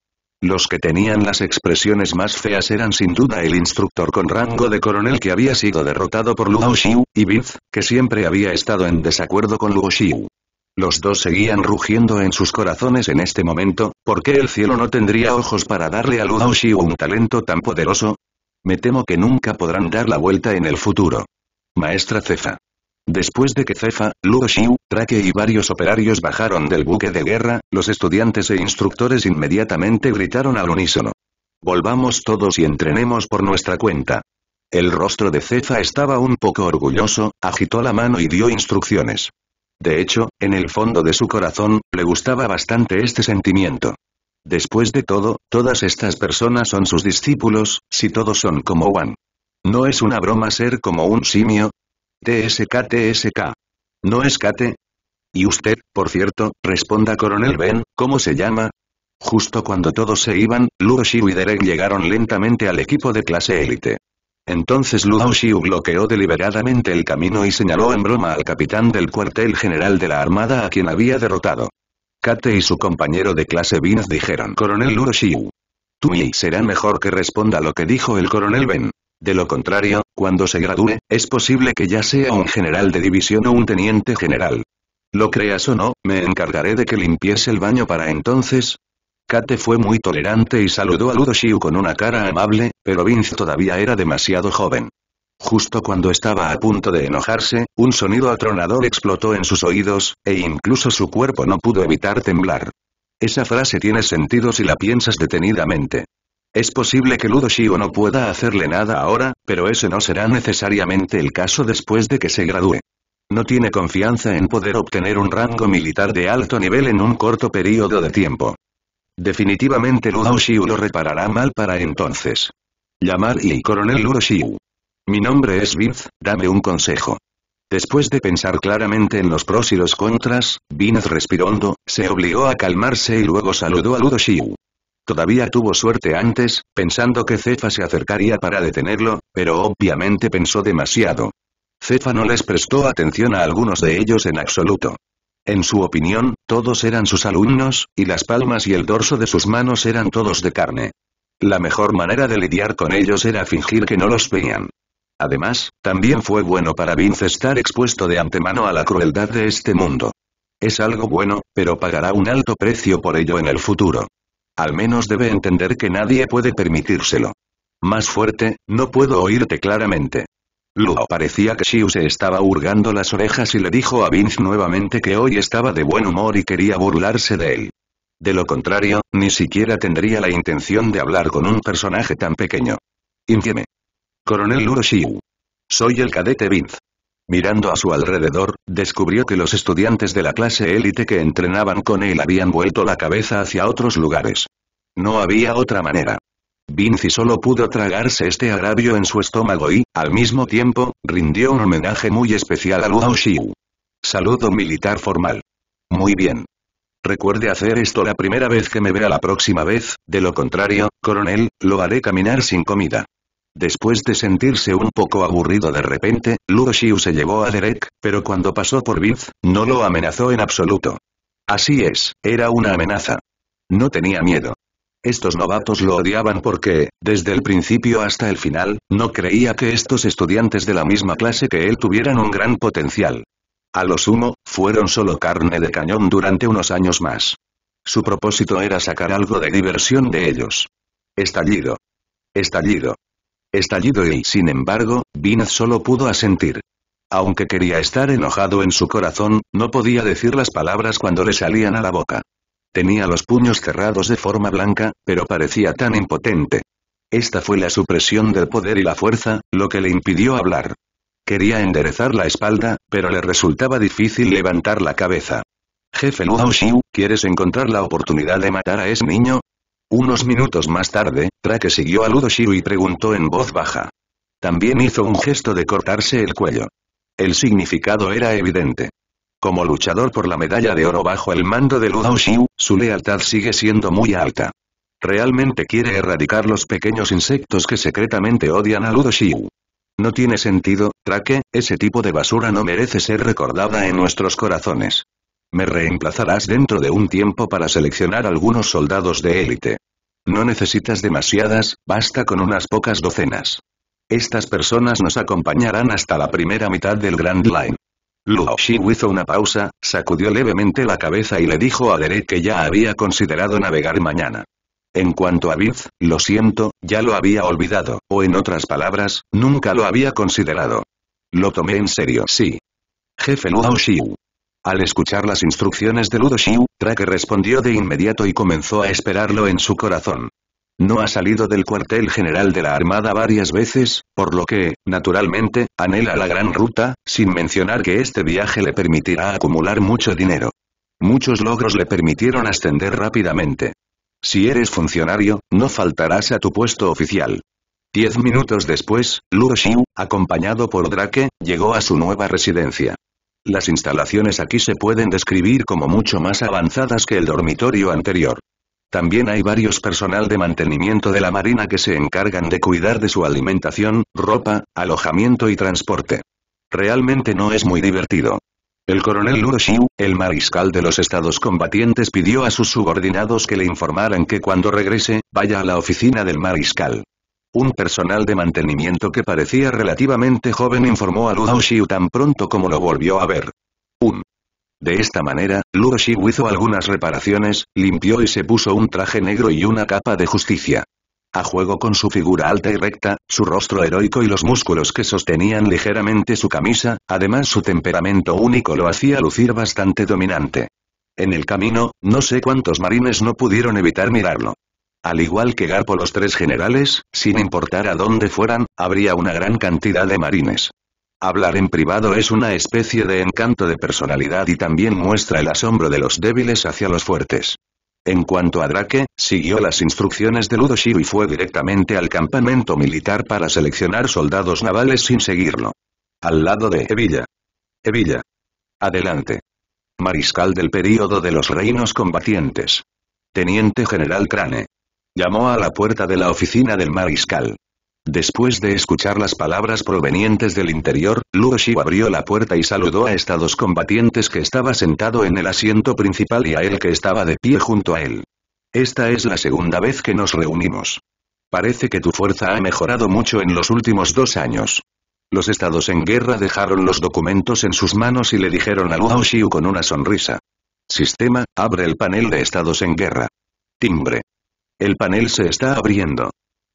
Los que tenían las expresiones más feas eran sin duda el instructor con rango de coronel que había sido derrotado por Luo Xiu, y Biz, que siempre había estado en desacuerdo con Luo Xiu. Los dos seguían rugiendo en sus corazones en este momento, ¿por qué el cielo no tendría ojos para darle a Luo Xiu un talento tan poderoso? Me temo que nunca podrán dar la vuelta en el futuro. Maestra Cefa. Después de que Cefa, Luo Xiu, Traque y varios operarios bajaron del buque de guerra, los estudiantes e instructores inmediatamente gritaron al unísono. Volvamos todos y entrenemos por nuestra cuenta. El rostro de Cefa estaba un poco orgulloso, agitó la mano y dio instrucciones. De hecho, en el fondo de su corazón, le gustaba bastante este sentimiento. Después de todo, todas estas personas son sus discípulos, si todos son como Wan. No es una broma ser como un simio, «¿TSK-TSK? ¿No es Kate? Y usted, por cierto, responda coronel Ben, ¿cómo se llama? Justo cuando todos se iban, Luo y Derek llegaron lentamente al equipo de clase élite. Entonces Luo bloqueó deliberadamente el camino y señaló en broma al capitán del cuartel general de la armada a quien había derrotado. Kate y su compañero de clase Vinus dijeron Coronel Luo Xiu. y será mejor que responda lo que dijo el coronel Ben. De lo contrario, cuando se gradúe, es posible que ya sea un general de división o un teniente general. Lo creas o no, me encargaré de que limpiese el baño para entonces. Kate fue muy tolerante y saludó a Ludoshiu con una cara amable, pero Vince todavía era demasiado joven. Justo cuando estaba a punto de enojarse, un sonido atronador explotó en sus oídos, e incluso su cuerpo no pudo evitar temblar. Esa frase tiene sentido si la piensas detenidamente. Es posible que Ludo no pueda hacerle nada ahora, pero ese no será necesariamente el caso después de que se gradúe. No tiene confianza en poder obtener un rango militar de alto nivel en un corto periodo de tiempo. Definitivamente Ludo Shiu lo reparará mal para entonces. Llamar y Coronel Ludo Mi nombre es Vince, dame un consejo. Después de pensar claramente en los pros y los contras, Vince respirando, se obligó a calmarse y luego saludó a Ludo Todavía tuvo suerte antes, pensando que Cefa se acercaría para detenerlo, pero obviamente pensó demasiado. Cefa no les prestó atención a algunos de ellos en absoluto. En su opinión, todos eran sus alumnos, y las palmas y el dorso de sus manos eran todos de carne. La mejor manera de lidiar con ellos era fingir que no los veían. Además, también fue bueno para Vince estar expuesto de antemano a la crueldad de este mundo. Es algo bueno, pero pagará un alto precio por ello en el futuro. Al menos debe entender que nadie puede permitírselo. Más fuerte, no puedo oírte claramente. Luo parecía que Xiu se estaba hurgando las orejas y le dijo a Vince nuevamente que hoy estaba de buen humor y quería burlarse de él. De lo contrario, ni siquiera tendría la intención de hablar con un personaje tan pequeño. Infime. Coronel Luo Xiu. Soy el cadete Vince. Mirando a su alrededor, descubrió que los estudiantes de la clase élite que entrenaban con él habían vuelto la cabeza hacia otros lugares. No había otra manera. Vinci solo pudo tragarse este agravio en su estómago y, al mismo tiempo, rindió un homenaje muy especial a Luo Xiu. Saludo militar formal. Muy bien. Recuerde hacer esto la primera vez que me vea la próxima vez, de lo contrario, coronel, lo haré caminar sin comida. Después de sentirse un poco aburrido de repente, Luo se llevó a Derek, pero cuando pasó por Viz, no lo amenazó en absoluto. Así es, era una amenaza. No tenía miedo. Estos novatos lo odiaban porque, desde el principio hasta el final, no creía que estos estudiantes de la misma clase que él tuvieran un gran potencial. A lo sumo, fueron solo carne de cañón durante unos años más. Su propósito era sacar algo de diversión de ellos. Estallido. Estallido estallido y, sin embargo, Vinaz solo pudo asentir. Aunque quería estar enojado en su corazón, no podía decir las palabras cuando le salían a la boca. Tenía los puños cerrados de forma blanca, pero parecía tan impotente. Esta fue la supresión del poder y la fuerza, lo que le impidió hablar. Quería enderezar la espalda, pero le resultaba difícil levantar la cabeza. Jefe Luo Xiu, ¿quieres encontrar la oportunidad de matar a ese niño? Unos minutos más tarde, Trake siguió a Ludoshiu y preguntó en voz baja. También hizo un gesto de cortarse el cuello. El significado era evidente. Como luchador por la medalla de oro bajo el mando de Ludoshiu, su lealtad sigue siendo muy alta. Realmente quiere erradicar los pequeños insectos que secretamente odian a Ludoshiu. No tiene sentido, Traque, ese tipo de basura no merece ser recordada en nuestros corazones. Me reemplazarás dentro de un tiempo para seleccionar algunos soldados de élite. No necesitas demasiadas, basta con unas pocas docenas. Estas personas nos acompañarán hasta la primera mitad del Grand Line. Luo Xiu hizo una pausa, sacudió levemente la cabeza y le dijo a Derek que ya había considerado navegar mañana. En cuanto a Biz, lo siento, ya lo había olvidado, o en otras palabras, nunca lo había considerado. Lo tomé en serio. Sí. Jefe Luo al escuchar las instrucciones de Ludo Drake respondió de inmediato y comenzó a esperarlo en su corazón. No ha salido del cuartel general de la Armada varias veces, por lo que, naturalmente, anhela la gran ruta, sin mencionar que este viaje le permitirá acumular mucho dinero. Muchos logros le permitieron ascender rápidamente. Si eres funcionario, no faltarás a tu puesto oficial. Diez minutos después, Ludo acompañado por Drake, llegó a su nueva residencia. Las instalaciones aquí se pueden describir como mucho más avanzadas que el dormitorio anterior. También hay varios personal de mantenimiento de la marina que se encargan de cuidar de su alimentación, ropa, alojamiento y transporte. Realmente no es muy divertido. El coronel Luo Xiu, el mariscal de los estados combatientes pidió a sus subordinados que le informaran que cuando regrese, vaya a la oficina del mariscal. Un personal de mantenimiento que parecía relativamente joven informó a Luo Xiu tan pronto como lo volvió a ver. Un. De esta manera, Luo Xiu hizo algunas reparaciones, limpió y se puso un traje negro y una capa de justicia. A juego con su figura alta y recta, su rostro heroico y los músculos que sostenían ligeramente su camisa, además su temperamento único lo hacía lucir bastante dominante. En el camino, no sé cuántos marines no pudieron evitar mirarlo. Al igual que Garpo los tres generales, sin importar a dónde fueran, habría una gran cantidad de marines. Hablar en privado es una especie de encanto de personalidad y también muestra el asombro de los débiles hacia los fuertes. En cuanto a Drake, siguió las instrucciones de Ludoshiro y fue directamente al campamento militar para seleccionar soldados navales sin seguirlo. Al lado de Evilla. Evilla. Adelante. Mariscal del período de los reinos combatientes. Teniente General Crane. Llamó a la puerta de la oficina del mariscal. Después de escuchar las palabras provenientes del interior, Luo Xiu abrió la puerta y saludó a estados combatientes que estaba sentado en el asiento principal y a él que estaba de pie junto a él. Esta es la segunda vez que nos reunimos. Parece que tu fuerza ha mejorado mucho en los últimos dos años. Los estados en guerra dejaron los documentos en sus manos y le dijeron a Luo Xiu con una sonrisa. Sistema, abre el panel de estados en guerra. Timbre. El panel se está abriendo.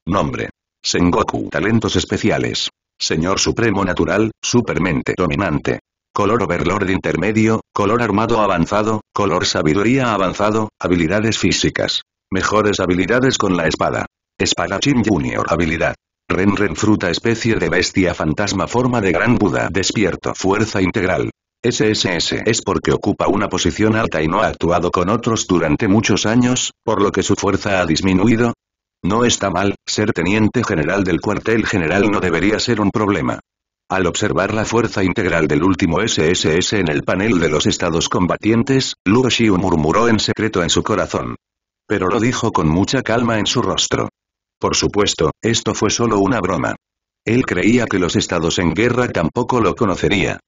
Nombre. Sengoku. Talentos especiales. Señor Supremo Natural, Supermente Dominante. Color Overlord Intermedio, Color Armado Avanzado, Color Sabiduría Avanzado, Habilidades Físicas. Mejores habilidades con la espada. Espadachín Junior Habilidad. Renren Fruta Especie de Bestia Fantasma Forma de Gran Buda Despierto Fuerza Integral. SSS es porque ocupa una posición alta y no ha actuado con otros durante muchos años, por lo que su fuerza ha disminuido. No está mal, ser teniente general del cuartel general no debería ser un problema. Al observar la fuerza integral del último SSS en el panel de los estados combatientes, Luo murmuró en secreto en su corazón. Pero lo dijo con mucha calma en su rostro. Por supuesto, esto fue solo una broma. Él creía que los estados en guerra tampoco lo conocería.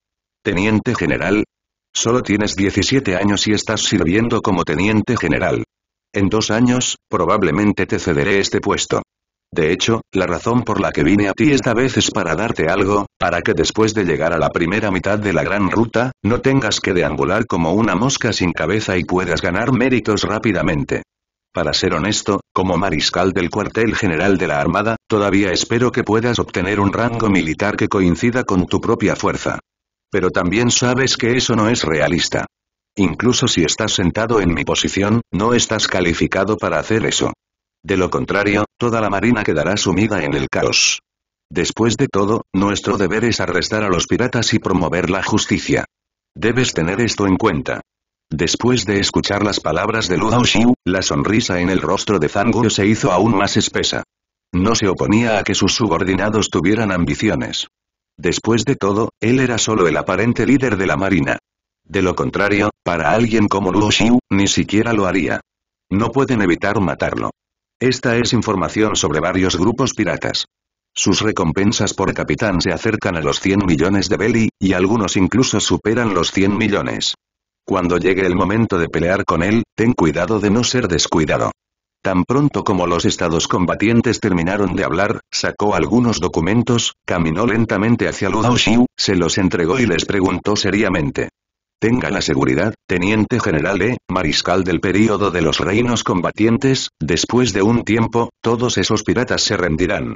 Teniente General. Solo tienes 17 años y estás sirviendo como Teniente General. En dos años, probablemente te cederé este puesto. De hecho, la razón por la que vine a ti esta vez es para darte algo, para que después de llegar a la primera mitad de la gran ruta, no tengas que deambular como una mosca sin cabeza y puedas ganar méritos rápidamente. Para ser honesto, como mariscal del cuartel general de la Armada, todavía espero que puedas obtener un rango militar que coincida con tu propia fuerza. Pero también sabes que eso no es realista. Incluso si estás sentado en mi posición, no estás calificado para hacer eso. De lo contrario, toda la marina quedará sumida en el caos. Después de todo, nuestro deber es arrestar a los piratas y promover la justicia. Debes tener esto en cuenta. Después de escuchar las palabras de Lu Xiu, la sonrisa en el rostro de Zanguo se hizo aún más espesa. No se oponía a que sus subordinados tuvieran ambiciones. Después de todo, él era solo el aparente líder de la marina. De lo contrario, para alguien como Lu Xiu, ni siquiera lo haría. No pueden evitar matarlo. Esta es información sobre varios grupos piratas. Sus recompensas por capitán se acercan a los 100 millones de Belly, y algunos incluso superan los 100 millones. Cuando llegue el momento de pelear con él, ten cuidado de no ser descuidado. Tan pronto como los estados combatientes terminaron de hablar, sacó algunos documentos, caminó lentamente hacia luo Xiu, se los entregó y les preguntó seriamente. Tenga la seguridad, Teniente General E, Mariscal del período de los reinos combatientes, después de un tiempo, todos esos piratas se rendirán.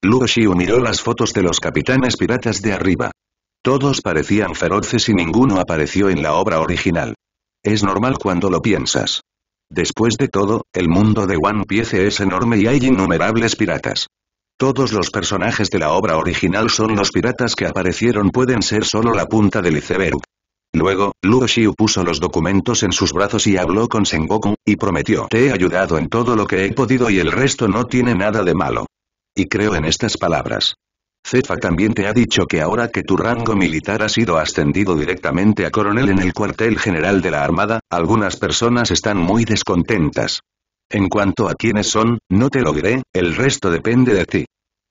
Luo Xiu miró las fotos de los capitanes piratas de arriba. Todos parecían feroces y ninguno apareció en la obra original. Es normal cuando lo piensas. Después de todo, el mundo de One Piece es enorme y hay innumerables piratas. Todos los personajes de la obra original son los piratas que aparecieron pueden ser solo la punta del iceberg. Luego, Luo Xiu puso los documentos en sus brazos y habló con Sengoku, y prometió «Te he ayudado en todo lo que he podido y el resto no tiene nada de malo». Y creo en estas palabras. Cefa también te ha dicho que ahora que tu rango militar ha sido ascendido directamente a coronel en el cuartel general de la Armada, algunas personas están muy descontentas. En cuanto a quiénes son, no te lo diré, el resto depende de ti.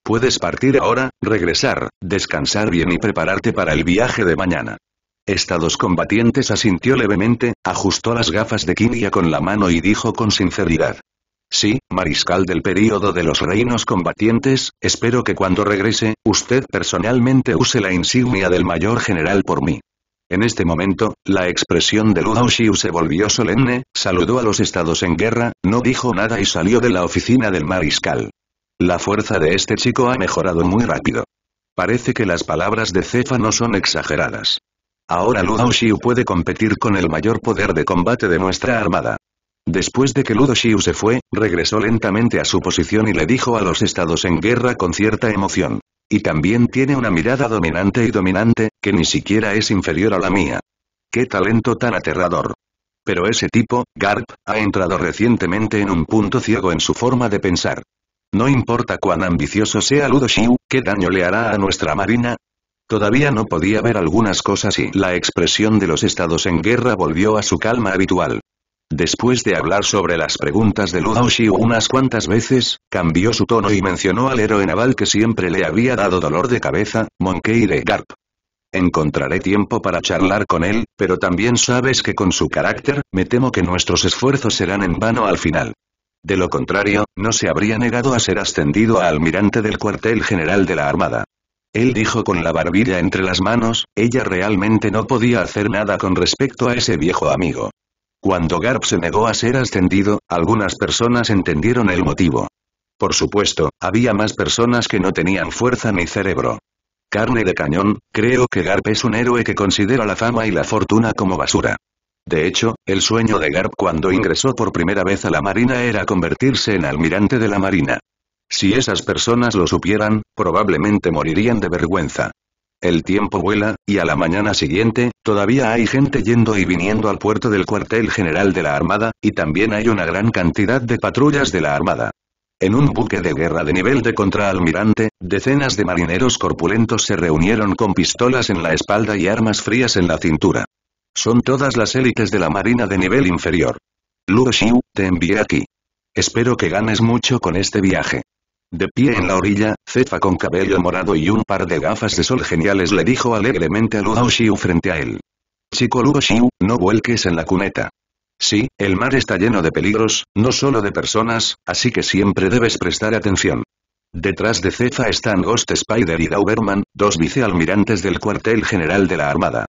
Puedes partir ahora, regresar, descansar bien y prepararte para el viaje de mañana. Estados combatientes asintió levemente, ajustó las gafas de Kimia con la mano y dijo con sinceridad. Sí, mariscal del período de los reinos combatientes, espero que cuando regrese, usted personalmente use la insignia del mayor general por mí. En este momento, la expresión de Lu Xiu se volvió solemne, saludó a los estados en guerra, no dijo nada y salió de la oficina del mariscal. La fuerza de este chico ha mejorado muy rápido. Parece que las palabras de Cefa no son exageradas. Ahora Lu Xiu puede competir con el mayor poder de combate de nuestra armada. Después de que Ludo se fue, regresó lentamente a su posición y le dijo a los estados en guerra con cierta emoción. Y también tiene una mirada dominante y dominante, que ni siquiera es inferior a la mía. ¡Qué talento tan aterrador! Pero ese tipo, Garp, ha entrado recientemente en un punto ciego en su forma de pensar. No importa cuán ambicioso sea Ludo ¿qué daño le hará a nuestra marina? Todavía no podía ver algunas cosas y la expresión de los estados en guerra volvió a su calma habitual. Después de hablar sobre las preguntas de Lu Xiu unas cuantas veces, cambió su tono y mencionó al héroe naval que siempre le había dado dolor de cabeza, Monkey Garp. Encontraré tiempo para charlar con él, pero también sabes que con su carácter, me temo que nuestros esfuerzos serán en vano al final. De lo contrario, no se habría negado a ser ascendido a almirante del cuartel general de la Armada. Él dijo con la barbilla entre las manos, ella realmente no podía hacer nada con respecto a ese viejo amigo. Cuando Garp se negó a ser ascendido, algunas personas entendieron el motivo. Por supuesto, había más personas que no tenían fuerza ni cerebro. Carne de cañón, creo que Garp es un héroe que considera la fama y la fortuna como basura. De hecho, el sueño de Garp cuando ingresó por primera vez a la marina era convertirse en almirante de la marina. Si esas personas lo supieran, probablemente morirían de vergüenza. El tiempo vuela, y a la mañana siguiente, todavía hay gente yendo y viniendo al puerto del cuartel general de la Armada, y también hay una gran cantidad de patrullas de la Armada. En un buque de guerra de nivel de contraalmirante, decenas de marineros corpulentos se reunieron con pistolas en la espalda y armas frías en la cintura. Son todas las élites de la marina de nivel inferior. Lu Xiu, te envié aquí. Espero que ganes mucho con este viaje. De pie en la orilla, Cefa con cabello morado y un par de gafas de sol geniales le dijo alegremente a Luo Xiu frente a él. Chico Luo Xiu, no vuelques en la cuneta. Sí, el mar está lleno de peligros, no solo de personas, así que siempre debes prestar atención. Detrás de Cefa están Ghost Spider y Dauberman, dos vicealmirantes del cuartel general de la Armada.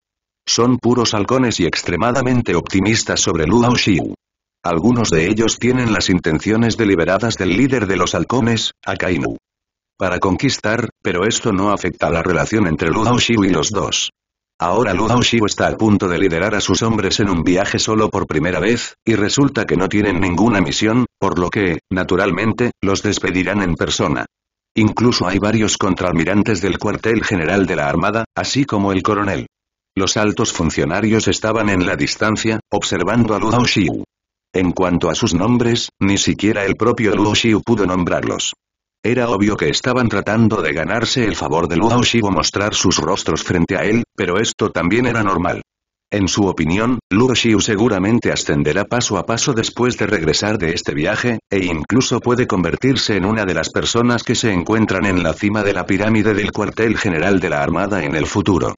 Son puros halcones y extremadamente optimistas sobre Luo Xiu. Algunos de ellos tienen las intenciones deliberadas del líder de los halcones, Akainu. Para conquistar, pero esto no afecta la relación entre Lu y los dos. Ahora Lu está a punto de liderar a sus hombres en un viaje solo por primera vez, y resulta que no tienen ninguna misión, por lo que, naturalmente, los despedirán en persona. Incluso hay varios contraalmirantes del cuartel general de la Armada, así como el coronel. Los altos funcionarios estaban en la distancia, observando a Lu en cuanto a sus nombres, ni siquiera el propio Luo Xiu pudo nombrarlos. Era obvio que estaban tratando de ganarse el favor de Luo Xiu o mostrar sus rostros frente a él, pero esto también era normal. En su opinión, Luo Xiu seguramente ascenderá paso a paso después de regresar de este viaje, e incluso puede convertirse en una de las personas que se encuentran en la cima de la pirámide del cuartel general de la Armada en el futuro.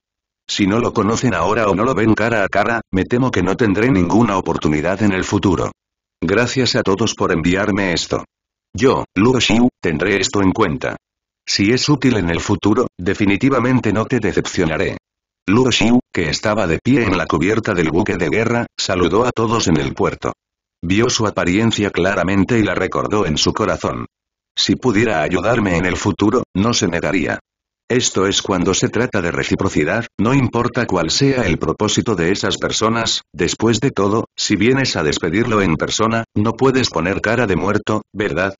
Si no lo conocen ahora o no lo ven cara a cara, me temo que no tendré ninguna oportunidad en el futuro. Gracias a todos por enviarme esto. Yo, Luo Xiu, tendré esto en cuenta. Si es útil en el futuro, definitivamente no te decepcionaré. Luo Xiu, que estaba de pie en la cubierta del buque de guerra, saludó a todos en el puerto. Vio su apariencia claramente y la recordó en su corazón. Si pudiera ayudarme en el futuro, no se negaría. Esto es cuando se trata de reciprocidad, no importa cuál sea el propósito de esas personas, después de todo, si vienes a despedirlo en persona, no puedes poner cara de muerto, ¿verdad?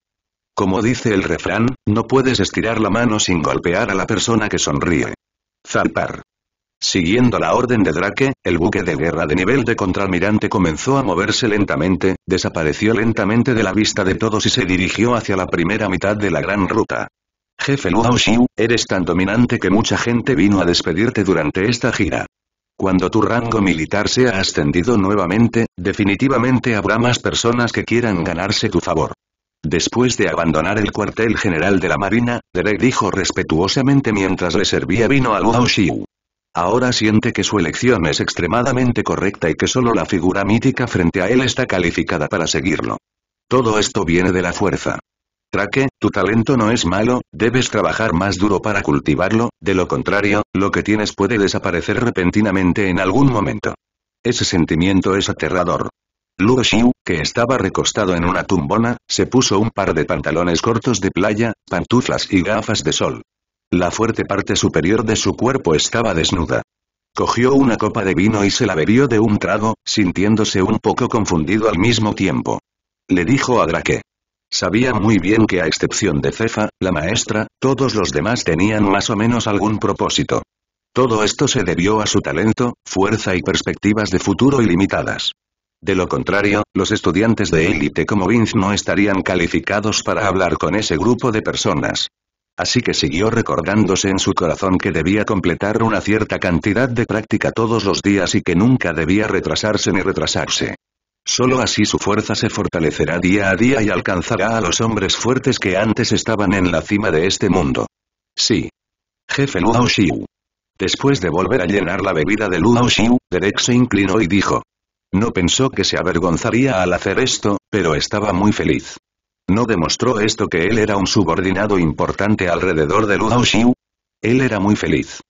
Como dice el refrán, no puedes estirar la mano sin golpear a la persona que sonríe. Zalpar. Siguiendo la orden de Drake, el buque de guerra de nivel de contralmirante comenzó a moverse lentamente, desapareció lentamente de la vista de todos y se dirigió hacia la primera mitad de la gran ruta. Jefe Luo Xiu, eres tan dominante que mucha gente vino a despedirte durante esta gira. Cuando tu rango militar sea ascendido nuevamente, definitivamente habrá más personas que quieran ganarse tu favor. Después de abandonar el cuartel general de la Marina, Derek dijo respetuosamente mientras le servía vino a Luo Xiu. Ahora siente que su elección es extremadamente correcta y que solo la figura mítica frente a él está calificada para seguirlo. Todo esto viene de la fuerza. Traque, tu talento no es malo, debes trabajar más duro para cultivarlo, de lo contrario, lo que tienes puede desaparecer repentinamente en algún momento. Ese sentimiento es aterrador. Luo Xiu, que estaba recostado en una tumbona, se puso un par de pantalones cortos de playa, pantuflas y gafas de sol. La fuerte parte superior de su cuerpo estaba desnuda. Cogió una copa de vino y se la bebió de un trago, sintiéndose un poco confundido al mismo tiempo. Le dijo a Drake, Sabía muy bien que a excepción de Cefa, la maestra, todos los demás tenían más o menos algún propósito. Todo esto se debió a su talento, fuerza y perspectivas de futuro ilimitadas. De lo contrario, los estudiantes de élite como Vince no estarían calificados para hablar con ese grupo de personas. Así que siguió recordándose en su corazón que debía completar una cierta cantidad de práctica todos los días y que nunca debía retrasarse ni retrasarse. Solo así su fuerza se fortalecerá día a día y alcanzará a los hombres fuertes que antes estaban en la cima de este mundo. Sí. Jefe Luo Xiu. Después de volver a llenar la bebida de Luo Xiu, Derek se inclinó y dijo. No pensó que se avergonzaría al hacer esto, pero estaba muy feliz. ¿No demostró esto que él era un subordinado importante alrededor de Luo Xiu? Él era muy feliz.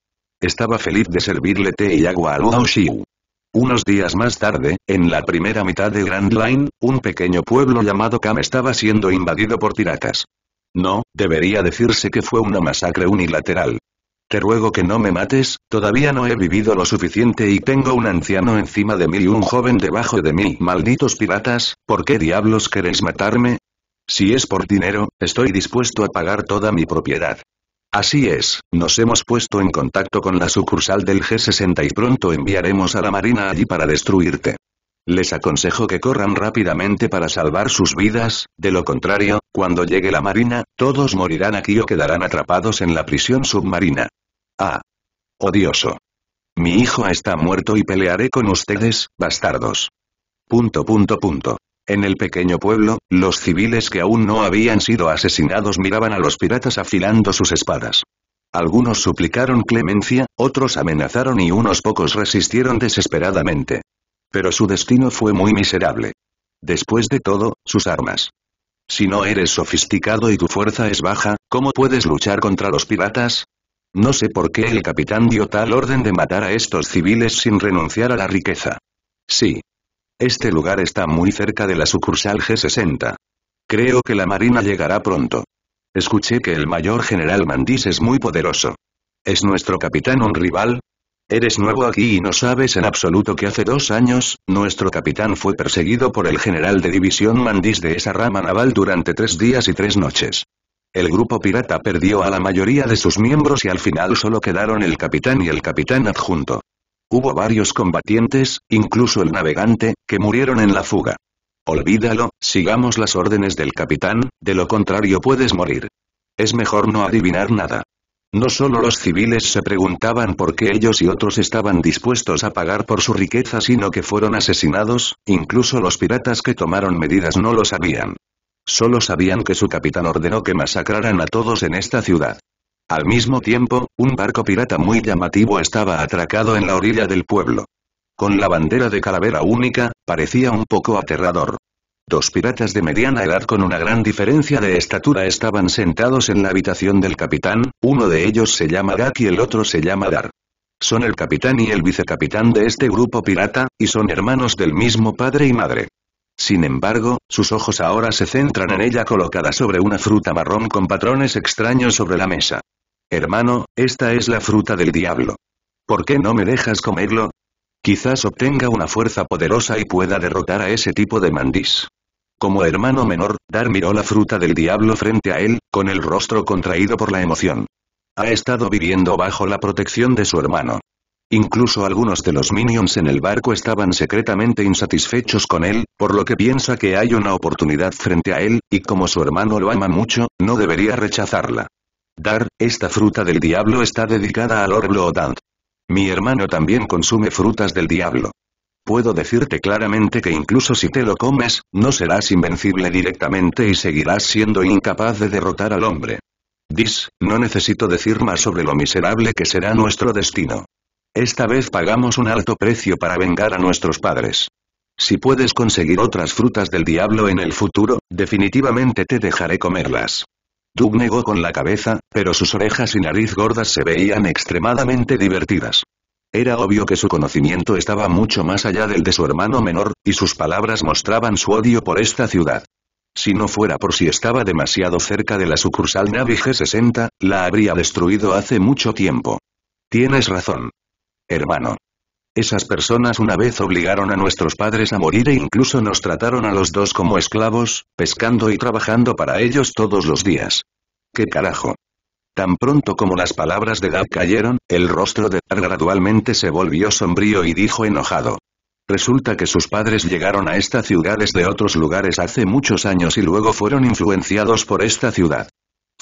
Estaba feliz de servirle té y agua a Luo Xiu. Unos días más tarde, en la primera mitad de Grand Line, un pequeño pueblo llamado Cam estaba siendo invadido por piratas. No, debería decirse que fue una masacre unilateral. Te ruego que no me mates, todavía no he vivido lo suficiente y tengo un anciano encima de mí y un joven debajo de mí. Malditos piratas, ¿por qué diablos queréis matarme? Si es por dinero, estoy dispuesto a pagar toda mi propiedad. Así es, nos hemos puesto en contacto con la sucursal del G60 y pronto enviaremos a la Marina allí para destruirte. Les aconsejo que corran rápidamente para salvar sus vidas, de lo contrario, cuando llegue la Marina, todos morirán aquí o quedarán atrapados en la prisión submarina. Ah. Odioso. Mi hijo está muerto y pelearé con ustedes, bastardos. Punto punto punto. En el pequeño pueblo, los civiles que aún no habían sido asesinados miraban a los piratas afilando sus espadas. Algunos suplicaron clemencia, otros amenazaron y unos pocos resistieron desesperadamente. Pero su destino fue muy miserable. Después de todo, sus armas. Si no eres sofisticado y tu fuerza es baja, ¿cómo puedes luchar contra los piratas? No sé por qué el capitán dio tal orden de matar a estos civiles sin renunciar a la riqueza. Sí, este lugar está muy cerca de la sucursal G60. Creo que la Marina llegará pronto. Escuché que el mayor general Mandis es muy poderoso. ¿Es nuestro capitán un rival? Eres nuevo aquí y no sabes en absoluto que hace dos años, nuestro capitán fue perseguido por el general de división Mandis de esa rama naval durante tres días y tres noches. El grupo pirata perdió a la mayoría de sus miembros y al final solo quedaron el capitán y el capitán adjunto. Hubo varios combatientes, incluso el navegante, que murieron en la fuga. Olvídalo, sigamos las órdenes del capitán, de lo contrario puedes morir. Es mejor no adivinar nada. No solo los civiles se preguntaban por qué ellos y otros estaban dispuestos a pagar por su riqueza sino que fueron asesinados, incluso los piratas que tomaron medidas no lo sabían. Solo sabían que su capitán ordenó que masacraran a todos en esta ciudad. Al mismo tiempo, un barco pirata muy llamativo estaba atracado en la orilla del pueblo. Con la bandera de calavera única, parecía un poco aterrador. Dos piratas de mediana edad con una gran diferencia de estatura estaban sentados en la habitación del capitán, uno de ellos se llama Gak y el otro se llama Dar. Son el capitán y el vicecapitán de este grupo pirata, y son hermanos del mismo padre y madre. Sin embargo, sus ojos ahora se centran en ella colocada sobre una fruta marrón con patrones extraños sobre la mesa. Hermano, esta es la fruta del diablo. ¿Por qué no me dejas comerlo? Quizás obtenga una fuerza poderosa y pueda derrotar a ese tipo de mandís. Como hermano menor, Dar miró la fruta del diablo frente a él, con el rostro contraído por la emoción. Ha estado viviendo bajo la protección de su hermano. Incluso algunos de los minions en el barco estaban secretamente insatisfechos con él, por lo que piensa que hay una oportunidad frente a él, y como su hermano lo ama mucho, no debería rechazarla. Dar, esta fruta del diablo está dedicada al Lord Odant. Mi hermano también consume frutas del diablo. Puedo decirte claramente que incluso si te lo comes, no serás invencible directamente y seguirás siendo incapaz de derrotar al hombre. Dis, no necesito decir más sobre lo miserable que será nuestro destino. Esta vez pagamos un alto precio para vengar a nuestros padres. Si puedes conseguir otras frutas del diablo en el futuro, definitivamente te dejaré comerlas. Doug negó con la cabeza, pero sus orejas y nariz gordas se veían extremadamente divertidas. Era obvio que su conocimiento estaba mucho más allá del de su hermano menor, y sus palabras mostraban su odio por esta ciudad. Si no fuera por si estaba demasiado cerca de la sucursal Navi G60, la habría destruido hace mucho tiempo. Tienes razón, Hermano. Esas personas una vez obligaron a nuestros padres a morir e incluso nos trataron a los dos como esclavos, pescando y trabajando para ellos todos los días. ¿Qué carajo? Tan pronto como las palabras de Dad cayeron, el rostro de Dar gradualmente se volvió sombrío y dijo enojado. Resulta que sus padres llegaron a esta ciudad desde otros lugares hace muchos años y luego fueron influenciados por esta ciudad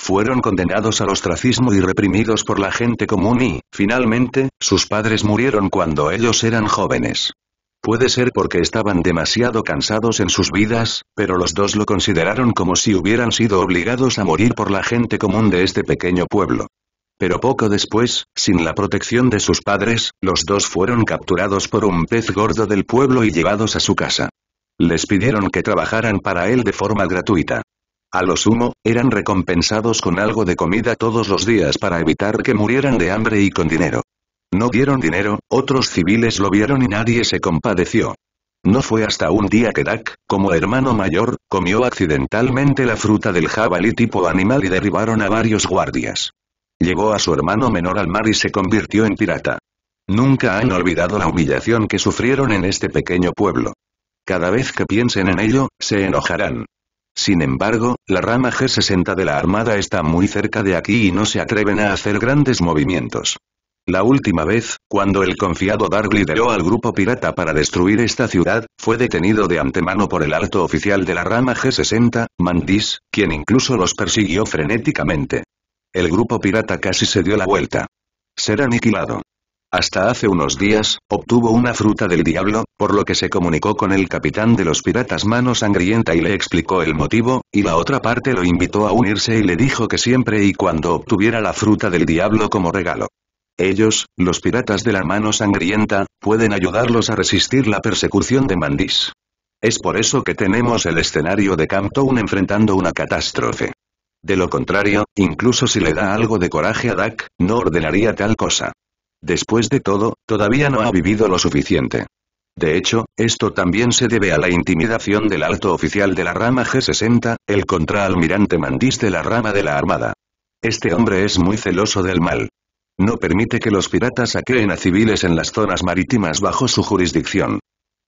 fueron condenados al ostracismo y reprimidos por la gente común y, finalmente, sus padres murieron cuando ellos eran jóvenes. Puede ser porque estaban demasiado cansados en sus vidas, pero los dos lo consideraron como si hubieran sido obligados a morir por la gente común de este pequeño pueblo. Pero poco después, sin la protección de sus padres, los dos fueron capturados por un pez gordo del pueblo y llevados a su casa. Les pidieron que trabajaran para él de forma gratuita. A lo sumo, eran recompensados con algo de comida todos los días para evitar que murieran de hambre y con dinero. No dieron dinero, otros civiles lo vieron y nadie se compadeció. No fue hasta un día que Dak, como hermano mayor, comió accidentalmente la fruta del jabalí tipo animal y derribaron a varios guardias. Llegó a su hermano menor al mar y se convirtió en pirata. Nunca han olvidado la humillación que sufrieron en este pequeño pueblo. Cada vez que piensen en ello, se enojarán. Sin embargo, la rama G60 de la Armada está muy cerca de aquí y no se atreven a hacer grandes movimientos. La última vez, cuando el confiado Dark lideró al grupo pirata para destruir esta ciudad, fue detenido de antemano por el alto oficial de la rama G60, Mandis, quien incluso los persiguió frenéticamente. El grupo pirata casi se dio la vuelta. Ser aniquilado. Hasta hace unos días, obtuvo una fruta del diablo, por lo que se comunicó con el capitán de los piratas Mano Sangrienta y le explicó el motivo, y la otra parte lo invitó a unirse y le dijo que siempre y cuando obtuviera la fruta del diablo como regalo. Ellos, los piratas de la Mano Sangrienta, pueden ayudarlos a resistir la persecución de Mandis. Es por eso que tenemos el escenario de Camptown enfrentando una catástrofe. De lo contrario, incluso si le da algo de coraje a Dak, no ordenaría tal cosa. Después de todo, todavía no ha vivido lo suficiente. De hecho, esto también se debe a la intimidación del alto oficial de la rama G60, el contraalmirante Mandis de la rama de la Armada. Este hombre es muy celoso del mal. No permite que los piratas saqueen a civiles en las zonas marítimas bajo su jurisdicción.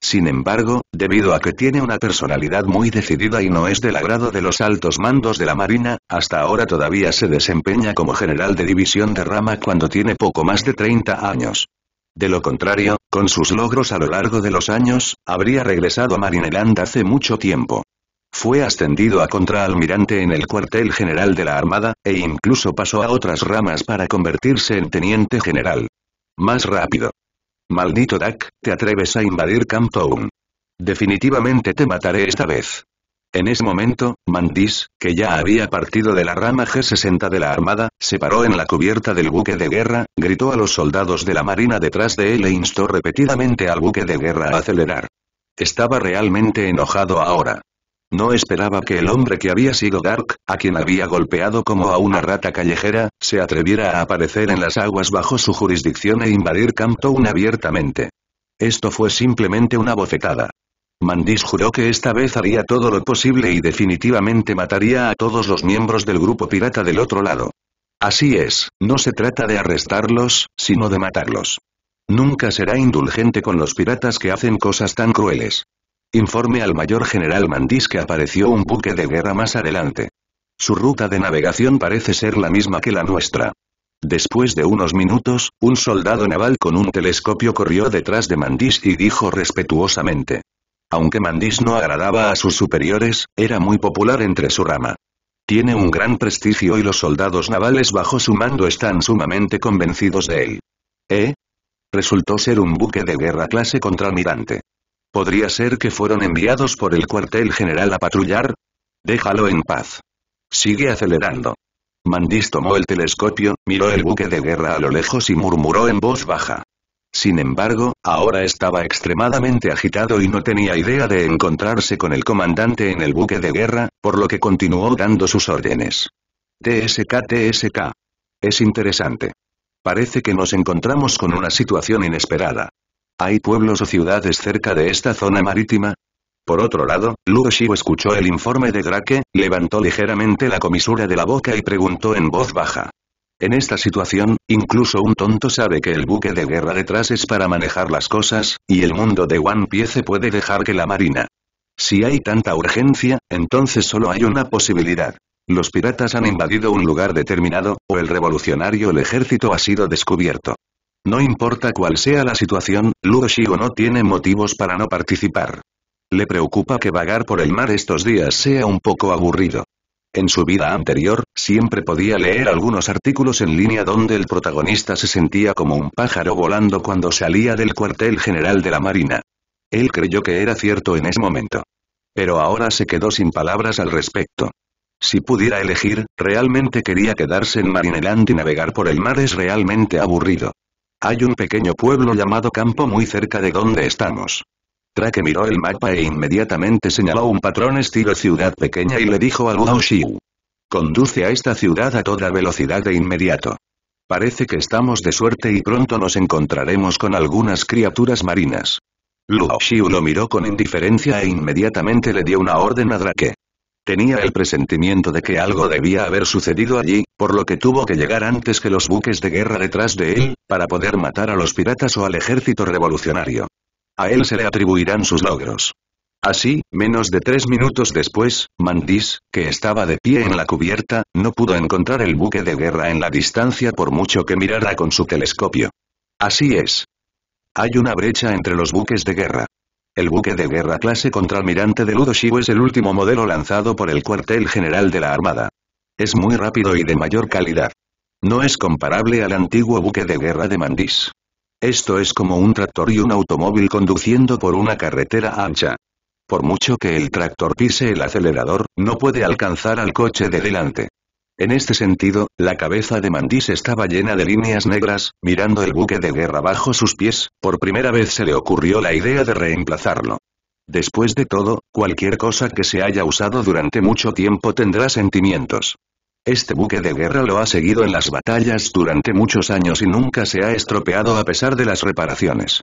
Sin embargo, debido a que tiene una personalidad muy decidida y no es del agrado de los altos mandos de la Marina, hasta ahora todavía se desempeña como general de división de rama cuando tiene poco más de 30 años. De lo contrario, con sus logros a lo largo de los años, habría regresado a Marineland hace mucho tiempo. Fue ascendido a contraalmirante en el cuartel general de la Armada, e incluso pasó a otras ramas para convertirse en teniente general. Más rápido. Maldito Dak, te atreves a invadir Camp Town. Definitivamente te mataré esta vez. En ese momento, Mandis, que ya había partido de la rama G-60 de la Armada, se paró en la cubierta del buque de guerra, gritó a los soldados de la marina detrás de él e instó repetidamente al buque de guerra a acelerar. Estaba realmente enojado ahora. No esperaba que el hombre que había sido Dark, a quien había golpeado como a una rata callejera, se atreviera a aparecer en las aguas bajo su jurisdicción e invadir Camptown abiertamente. Esto fue simplemente una bofetada. Mandis juró que esta vez haría todo lo posible y definitivamente mataría a todos los miembros del grupo pirata del otro lado. Así es, no se trata de arrestarlos, sino de matarlos. Nunca será indulgente con los piratas que hacen cosas tan crueles informe al mayor general Mandis que apareció un buque de guerra más adelante. Su ruta de navegación parece ser la misma que la nuestra. Después de unos minutos, un soldado naval con un telescopio corrió detrás de Mandis y dijo respetuosamente. Aunque Mandis no agradaba a sus superiores, era muy popular entre su rama. Tiene un gran prestigio y los soldados navales bajo su mando están sumamente convencidos de él. ¿Eh? Resultó ser un buque de guerra clase contramirante. ¿Podría ser que fueron enviados por el cuartel general a patrullar? Déjalo en paz. Sigue acelerando. Mandis tomó el telescopio, miró el buque de guerra a lo lejos y murmuró en voz baja. Sin embargo, ahora estaba extremadamente agitado y no tenía idea de encontrarse con el comandante en el buque de guerra, por lo que continuó dando sus órdenes. TSK TSK. Es interesante. Parece que nos encontramos con una situación inesperada. ¿Hay pueblos o ciudades cerca de esta zona marítima? Por otro lado, Luo escuchó el informe de Drake, levantó ligeramente la comisura de la boca y preguntó en voz baja. En esta situación, incluso un tonto sabe que el buque de guerra detrás es para manejar las cosas, y el mundo de One Piece puede dejar que la marina. Si hay tanta urgencia, entonces solo hay una posibilidad. Los piratas han invadido un lugar determinado, o el revolucionario el ejército ha sido descubierto. No importa cuál sea la situación, Luo Shigo no tiene motivos para no participar. Le preocupa que vagar por el mar estos días sea un poco aburrido. En su vida anterior, siempre podía leer algunos artículos en línea donde el protagonista se sentía como un pájaro volando cuando salía del cuartel general de la Marina. Él creyó que era cierto en ese momento. Pero ahora se quedó sin palabras al respecto. Si pudiera elegir, realmente quería quedarse en Marineland y navegar por el mar es realmente aburrido. Hay un pequeño pueblo llamado Campo muy cerca de donde estamos. Drake miró el mapa e inmediatamente señaló un patrón estilo ciudad pequeña y le dijo a Luo Xiu. Conduce a esta ciudad a toda velocidad de inmediato. Parece que estamos de suerte y pronto nos encontraremos con algunas criaturas marinas. Luo Xiu lo miró con indiferencia e inmediatamente le dio una orden a Drake. Tenía el presentimiento de que algo debía haber sucedido allí, por lo que tuvo que llegar antes que los buques de guerra detrás de él, para poder matar a los piratas o al ejército revolucionario. A él se le atribuirán sus logros. Así, menos de tres minutos después, Mandis, que estaba de pie en la cubierta, no pudo encontrar el buque de guerra en la distancia por mucho que mirara con su telescopio. Así es. Hay una brecha entre los buques de guerra. El buque de guerra clase almirante de Ludoshibo es el último modelo lanzado por el cuartel general de la Armada. Es muy rápido y de mayor calidad. No es comparable al antiguo buque de guerra de Mandis. Esto es como un tractor y un automóvil conduciendo por una carretera ancha. Por mucho que el tractor pise el acelerador, no puede alcanzar al coche de delante. En este sentido, la cabeza de Mandis estaba llena de líneas negras, mirando el buque de guerra bajo sus pies, por primera vez se le ocurrió la idea de reemplazarlo. Después de todo, cualquier cosa que se haya usado durante mucho tiempo tendrá sentimientos. Este buque de guerra lo ha seguido en las batallas durante muchos años y nunca se ha estropeado a pesar de las reparaciones.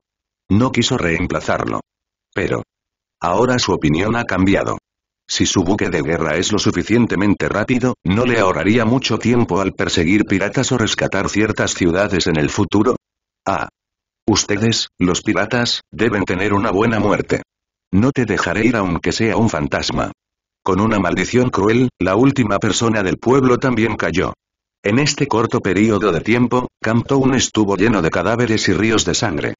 No quiso reemplazarlo. Pero. Ahora su opinión ha cambiado. Si su buque de guerra es lo suficientemente rápido, no le ahorraría mucho tiempo al perseguir piratas o rescatar ciertas ciudades en el futuro. Ah. Ustedes, los piratas, deben tener una buena muerte. No te dejaré ir aunque sea un fantasma. Con una maldición cruel, la última persona del pueblo también cayó. En este corto periodo de tiempo, Camptown estuvo lleno de cadáveres y ríos de sangre.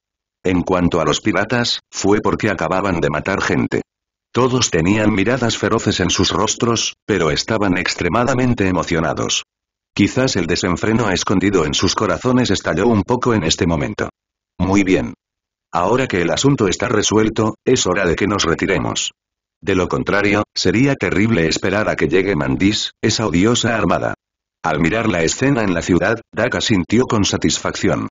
En cuanto a los piratas, fue porque acababan de matar gente. Todos tenían miradas feroces en sus rostros, pero estaban extremadamente emocionados. Quizás el desenfreno escondido en sus corazones estalló un poco en este momento. Muy bien. Ahora que el asunto está resuelto, es hora de que nos retiremos. De lo contrario, sería terrible esperar a que llegue Mandis, esa odiosa armada. Al mirar la escena en la ciudad, Daka sintió con satisfacción.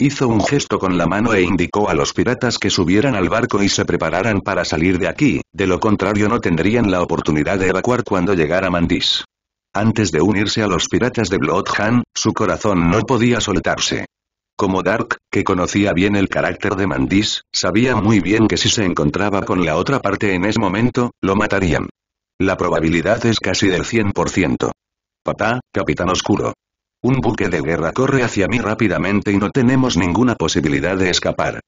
Hizo un gesto con la mano e indicó a los piratas que subieran al barco y se prepararan para salir de aquí, de lo contrario no tendrían la oportunidad de evacuar cuando llegara Mandis. Antes de unirse a los piratas de Bloodhan, su corazón no podía soltarse. Como Dark, que conocía bien el carácter de Mandis, sabía muy bien que si se encontraba con la otra parte en ese momento, lo matarían. La probabilidad es casi del 100%. Papá, Capitán Oscuro. Un buque de guerra corre hacia mí rápidamente y no tenemos ninguna posibilidad de escapar.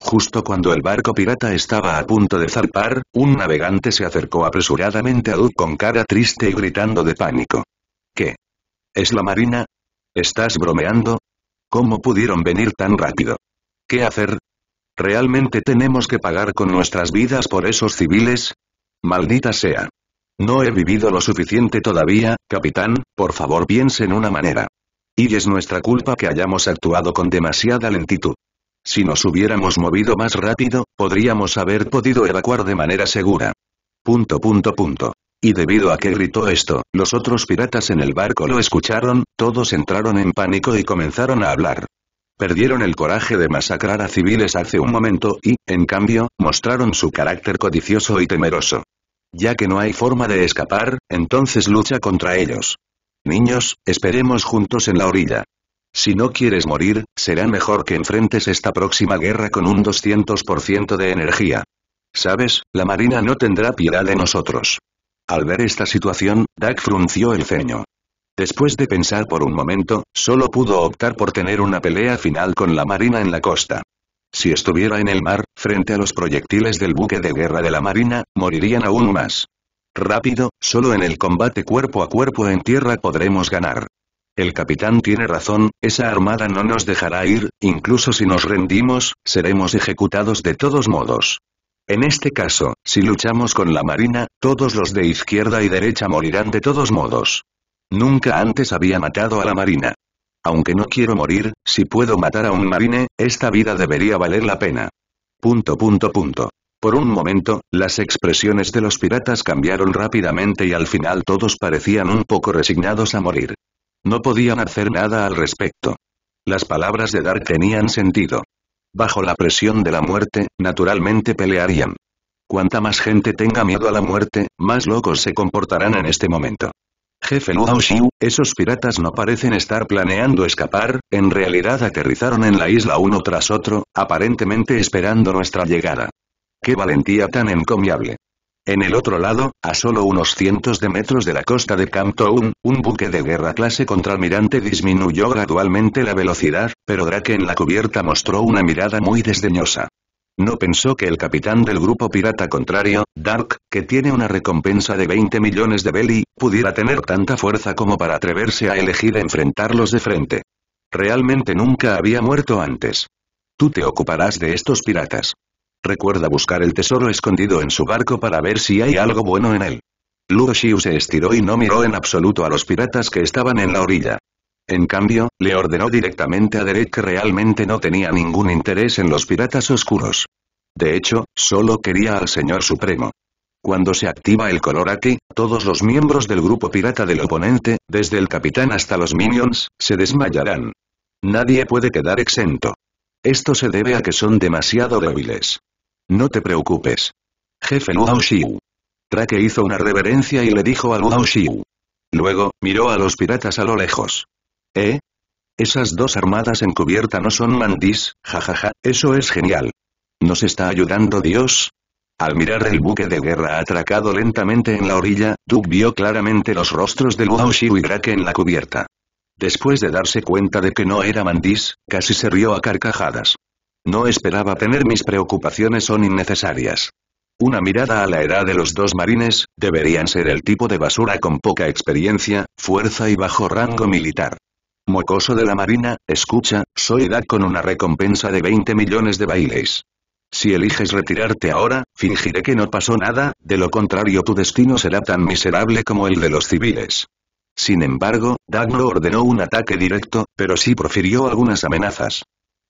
Justo cuando el barco pirata estaba a punto de zarpar, un navegante se acercó apresuradamente a Duke con cara triste y gritando de pánico. ¿Qué? ¿Es la marina? ¿Estás bromeando? ¿Cómo pudieron venir tan rápido? ¿Qué hacer? ¿Realmente tenemos que pagar con nuestras vidas por esos civiles? Maldita sea. No he vivido lo suficiente todavía, capitán, por favor piense en una manera. Y es nuestra culpa que hayamos actuado con demasiada lentitud. Si nos hubiéramos movido más rápido, podríamos haber podido evacuar de manera segura. Punto punto punto. Y debido a que gritó esto, los otros piratas en el barco lo escucharon, todos entraron en pánico y comenzaron a hablar. Perdieron el coraje de masacrar a civiles hace un momento y, en cambio, mostraron su carácter codicioso y temeroso. Ya que no hay forma de escapar, entonces lucha contra ellos. Niños, esperemos juntos en la orilla. Si no quieres morir, será mejor que enfrentes esta próxima guerra con un 200% de energía. Sabes, la marina no tendrá piedad de nosotros. Al ver esta situación, Dak frunció el ceño. Después de pensar por un momento, solo pudo optar por tener una pelea final con la marina en la costa. Si estuviera en el mar, frente a los proyectiles del buque de guerra de la marina, morirían aún más. Rápido, solo en el combate cuerpo a cuerpo en tierra podremos ganar. El capitán tiene razón, esa armada no nos dejará ir, incluso si nos rendimos, seremos ejecutados de todos modos. En este caso, si luchamos con la marina, todos los de izquierda y derecha morirán de todos modos. Nunca antes había matado a la marina. Aunque no quiero morir, si puedo matar a un marine, esta vida debería valer la pena. Punto punto punto. Por un momento, las expresiones de los piratas cambiaron rápidamente y al final todos parecían un poco resignados a morir. No podían hacer nada al respecto. Las palabras de Dark tenían sentido. Bajo la presión de la muerte, naturalmente pelearían. Cuanta más gente tenga miedo a la muerte, más locos se comportarán en este momento. Jefe Luo Xiu, esos piratas no parecen estar planeando escapar, en realidad aterrizaron en la isla uno tras otro, aparentemente esperando nuestra llegada. ¡Qué valentía tan encomiable! En el otro lado, a solo unos cientos de metros de la costa de Camptown, un buque de guerra clase almirante disminuyó gradualmente la velocidad, pero Drake en la cubierta mostró una mirada muy desdeñosa. No pensó que el capitán del grupo pirata contrario, Dark, que tiene una recompensa de 20 millones de belly, pudiera tener tanta fuerza como para atreverse a elegir enfrentarlos de frente. Realmente nunca había muerto antes. Tú te ocuparás de estos piratas. Recuerda buscar el tesoro escondido en su barco para ver si hay algo bueno en él. Luo Xiu se estiró y no miró en absoluto a los piratas que estaban en la orilla. En cambio, le ordenó directamente a Derek que realmente no tenía ningún interés en los piratas oscuros. De hecho, solo quería al Señor Supremo. Cuando se activa el color aquí, todos los miembros del grupo pirata del oponente, desde el capitán hasta los minions, se desmayarán. Nadie puede quedar exento. Esto se debe a que son demasiado débiles. No te preocupes. Jefe Luo Xiu. Drake hizo una reverencia y le dijo a Luo Xiu. Luego, miró a los piratas a lo lejos. ¿Eh? Esas dos armadas en cubierta no son mandis, jajaja, eso es genial. ¿Nos está ayudando Dios? Al mirar el buque de guerra atracado lentamente en la orilla, Duke vio claramente los rostros de Luo Xiu y Drake en la cubierta. Después de darse cuenta de que no era mandís, casi se rió a carcajadas. No esperaba tener mis preocupaciones son innecesarias. Una mirada a la edad de los dos marines, deberían ser el tipo de basura con poca experiencia, fuerza y bajo rango militar. Mocoso de la Marina, escucha, soy edad con una recompensa de 20 millones de bailes. Si eliges retirarte ahora, fingiré que no pasó nada, de lo contrario tu destino será tan miserable como el de los civiles. Sin embargo, Dag no ordenó un ataque directo, pero sí profirió algunas amenazas.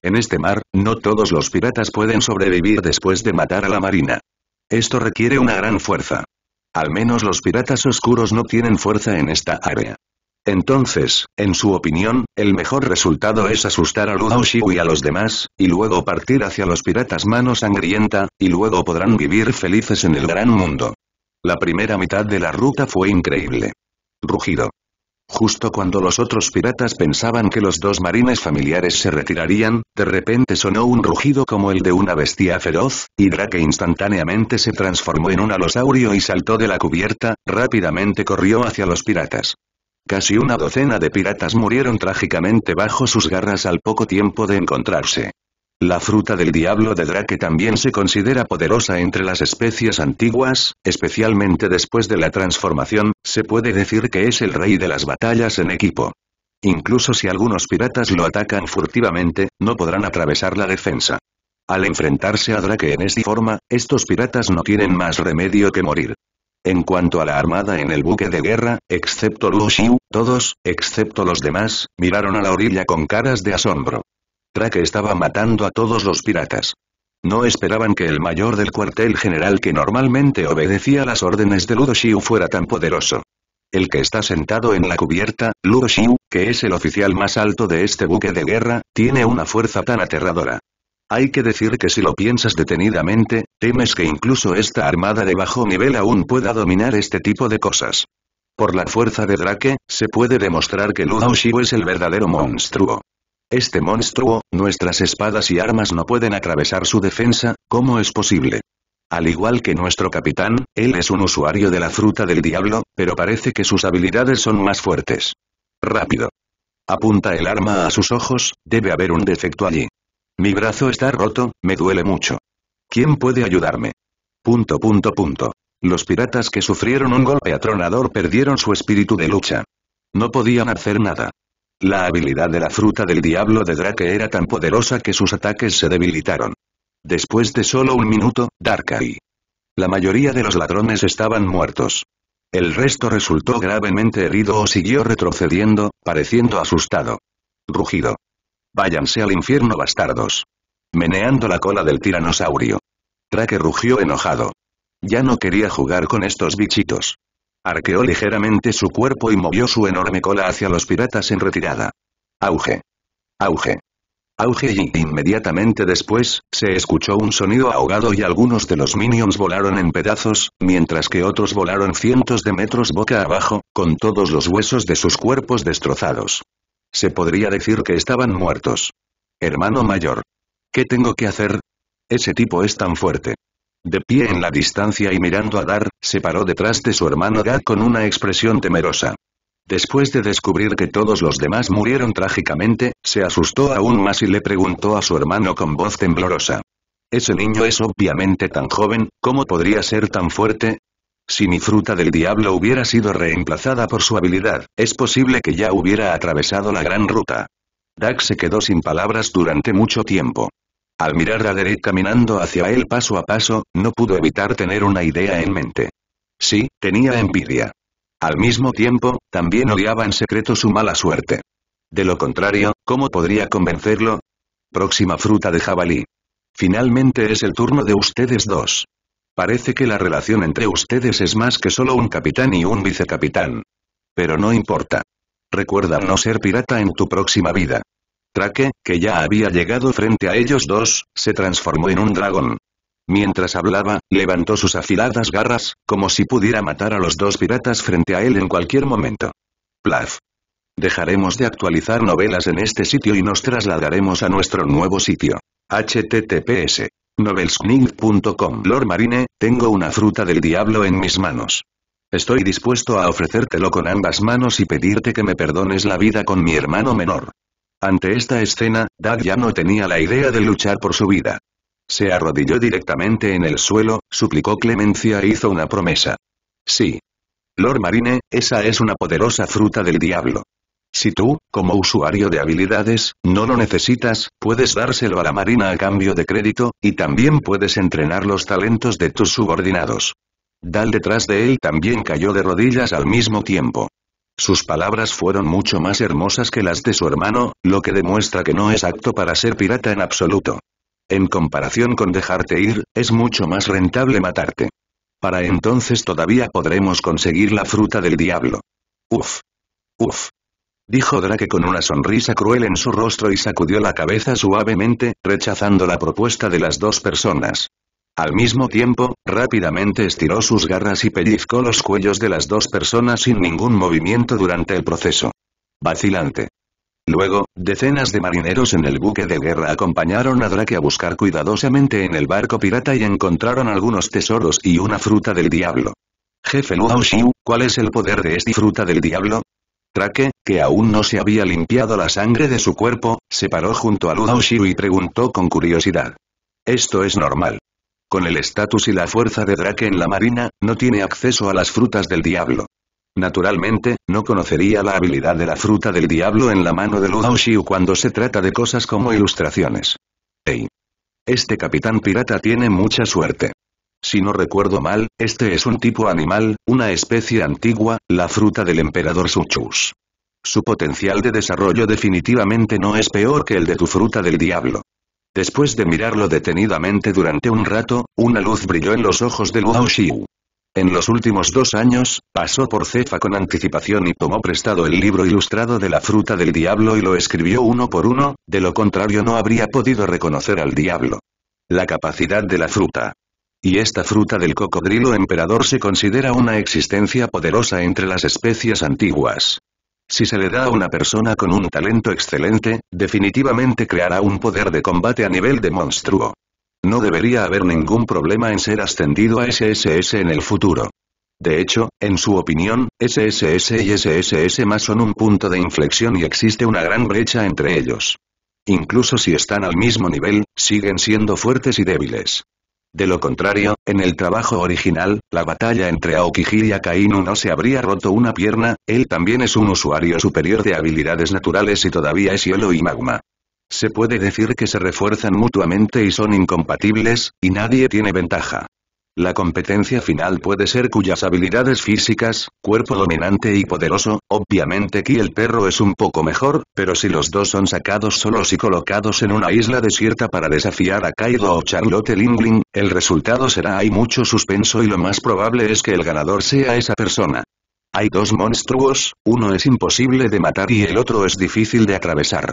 En este mar, no todos los piratas pueden sobrevivir después de matar a la marina. Esto requiere una gran fuerza. Al menos los piratas oscuros no tienen fuerza en esta área. Entonces, en su opinión, el mejor resultado es asustar a Luo y a los demás, y luego partir hacia los piratas mano sangrienta, y luego podrán vivir felices en el gran mundo. La primera mitad de la ruta fue increíble. Rugido. Justo cuando los otros piratas pensaban que los dos marines familiares se retirarían, de repente sonó un rugido como el de una bestia feroz, y Drake instantáneamente se transformó en un alosaurio y saltó de la cubierta, rápidamente corrió hacia los piratas. Casi una docena de piratas murieron trágicamente bajo sus garras al poco tiempo de encontrarse. La fruta del diablo de Drake también se considera poderosa entre las especies antiguas, especialmente después de la transformación, se puede decir que es el rey de las batallas en equipo. Incluso si algunos piratas lo atacan furtivamente, no podrán atravesar la defensa. Al enfrentarse a Drake en esta forma, estos piratas no tienen más remedio que morir. En cuanto a la armada en el buque de guerra, excepto Lu Xiu, todos, excepto los demás, miraron a la orilla con caras de asombro. Drake estaba matando a todos los piratas. No esperaban que el mayor del cuartel general que normalmente obedecía las órdenes de Ludo fuera tan poderoso. El que está sentado en la cubierta, Ludo que es el oficial más alto de este buque de guerra, tiene una fuerza tan aterradora. Hay que decir que si lo piensas detenidamente, temes que incluso esta armada de bajo nivel aún pueda dominar este tipo de cosas. Por la fuerza de Drake, se puede demostrar que Ludo es el verdadero monstruo. Este monstruo, nuestras espadas y armas no pueden atravesar su defensa, ¿cómo es posible? Al igual que nuestro capitán, él es un usuario de la fruta del diablo, pero parece que sus habilidades son más fuertes. Rápido. Apunta el arma a sus ojos, debe haber un defecto allí. Mi brazo está roto, me duele mucho. ¿Quién puede ayudarme? Punto punto punto. Los piratas que sufrieron un golpe atronador perdieron su espíritu de lucha. No podían hacer nada. La habilidad de la fruta del diablo de Drake era tan poderosa que sus ataques se debilitaron. Después de solo un minuto, Darkai. La mayoría de los ladrones estaban muertos. El resto resultó gravemente herido o siguió retrocediendo, pareciendo asustado. Rugido. Váyanse al infierno bastardos. Meneando la cola del tiranosaurio. Drake rugió enojado. Ya no quería jugar con estos bichitos. Arqueó ligeramente su cuerpo y movió su enorme cola hacia los piratas en retirada. Auge. Auge. Auge y inmediatamente después, se escuchó un sonido ahogado y algunos de los minions volaron en pedazos, mientras que otros volaron cientos de metros boca abajo, con todos los huesos de sus cuerpos destrozados. Se podría decir que estaban muertos. Hermano mayor. ¿Qué tengo que hacer? Ese tipo es tan fuerte. De pie en la distancia y mirando a Dar, se paró detrás de su hermano Gad con una expresión temerosa. Después de descubrir que todos los demás murieron trágicamente, se asustó aún más y le preguntó a su hermano con voz temblorosa. Ese niño es obviamente tan joven, ¿cómo podría ser tan fuerte? Si mi fruta del diablo hubiera sido reemplazada por su habilidad, es posible que ya hubiera atravesado la gran ruta. Dak se quedó sin palabras durante mucho tiempo. Al mirar a Derek caminando hacia él paso a paso, no pudo evitar tener una idea en mente. Sí, tenía envidia. Al mismo tiempo, también odiaba en secreto su mala suerte. De lo contrario, ¿cómo podría convencerlo? Próxima fruta de jabalí. Finalmente es el turno de ustedes dos. Parece que la relación entre ustedes es más que solo un capitán y un vicecapitán. Pero no importa. Recuerda no ser pirata en tu próxima vida. Traque, que ya había llegado frente a ellos dos, se transformó en un dragón. Mientras hablaba, levantó sus afiladas garras, como si pudiera matar a los dos piratas frente a él en cualquier momento. Plaf. Dejaremos de actualizar novelas en este sitio y nos trasladaremos a nuestro nuevo sitio. https. Novelsnink.com. Lord Marine, tengo una fruta del diablo en mis manos. Estoy dispuesto a ofrecértelo con ambas manos y pedirte que me perdones la vida con mi hermano menor. Ante esta escena, Dad ya no tenía la idea de luchar por su vida. Se arrodilló directamente en el suelo, suplicó clemencia e hizo una promesa. Sí. Lord Marine, esa es una poderosa fruta del diablo. Si tú, como usuario de habilidades, no lo necesitas, puedes dárselo a la Marina a cambio de crédito, y también puedes entrenar los talentos de tus subordinados. Dal detrás de él también cayó de rodillas al mismo tiempo. Sus palabras fueron mucho más hermosas que las de su hermano, lo que demuestra que no es apto para ser pirata en absoluto. En comparación con dejarte ir, es mucho más rentable matarte. Para entonces todavía podremos conseguir la fruta del diablo. Uf. Uf. Dijo Drake con una sonrisa cruel en su rostro y sacudió la cabeza suavemente, rechazando la propuesta de las dos personas. Al mismo tiempo, rápidamente estiró sus garras y pellizcó los cuellos de las dos personas sin ningún movimiento durante el proceso. Vacilante. Luego, decenas de marineros en el buque de guerra acompañaron a Drake a buscar cuidadosamente en el barco pirata y encontraron algunos tesoros y una fruta del diablo. Jefe Luo Xiu, ¿cuál es el poder de esta fruta del diablo? Drake, que aún no se había limpiado la sangre de su cuerpo, se paró junto a Luo Xiu y preguntó con curiosidad. Esto es normal. Con el estatus y la fuerza de Drake en la marina, no tiene acceso a las frutas del diablo. Naturalmente, no conocería la habilidad de la fruta del diablo en la mano de Lu cuando se trata de cosas como ilustraciones. Ey. Este capitán pirata tiene mucha suerte. Si no recuerdo mal, este es un tipo animal, una especie antigua, la fruta del emperador Suchus. Su potencial de desarrollo definitivamente no es peor que el de tu fruta del diablo. Después de mirarlo detenidamente durante un rato, una luz brilló en los ojos de Luo Xiu. En los últimos dos años, pasó por Cefa con anticipación y tomó prestado el libro ilustrado de la fruta del diablo y lo escribió uno por uno, de lo contrario no habría podido reconocer al diablo. La capacidad de la fruta. Y esta fruta del cocodrilo emperador se considera una existencia poderosa entre las especies antiguas. Si se le da a una persona con un talento excelente, definitivamente creará un poder de combate a nivel de monstruo. No debería haber ningún problema en ser ascendido a SSS en el futuro. De hecho, en su opinión, SSS y SSS más son un punto de inflexión y existe una gran brecha entre ellos. Incluso si están al mismo nivel, siguen siendo fuertes y débiles. De lo contrario, en el trabajo original, la batalla entre Aokiji y Akainu no se habría roto una pierna, él también es un usuario superior de habilidades naturales y todavía es Yolo y magma. Se puede decir que se refuerzan mutuamente y son incompatibles, y nadie tiene ventaja. La competencia final puede ser cuyas habilidades físicas, cuerpo dominante y poderoso, obviamente aquí el perro es un poco mejor, pero si los dos son sacados solos y colocados en una isla desierta para desafiar a Kaido o Charlotte Lingling, el resultado será hay mucho suspenso y lo más probable es que el ganador sea esa persona. Hay dos monstruos, uno es imposible de matar y el otro es difícil de atravesar.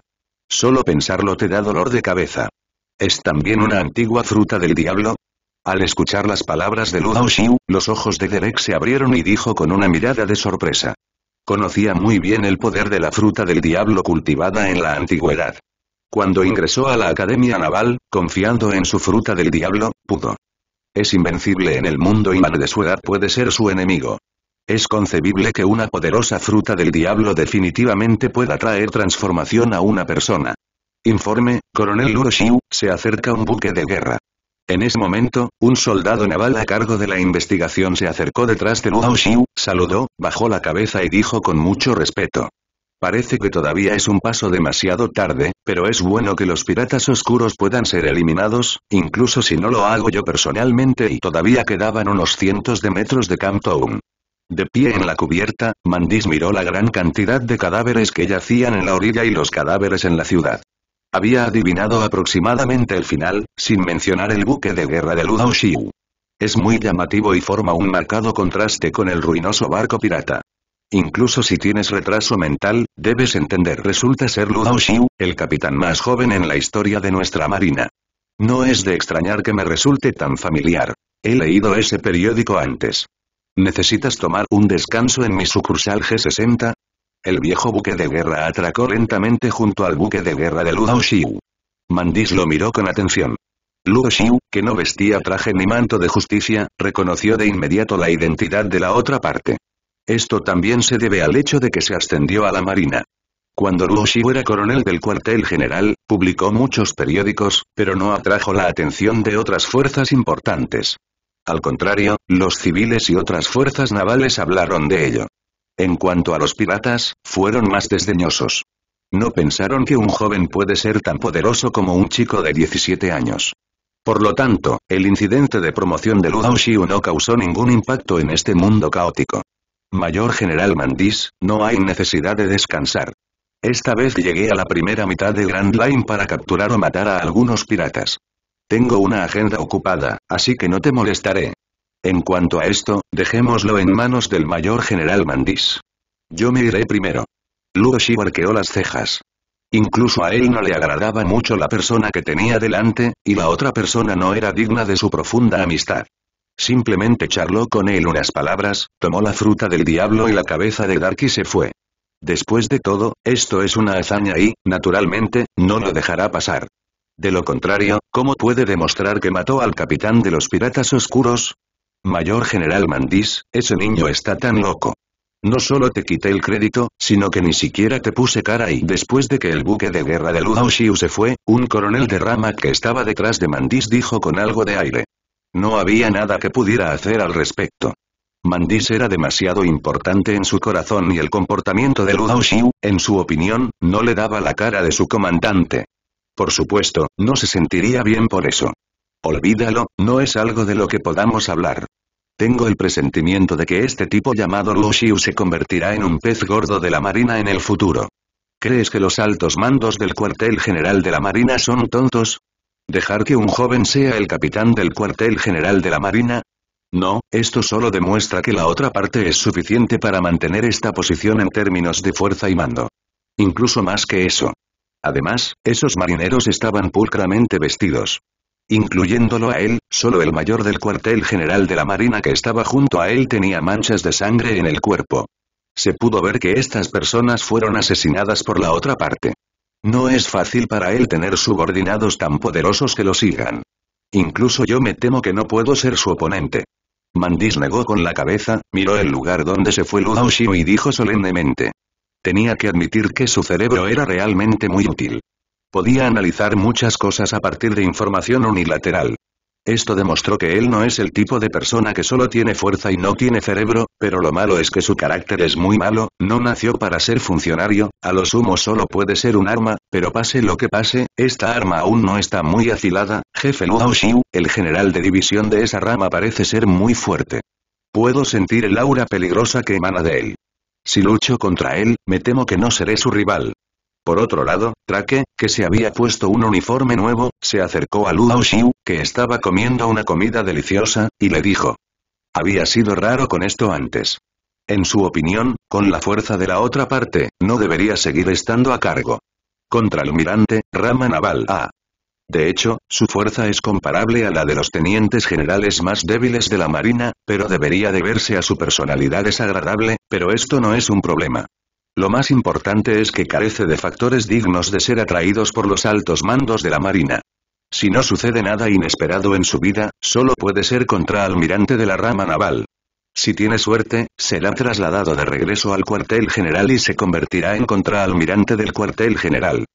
Solo pensarlo te da dolor de cabeza. Es también una antigua fruta del diablo, al escuchar las palabras de Lu Xiu, los ojos de Derek se abrieron y dijo con una mirada de sorpresa. Conocía muy bien el poder de la fruta del diablo cultivada en la antigüedad. Cuando ingresó a la Academia Naval, confiando en su fruta del diablo, pudo. Es invencible en el mundo y mal de su edad puede ser su enemigo. Es concebible que una poderosa fruta del diablo definitivamente pueda traer transformación a una persona. Informe, Coronel Xiu, se acerca un buque de guerra. En ese momento, un soldado naval a cargo de la investigación se acercó detrás de Luo Xiu, saludó, bajó la cabeza y dijo con mucho respeto. Parece que todavía es un paso demasiado tarde, pero es bueno que los piratas oscuros puedan ser eliminados, incluso si no lo hago yo personalmente y todavía quedaban unos cientos de metros de Camp De pie en la cubierta, Mandis miró la gran cantidad de cadáveres que yacían en la orilla y los cadáveres en la ciudad. Había adivinado aproximadamente el final, sin mencionar el buque de guerra de Lu Es muy llamativo y forma un marcado contraste con el ruinoso barco pirata. Incluso si tienes retraso mental, debes entender resulta ser Lu el capitán más joven en la historia de nuestra marina. No es de extrañar que me resulte tan familiar. He leído ese periódico antes. ¿Necesitas tomar un descanso en mi sucursal G60? El viejo buque de guerra atracó lentamente junto al buque de guerra de Luo Xiu. Mandis lo miró con atención. Luo Xiu, que no vestía traje ni manto de justicia, reconoció de inmediato la identidad de la otra parte. Esto también se debe al hecho de que se ascendió a la marina. Cuando Luo Xiu era coronel del cuartel general, publicó muchos periódicos, pero no atrajo la atención de otras fuerzas importantes. Al contrario, los civiles y otras fuerzas navales hablaron de ello. En cuanto a los piratas, fueron más desdeñosos. No pensaron que un joven puede ser tan poderoso como un chico de 17 años. Por lo tanto, el incidente de promoción de Luo no causó ningún impacto en este mundo caótico. Mayor General Mandis, no hay necesidad de descansar. Esta vez llegué a la primera mitad de Grand Line para capturar o matar a algunos piratas. Tengo una agenda ocupada, así que no te molestaré. En cuanto a esto, dejémoslo en manos del mayor general Mandis. Yo me iré primero. Luo Shi arqueó las cejas. Incluso a él no le agradaba mucho la persona que tenía delante, y la otra persona no era digna de su profunda amistad. Simplemente charló con él unas palabras, tomó la fruta del diablo y la cabeza de Darky se fue. Después de todo, esto es una hazaña y, naturalmente, no lo dejará pasar. De lo contrario, ¿cómo puede demostrar que mató al capitán de los piratas oscuros? Mayor General Mandis, ese niño está tan loco. No solo te quité el crédito, sino que ni siquiera te puse cara y después de que el buque de guerra de Lu Xiu se fue, un coronel de Rama que estaba detrás de Mandis dijo con algo de aire. No había nada que pudiera hacer al respecto. Mandis era demasiado importante en su corazón y el comportamiento de Lu Xiu, en su opinión, no le daba la cara de su comandante. Por supuesto, no se sentiría bien por eso. Olvídalo, no es algo de lo que podamos hablar. Tengo el presentimiento de que este tipo llamado Lushiu se convertirá en un pez gordo de la Marina en el futuro. ¿Crees que los altos mandos del cuartel general de la Marina son tontos? ¿Dejar que un joven sea el capitán del cuartel general de la Marina? No, esto solo demuestra que la otra parte es suficiente para mantener esta posición en términos de fuerza y mando. Incluso más que eso. Además, esos marineros estaban pulcramente vestidos incluyéndolo a él, solo el mayor del cuartel general de la Marina que estaba junto a él tenía manchas de sangre en el cuerpo. Se pudo ver que estas personas fueron asesinadas por la otra parte. No es fácil para él tener subordinados tan poderosos que lo sigan. Incluso yo me temo que no puedo ser su oponente. Mandis negó con la cabeza, miró el lugar donde se fue Lu y dijo solemnemente. Tenía que admitir que su cerebro era realmente muy útil. Podía analizar muchas cosas a partir de información unilateral. Esto demostró que él no es el tipo de persona que solo tiene fuerza y no tiene cerebro, pero lo malo es que su carácter es muy malo, no nació para ser funcionario, a lo sumo solo puede ser un arma, pero pase lo que pase, esta arma aún no está muy acilada, jefe Luo Xiu, el general de división de esa rama parece ser muy fuerte. Puedo sentir el aura peligrosa que emana de él. Si lucho contra él, me temo que no seré su rival. Por otro lado, Traque, que se había puesto un uniforme nuevo, se acercó a Luo Xiu, que estaba comiendo una comida deliciosa, y le dijo. Había sido raro con esto antes. En su opinión, con la fuerza de la otra parte, no debería seguir estando a cargo. Contra mirante, Rama Naval A. De hecho, su fuerza es comparable a la de los tenientes generales más débiles de la Marina, pero debería deberse a su personalidad desagradable, pero esto no es un problema. Lo más importante es que carece de factores dignos de ser atraídos por los altos mandos de la Marina. Si no sucede nada inesperado en su vida, solo puede ser contraalmirante de la rama naval. Si tiene suerte, será trasladado de regreso al cuartel general y se convertirá en contraalmirante del cuartel general.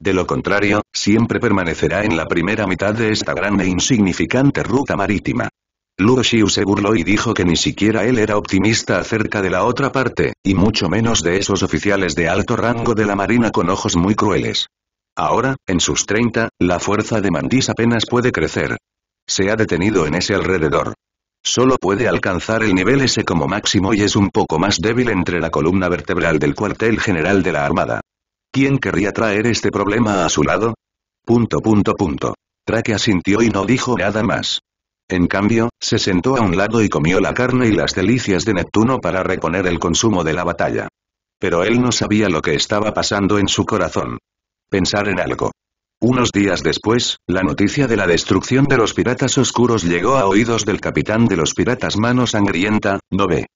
De lo contrario, siempre permanecerá en la primera mitad de esta gran e insignificante ruta marítima. Luo Xiu se burló y dijo que ni siquiera él era optimista acerca de la otra parte, y mucho menos de esos oficiales de alto rango de la marina con ojos muy crueles. Ahora, en sus 30, la fuerza de Mandis apenas puede crecer. Se ha detenido en ese alrededor. Solo puede alcanzar el nivel S como máximo y es un poco más débil entre la columna vertebral del cuartel general de la Armada. ¿Quién querría traer este problema a su lado? Punto punto punto. Traque asintió y no dijo nada más. En cambio, se sentó a un lado y comió la carne y las delicias de Neptuno para reponer el consumo de la batalla. Pero él no sabía lo que estaba pasando en su corazón. Pensar en algo. Unos días después, la noticia de la destrucción de los piratas oscuros llegó a oídos del capitán de los piratas Mano Sangrienta, Nove.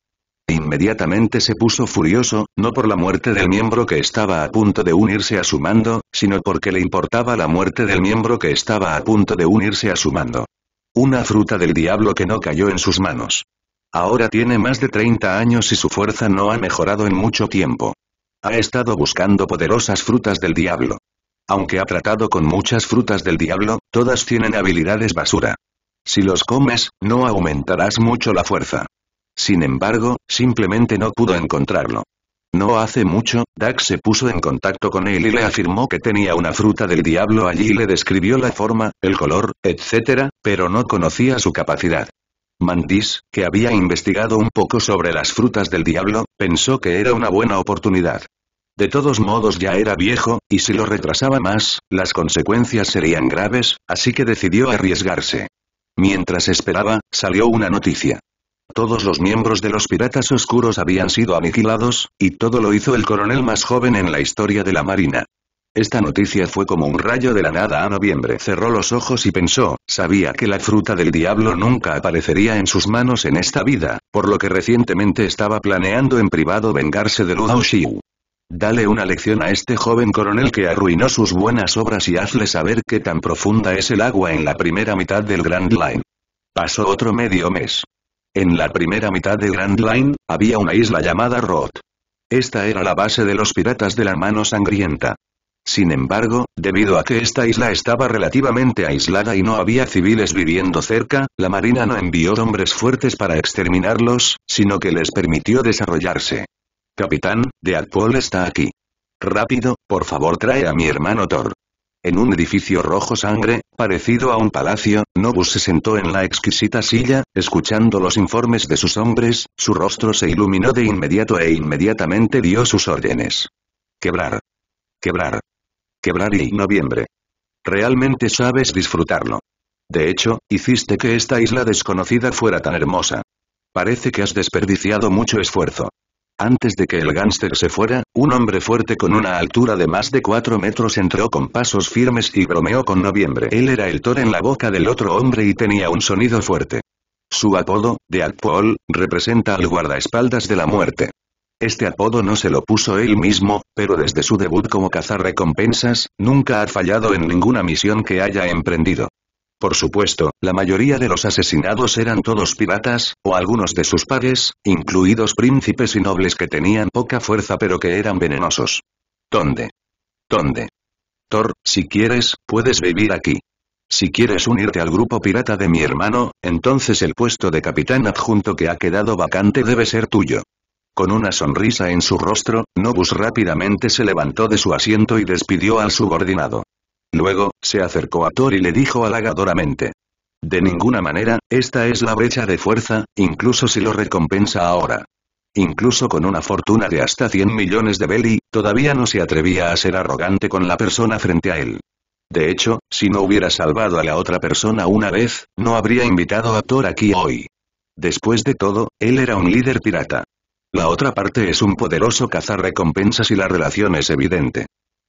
Inmediatamente se puso furioso, no por la muerte del miembro que estaba a punto de unirse a su mando, sino porque le importaba la muerte del miembro que estaba a punto de unirse a su mando. Una fruta del diablo que no cayó en sus manos. Ahora tiene más de 30 años y su fuerza no ha mejorado en mucho tiempo. Ha estado buscando poderosas frutas del diablo. Aunque ha tratado con muchas frutas del diablo, todas tienen habilidades basura. Si los comes, no aumentarás mucho la fuerza. Sin embargo, simplemente no pudo encontrarlo. No hace mucho, Dax se puso en contacto con él y le afirmó que tenía una fruta del diablo allí y le describió la forma, el color, etc., pero no conocía su capacidad. Mandis, que había investigado un poco sobre las frutas del diablo, pensó que era una buena oportunidad. De todos modos ya era viejo, y si lo retrasaba más, las consecuencias serían graves, así que decidió arriesgarse. Mientras esperaba, salió una noticia. Todos los miembros de los Piratas Oscuros habían sido aniquilados, y todo lo hizo el coronel más joven en la historia de la Marina. Esta noticia fue como un rayo de la nada a noviembre. Cerró los ojos y pensó, sabía que la fruta del diablo nunca aparecería en sus manos en esta vida, por lo que recientemente estaba planeando en privado vengarse de Luo Xiu. Dale una lección a este joven coronel que arruinó sus buenas obras y hazle saber qué tan profunda es el agua en la primera mitad del Grand Line. Pasó otro medio mes. En la primera mitad de Grand Line, había una isla llamada Roth. Esta era la base de los piratas de la mano sangrienta. Sin embargo, debido a que esta isla estaba relativamente aislada y no había civiles viviendo cerca, la marina no envió hombres fuertes para exterminarlos, sino que les permitió desarrollarse. Capitán, Alpol está aquí. Rápido, por favor trae a mi hermano Thor. En un edificio rojo sangre, parecido a un palacio, Nobus se sentó en la exquisita silla, escuchando los informes de sus hombres, su rostro se iluminó de inmediato e inmediatamente dio sus órdenes. Quebrar. Quebrar. Quebrar y noviembre. Realmente sabes disfrutarlo. De hecho, hiciste que esta isla desconocida fuera tan hermosa. Parece que has desperdiciado mucho esfuerzo. Antes de que el gánster se fuera, un hombre fuerte con una altura de más de 4 metros entró con pasos firmes y bromeó con noviembre. Él era el toro en la boca del otro hombre y tenía un sonido fuerte. Su apodo, de Alcohol, representa al guardaespaldas de la muerte. Este apodo no se lo puso él mismo, pero desde su debut como cazar recompensas nunca ha fallado en ninguna misión que haya emprendido. Por supuesto, la mayoría de los asesinados eran todos piratas, o algunos de sus padres, incluidos príncipes y nobles que tenían poca fuerza pero que eran venenosos. ¿Dónde? ¿Dónde? Thor, si quieres, puedes vivir aquí. Si quieres unirte al grupo pirata de mi hermano, entonces el puesto de capitán adjunto que ha quedado vacante debe ser tuyo. Con una sonrisa en su rostro, Nobus rápidamente se levantó de su asiento y despidió al subordinado. Luego, se acercó a Thor y le dijo halagadoramente. De ninguna manera, esta es la brecha de fuerza, incluso si lo recompensa ahora. Incluso con una fortuna de hasta 100 millones de Belly, todavía no se atrevía a ser arrogante con la persona frente a él. De hecho, si no hubiera salvado a la otra persona una vez, no habría invitado a Thor aquí hoy. Después de todo, él era un líder pirata. La otra parte es un poderoso cazar recompensas y la relación es evidente.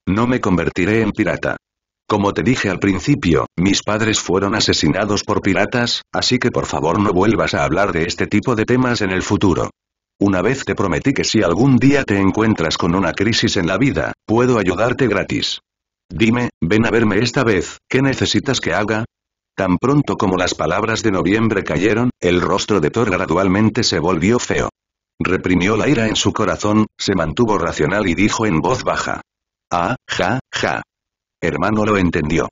No me convertiré en pirata. Como te dije al principio, mis padres fueron asesinados por piratas, así que por favor no vuelvas a hablar de este tipo de temas en el futuro. Una vez te prometí que si algún día te encuentras con una crisis en la vida, puedo ayudarte gratis. Dime, ven a verme esta vez, ¿qué necesitas que haga? Tan pronto como las palabras de noviembre cayeron, el rostro de Thor gradualmente se volvió feo. Reprimió la ira en su corazón, se mantuvo racional y dijo en voz baja. Ah, ja, ja. Hermano lo entendió.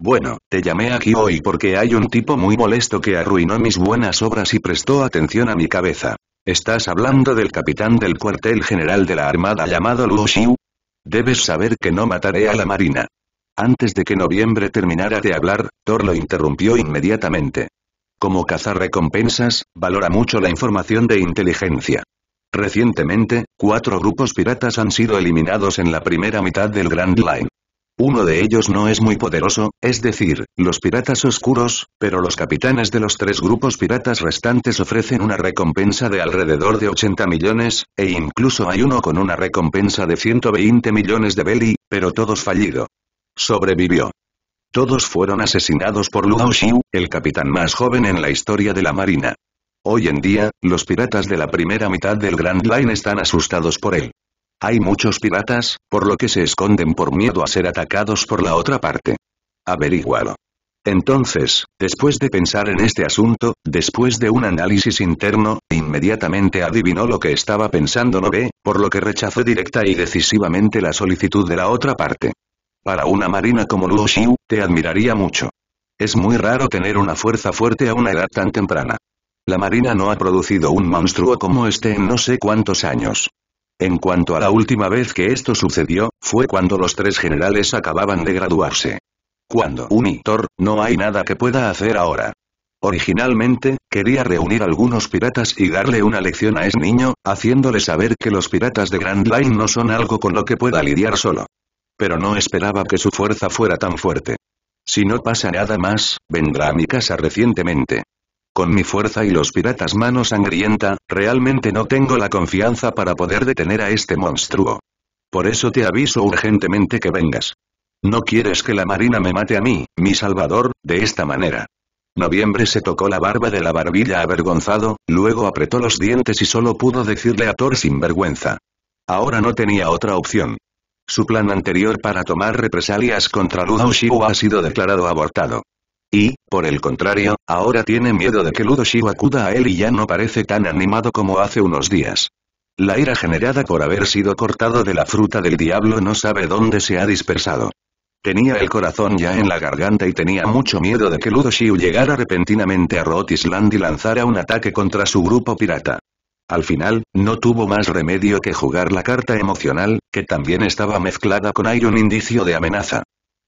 Bueno, te llamé aquí hoy porque hay un tipo muy molesto que arruinó mis buenas obras y prestó atención a mi cabeza. ¿Estás hablando del capitán del cuartel general de la Armada llamado Lu Xiu? Debes saber que no mataré a la Marina. Antes de que noviembre terminara de hablar, Thor lo interrumpió inmediatamente. Como recompensas, valora mucho la información de inteligencia. Recientemente, cuatro grupos piratas han sido eliminados en la primera mitad del Grand Line. Uno de ellos no es muy poderoso, es decir, los piratas oscuros, pero los capitanes de los tres grupos piratas restantes ofrecen una recompensa de alrededor de 80 millones, e incluso hay uno con una recompensa de 120 millones de Belly, pero todos fallido. Sobrevivió. Todos fueron asesinados por Luo Xiu, el capitán más joven en la historia de la marina. Hoy en día, los piratas de la primera mitad del Grand Line están asustados por él. Hay muchos piratas, por lo que se esconden por miedo a ser atacados por la otra parte. Averígualo. Entonces, después de pensar en este asunto, después de un análisis interno, inmediatamente adivinó lo que estaba pensando Nobe, por lo que rechazó directa y decisivamente la solicitud de la otra parte. Para una marina como Luo Xiu, te admiraría mucho. Es muy raro tener una fuerza fuerte a una edad tan temprana. La marina no ha producido un monstruo como este en no sé cuántos años. En cuanto a la última vez que esto sucedió, fue cuando los tres generales acababan de graduarse. Cuando unitor, no hay nada que pueda hacer ahora. Originalmente, quería reunir algunos piratas y darle una lección a ese niño, haciéndole saber que los piratas de Grand Line no son algo con lo que pueda lidiar solo. Pero no esperaba que su fuerza fuera tan fuerte. Si no pasa nada más, vendrá a mi casa recientemente. Con mi fuerza y los piratas mano sangrienta, realmente no tengo la confianza para poder detener a este monstruo. Por eso te aviso urgentemente que vengas. No quieres que la marina me mate a mí, mi salvador, de esta manera. Noviembre se tocó la barba de la barbilla avergonzado, luego apretó los dientes y solo pudo decirle a Thor sin vergüenza. Ahora no tenía otra opción. Su plan anterior para tomar represalias contra Ludo ha sido declarado abortado. Y, por el contrario, ahora tiene miedo de que Ludoshiu acuda a él y ya no parece tan animado como hace unos días. La ira generada por haber sido cortado de la fruta del diablo no sabe dónde se ha dispersado. Tenía el corazón ya en la garganta y tenía mucho miedo de que Ludoshiu llegara repentinamente a Rotisland y lanzara un ataque contra su grupo pirata. Al final, no tuvo más remedio que jugar la carta emocional, que también estaba mezclada con aire un indicio de amenaza.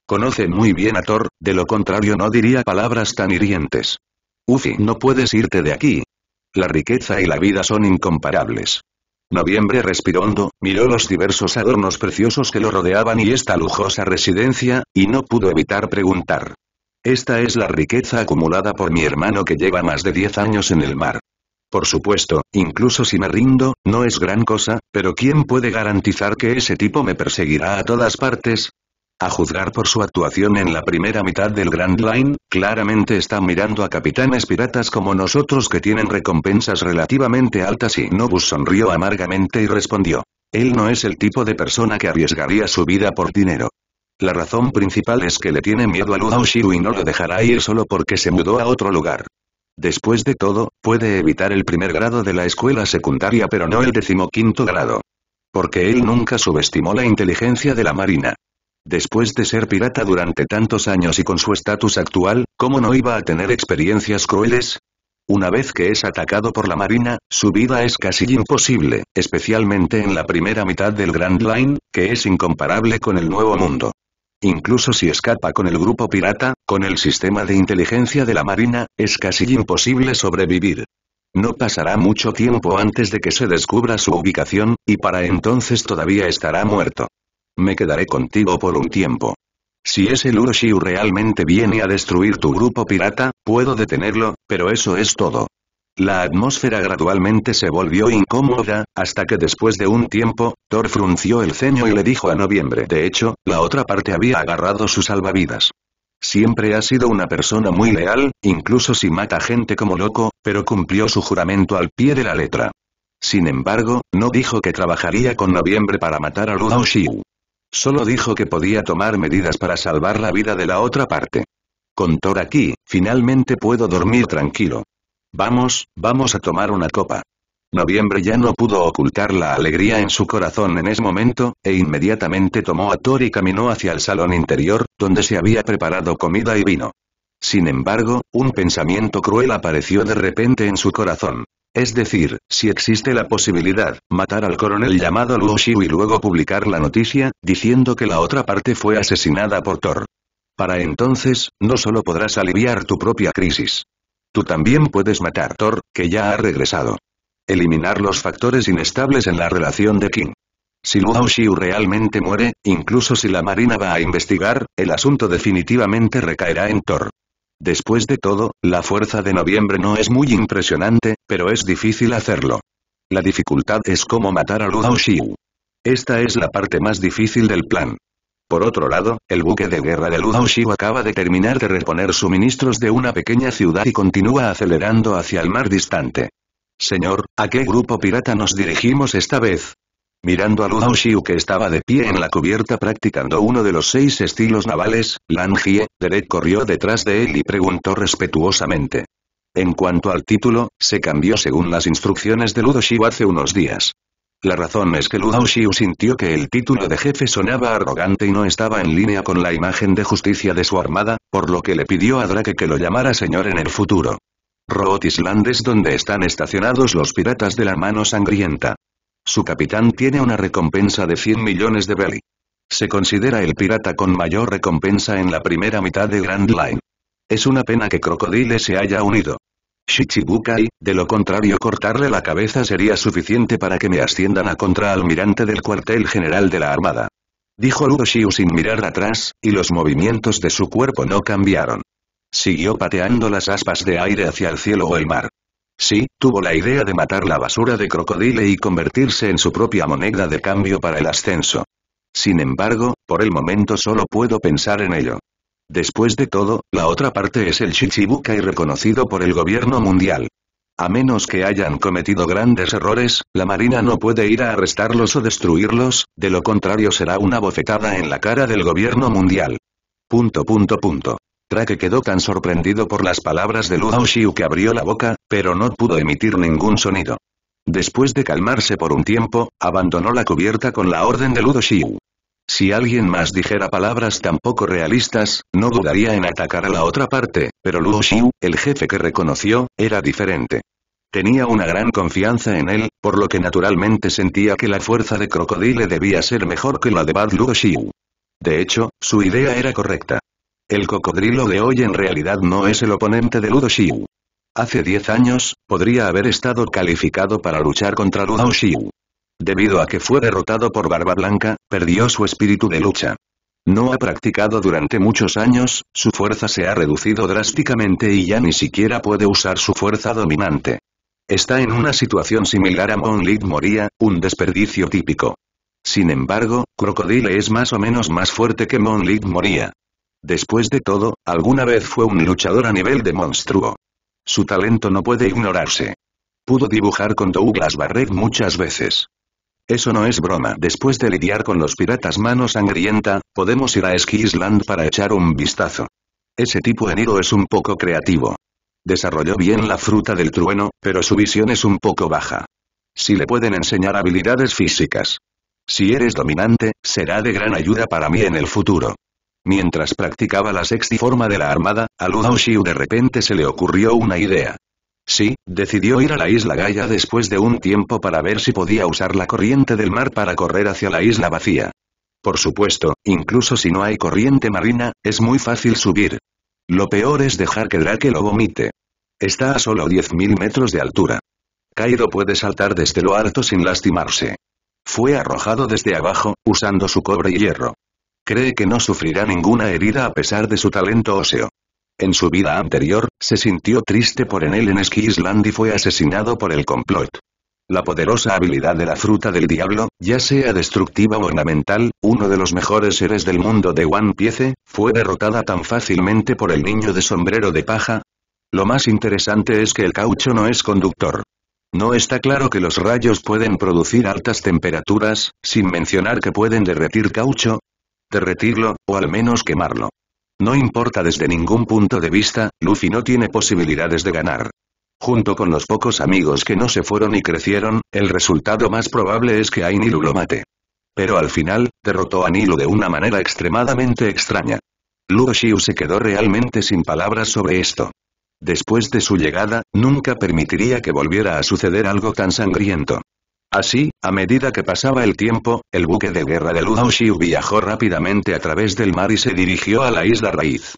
Conoce muy bien a Thor, de lo contrario no diría palabras tan hirientes. Ufi, no puedes irte de aquí. La riqueza y la vida son incomparables. Noviembre respiró hondo, miró los diversos adornos preciosos que lo rodeaban y esta lujosa residencia, y no pudo evitar preguntar. Esta es la riqueza acumulada por mi hermano que lleva más de 10 años en el mar. Por supuesto, incluso si me rindo, no es gran cosa, pero ¿quién puede garantizar que ese tipo me perseguirá a todas partes? A juzgar por su actuación en la primera mitad del Grand Line, claramente está mirando a capitanes piratas como nosotros que tienen recompensas relativamente altas y Nobu sonrió amargamente y respondió. Él no es el tipo de persona que arriesgaría su vida por dinero. La razón principal es que le tiene miedo a Lu y no lo dejará ir solo porque se mudó a otro lugar. Después de todo, puede evitar el primer grado de la escuela secundaria pero no el decimoquinto grado. Porque él nunca subestimó la inteligencia de la marina. Después de ser pirata durante tantos años y con su estatus actual, ¿cómo no iba a tener experiencias crueles? Una vez que es atacado por la marina, su vida es casi imposible, especialmente en la primera mitad del Grand Line, que es incomparable con el Nuevo Mundo. Incluso si escapa con el grupo pirata, con el sistema de inteligencia de la marina, es casi imposible sobrevivir. No pasará mucho tiempo antes de que se descubra su ubicación, y para entonces todavía estará muerto. Me quedaré contigo por un tiempo. Si ese Luroshiu realmente viene a destruir tu grupo pirata, puedo detenerlo, pero eso es todo. La atmósfera gradualmente se volvió incómoda, hasta que después de un tiempo, Thor frunció el ceño y le dijo a Noviembre. De hecho, la otra parte había agarrado sus salvavidas. Siempre ha sido una persona muy leal, incluso si mata gente como loco, pero cumplió su juramento al pie de la letra. Sin embargo, no dijo que trabajaría con Noviembre para matar a Luo Solo dijo que podía tomar medidas para salvar la vida de la otra parte. Con Thor aquí, finalmente puedo dormir tranquilo. Vamos, vamos a tomar una copa. Noviembre ya no pudo ocultar la alegría en su corazón en ese momento, e inmediatamente tomó a Thor y caminó hacia el salón interior, donde se había preparado comida y vino. Sin embargo, un pensamiento cruel apareció de repente en su corazón. Es decir, si existe la posibilidad, matar al coronel llamado Luo Xiu y luego publicar la noticia, diciendo que la otra parte fue asesinada por Thor. Para entonces, no solo podrás aliviar tu propia crisis. Tú también puedes matar Thor, que ya ha regresado. Eliminar los factores inestables en la relación de King. Si Luo Xiu realmente muere, incluso si la marina va a investigar, el asunto definitivamente recaerá en Thor. Después de todo, la fuerza de noviembre no es muy impresionante, pero es difícil hacerlo. La dificultad es cómo matar a Luo Esta es la parte más difícil del plan. Por otro lado, el buque de guerra de Luo acaba de terminar de reponer suministros de una pequeña ciudad y continúa acelerando hacia el mar distante. Señor, ¿a qué grupo pirata nos dirigimos esta vez? Mirando a Ludo Xiu que estaba de pie en la cubierta practicando uno de los seis estilos navales, Lan Hie, Derek corrió detrás de él y preguntó respetuosamente. En cuanto al título, se cambió según las instrucciones de Ludo Xiu hace unos días. La razón es que Ludo Xiu sintió que el título de jefe sonaba arrogante y no estaba en línea con la imagen de justicia de su armada, por lo que le pidió a Drake que lo llamara señor en el futuro. Root Island es donde están estacionados los piratas de la mano sangrienta. Su capitán tiene una recompensa de 100 millones de belly. Se considera el pirata con mayor recompensa en la primera mitad de Grand Line. Es una pena que Crocodile se haya unido. Shichibukai, de lo contrario cortarle la cabeza sería suficiente para que me asciendan a contraalmirante del cuartel general de la Armada. Dijo Shiu sin mirar atrás, y los movimientos de su cuerpo no cambiaron. Siguió pateando las aspas de aire hacia el cielo o el mar. Sí, tuvo la idea de matar la basura de Crocodile y convertirse en su propia moneda de cambio para el ascenso. Sin embargo, por el momento solo puedo pensar en ello. Después de todo, la otra parte es el y reconocido por el gobierno mundial. A menos que hayan cometido grandes errores, la marina no puede ir a arrestarlos o destruirlos, de lo contrario será una bofetada en la cara del gobierno mundial. Punto punto punto que quedó tan sorprendido por las palabras de Luo que abrió la boca, pero no pudo emitir ningún sonido. Después de calmarse por un tiempo, abandonó la cubierta con la orden de Ludo Xiu. Si alguien más dijera palabras tan poco realistas, no dudaría en atacar a la otra parte, pero Luo el jefe que reconoció, era diferente. Tenía una gran confianza en él, por lo que naturalmente sentía que la fuerza de Crocodile debía ser mejor que la de Bad Luo Xiu. De hecho, su idea era correcta. El cocodrilo de hoy en realidad no es el oponente de Ludo Shiu. Hace 10 años, podría haber estado calificado para luchar contra Ludo Shiu. Debido a que fue derrotado por Barba Blanca, perdió su espíritu de lucha. No ha practicado durante muchos años, su fuerza se ha reducido drásticamente y ya ni siquiera puede usar su fuerza dominante. Está en una situación similar a Monlit Moria, un desperdicio típico. Sin embargo, Crocodile es más o menos más fuerte que Monlit Moria, Después de todo, alguna vez fue un luchador a nivel de monstruo. Su talento no puede ignorarse. Pudo dibujar con Douglas Barrett muchas veces. Eso no es broma. Después de lidiar con los piratas mano sangrienta, podemos ir a Skisland para echar un vistazo. Ese tipo de nido es un poco creativo. Desarrolló bien la fruta del trueno, pero su visión es un poco baja. Si le pueden enseñar habilidades físicas. Si eres dominante, será de gran ayuda para mí en el futuro. Mientras practicaba la forma de la armada, a Lu de repente se le ocurrió una idea. Sí, decidió ir a la isla Gaia después de un tiempo para ver si podía usar la corriente del mar para correr hacia la isla vacía. Por supuesto, incluso si no hay corriente marina, es muy fácil subir. Lo peor es dejar que Drake lo vomite. Está a solo 10.000 metros de altura. Cairo puede saltar desde lo alto sin lastimarse. Fue arrojado desde abajo, usando su cobre y hierro. Cree que no sufrirá ninguna herida a pesar de su talento óseo. En su vida anterior, se sintió triste por Enel en Ski Island y fue asesinado por el complot. La poderosa habilidad de la fruta del diablo, ya sea destructiva o ornamental, uno de los mejores seres del mundo de One Piece, fue derrotada tan fácilmente por el niño de sombrero de paja. Lo más interesante es que el caucho no es conductor. No está claro que los rayos pueden producir altas temperaturas, sin mencionar que pueden derretir caucho, derretirlo, o al menos quemarlo. No importa desde ningún punto de vista, Luffy no tiene posibilidades de ganar. Junto con los pocos amigos que no se fueron y crecieron, el resultado más probable es que Ainilu lo mate. Pero al final, derrotó a Nilu de una manera extremadamente extraña. Xiu se quedó realmente sin palabras sobre esto. Después de su llegada, nunca permitiría que volviera a suceder algo tan sangriento. Así, a medida que pasaba el tiempo, el buque de guerra de Lu Xiu viajó rápidamente a través del mar y se dirigió a la isla raíz.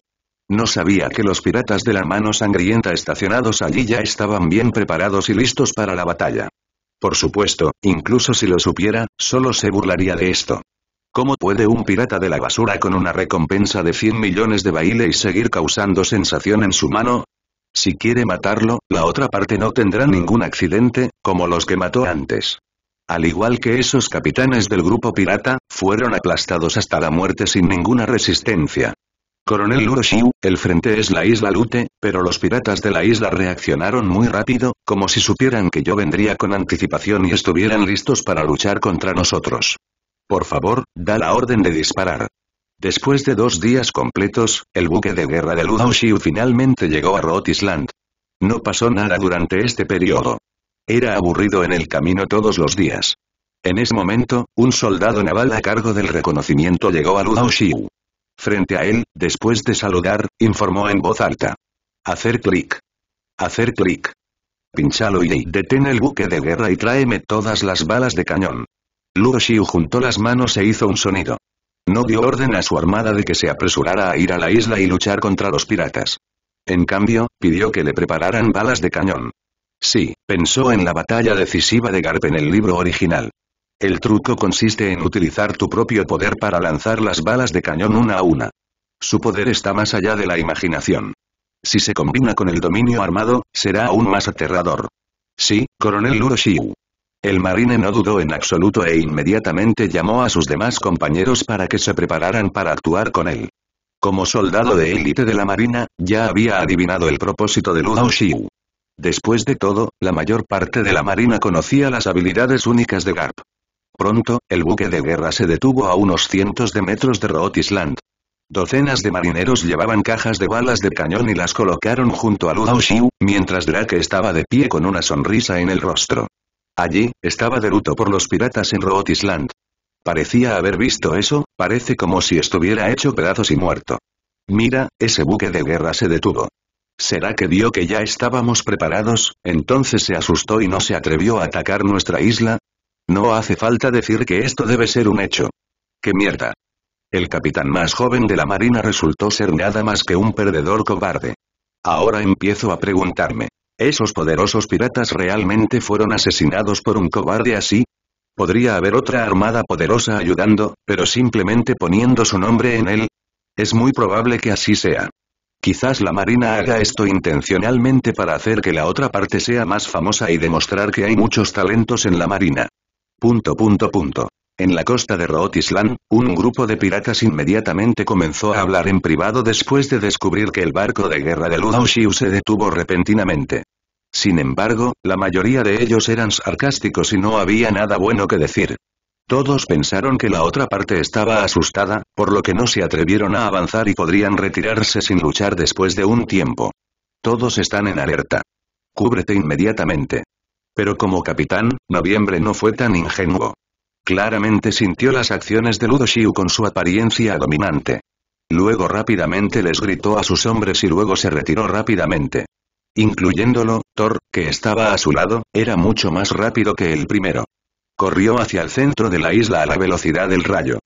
No sabía que los piratas de la mano sangrienta estacionados allí ya estaban bien preparados y listos para la batalla. Por supuesto, incluso si lo supiera, solo se burlaría de esto. ¿Cómo puede un pirata de la basura con una recompensa de 100 millones de baile y seguir causando sensación en su mano? Si quiere matarlo, la otra parte no tendrá ningún accidente, como los que mató antes. Al igual que esos capitanes del grupo pirata, fueron aplastados hasta la muerte sin ninguna resistencia. Coronel Uroshiu, el frente es la isla Lute, pero los piratas de la isla reaccionaron muy rápido, como si supieran que yo vendría con anticipación y estuvieran listos para luchar contra nosotros. Por favor, da la orden de disparar. Después de dos días completos, el buque de guerra de Uroshiu finalmente llegó a Rotisland. Island. No pasó nada durante este periodo. Era aburrido en el camino todos los días. En ese momento, un soldado naval a cargo del reconocimiento llegó a Ludao Xiu. Frente a él, después de saludar, informó en voz alta. Hacer clic. Hacer clic. Pinchalo y detén el buque de guerra y tráeme todas las balas de cañón. Luo Xiu juntó las manos e hizo un sonido. No dio orden a su armada de que se apresurara a ir a la isla y luchar contra los piratas. En cambio, pidió que le prepararan balas de cañón. Sí, pensó en la batalla decisiva de Garp en el libro original. El truco consiste en utilizar tu propio poder para lanzar las balas de cañón una a una. Su poder está más allá de la imaginación. Si se combina con el dominio armado, será aún más aterrador. Sí, coronel Luroshiu. El marine no dudó en absoluto e inmediatamente llamó a sus demás compañeros para que se prepararan para actuar con él. Como soldado de élite de la marina, ya había adivinado el propósito de Lu Después de todo, la mayor parte de la marina conocía las habilidades únicas de Garp. Pronto, el buque de guerra se detuvo a unos cientos de metros de Roth Island. Docenas de marineros llevaban cajas de balas de cañón y las colocaron junto a Ludao mientras Drake estaba de pie con una sonrisa en el rostro. Allí, estaba de por los piratas en Roth Island. Parecía haber visto eso, parece como si estuviera hecho pedazos y muerto. Mira, ese buque de guerra se detuvo. ¿Será que vio que ya estábamos preparados, entonces se asustó y no se atrevió a atacar nuestra isla? No hace falta decir que esto debe ser un hecho. ¡Qué mierda! El capitán más joven de la marina resultó ser nada más que un perdedor cobarde. Ahora empiezo a preguntarme, ¿esos poderosos piratas realmente fueron asesinados por un cobarde así? Podría haber otra armada poderosa ayudando, pero simplemente poniendo su nombre en él. Es muy probable que así sea. Quizás la Marina haga esto intencionalmente para hacer que la otra parte sea más famosa y demostrar que hay muchos talentos en la Marina. Punto punto punto. En la costa de Rootisland, un grupo de piratas inmediatamente comenzó a hablar en privado después de descubrir que el barco de guerra de Shiu se detuvo repentinamente. Sin embargo, la mayoría de ellos eran sarcásticos y no había nada bueno que decir. Todos pensaron que la otra parte estaba asustada, por lo que no se atrevieron a avanzar y podrían retirarse sin luchar después de un tiempo. Todos están en alerta. Cúbrete inmediatamente. Pero como capitán, Noviembre no fue tan ingenuo. Claramente sintió las acciones de Ludo con su apariencia dominante. Luego rápidamente les gritó a sus hombres y luego se retiró rápidamente. Incluyéndolo, Thor, que estaba a su lado, era mucho más rápido que el primero corrió hacia el centro de la isla a la velocidad del rayo.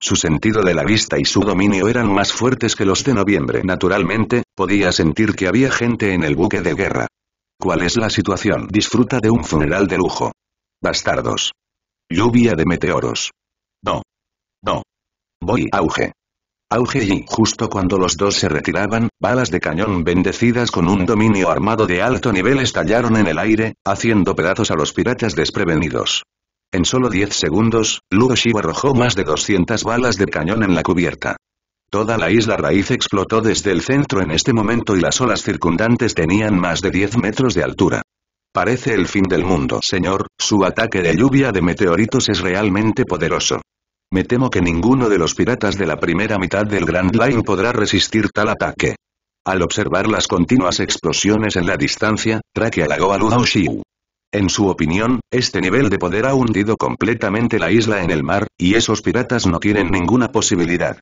Su sentido de la vista y su dominio eran más fuertes que los de noviembre. Naturalmente, podía sentir que había gente en el buque de guerra. ¿Cuál es la situación? Disfruta de un funeral de lujo. Bastardos. Lluvia de meteoros. No. No. Voy auge. Auge y, justo cuando los dos se retiraban, balas de cañón bendecidas con un dominio armado de alto nivel estallaron en el aire, haciendo pedazos a los piratas desprevenidos. En solo 10 segundos, Lugoshib arrojó más de 200 balas de cañón en la cubierta. Toda la isla raíz explotó desde el centro en este momento y las olas circundantes tenían más de 10 metros de altura. Parece el fin del mundo, señor, su ataque de lluvia de meteoritos es realmente poderoso. Me temo que ninguno de los piratas de la primera mitad del Grand Line podrá resistir tal ataque. Al observar las continuas explosiones en la distancia, traque halagó a Luo Shiu. En su opinión, este nivel de poder ha hundido completamente la isla en el mar, y esos piratas no tienen ninguna posibilidad.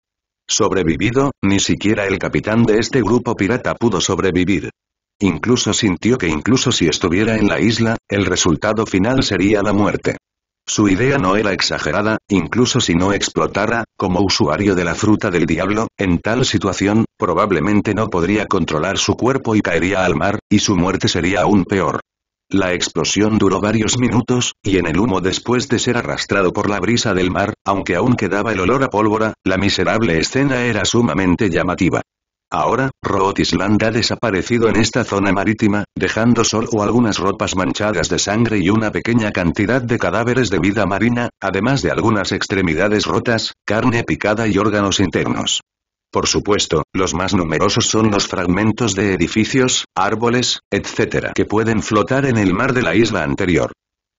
Sobrevivido, ni siquiera el capitán de este grupo pirata pudo sobrevivir. Incluso sintió que incluso si estuviera en la isla, el resultado final sería la muerte. Su idea no era exagerada, incluso si no explotara, como usuario de la fruta del diablo, en tal situación, probablemente no podría controlar su cuerpo y caería al mar, y su muerte sería aún peor. La explosión duró varios minutos, y en el humo después de ser arrastrado por la brisa del mar, aunque aún quedaba el olor a pólvora, la miserable escena era sumamente llamativa. Ahora, Root Island ha desaparecido en esta zona marítima, dejando solo algunas ropas manchadas de sangre y una pequeña cantidad de cadáveres de vida marina, además de algunas extremidades rotas, carne picada y órganos internos. Por supuesto, los más numerosos son los fragmentos de edificios, árboles, etc. que pueden flotar en el mar de la isla anterior.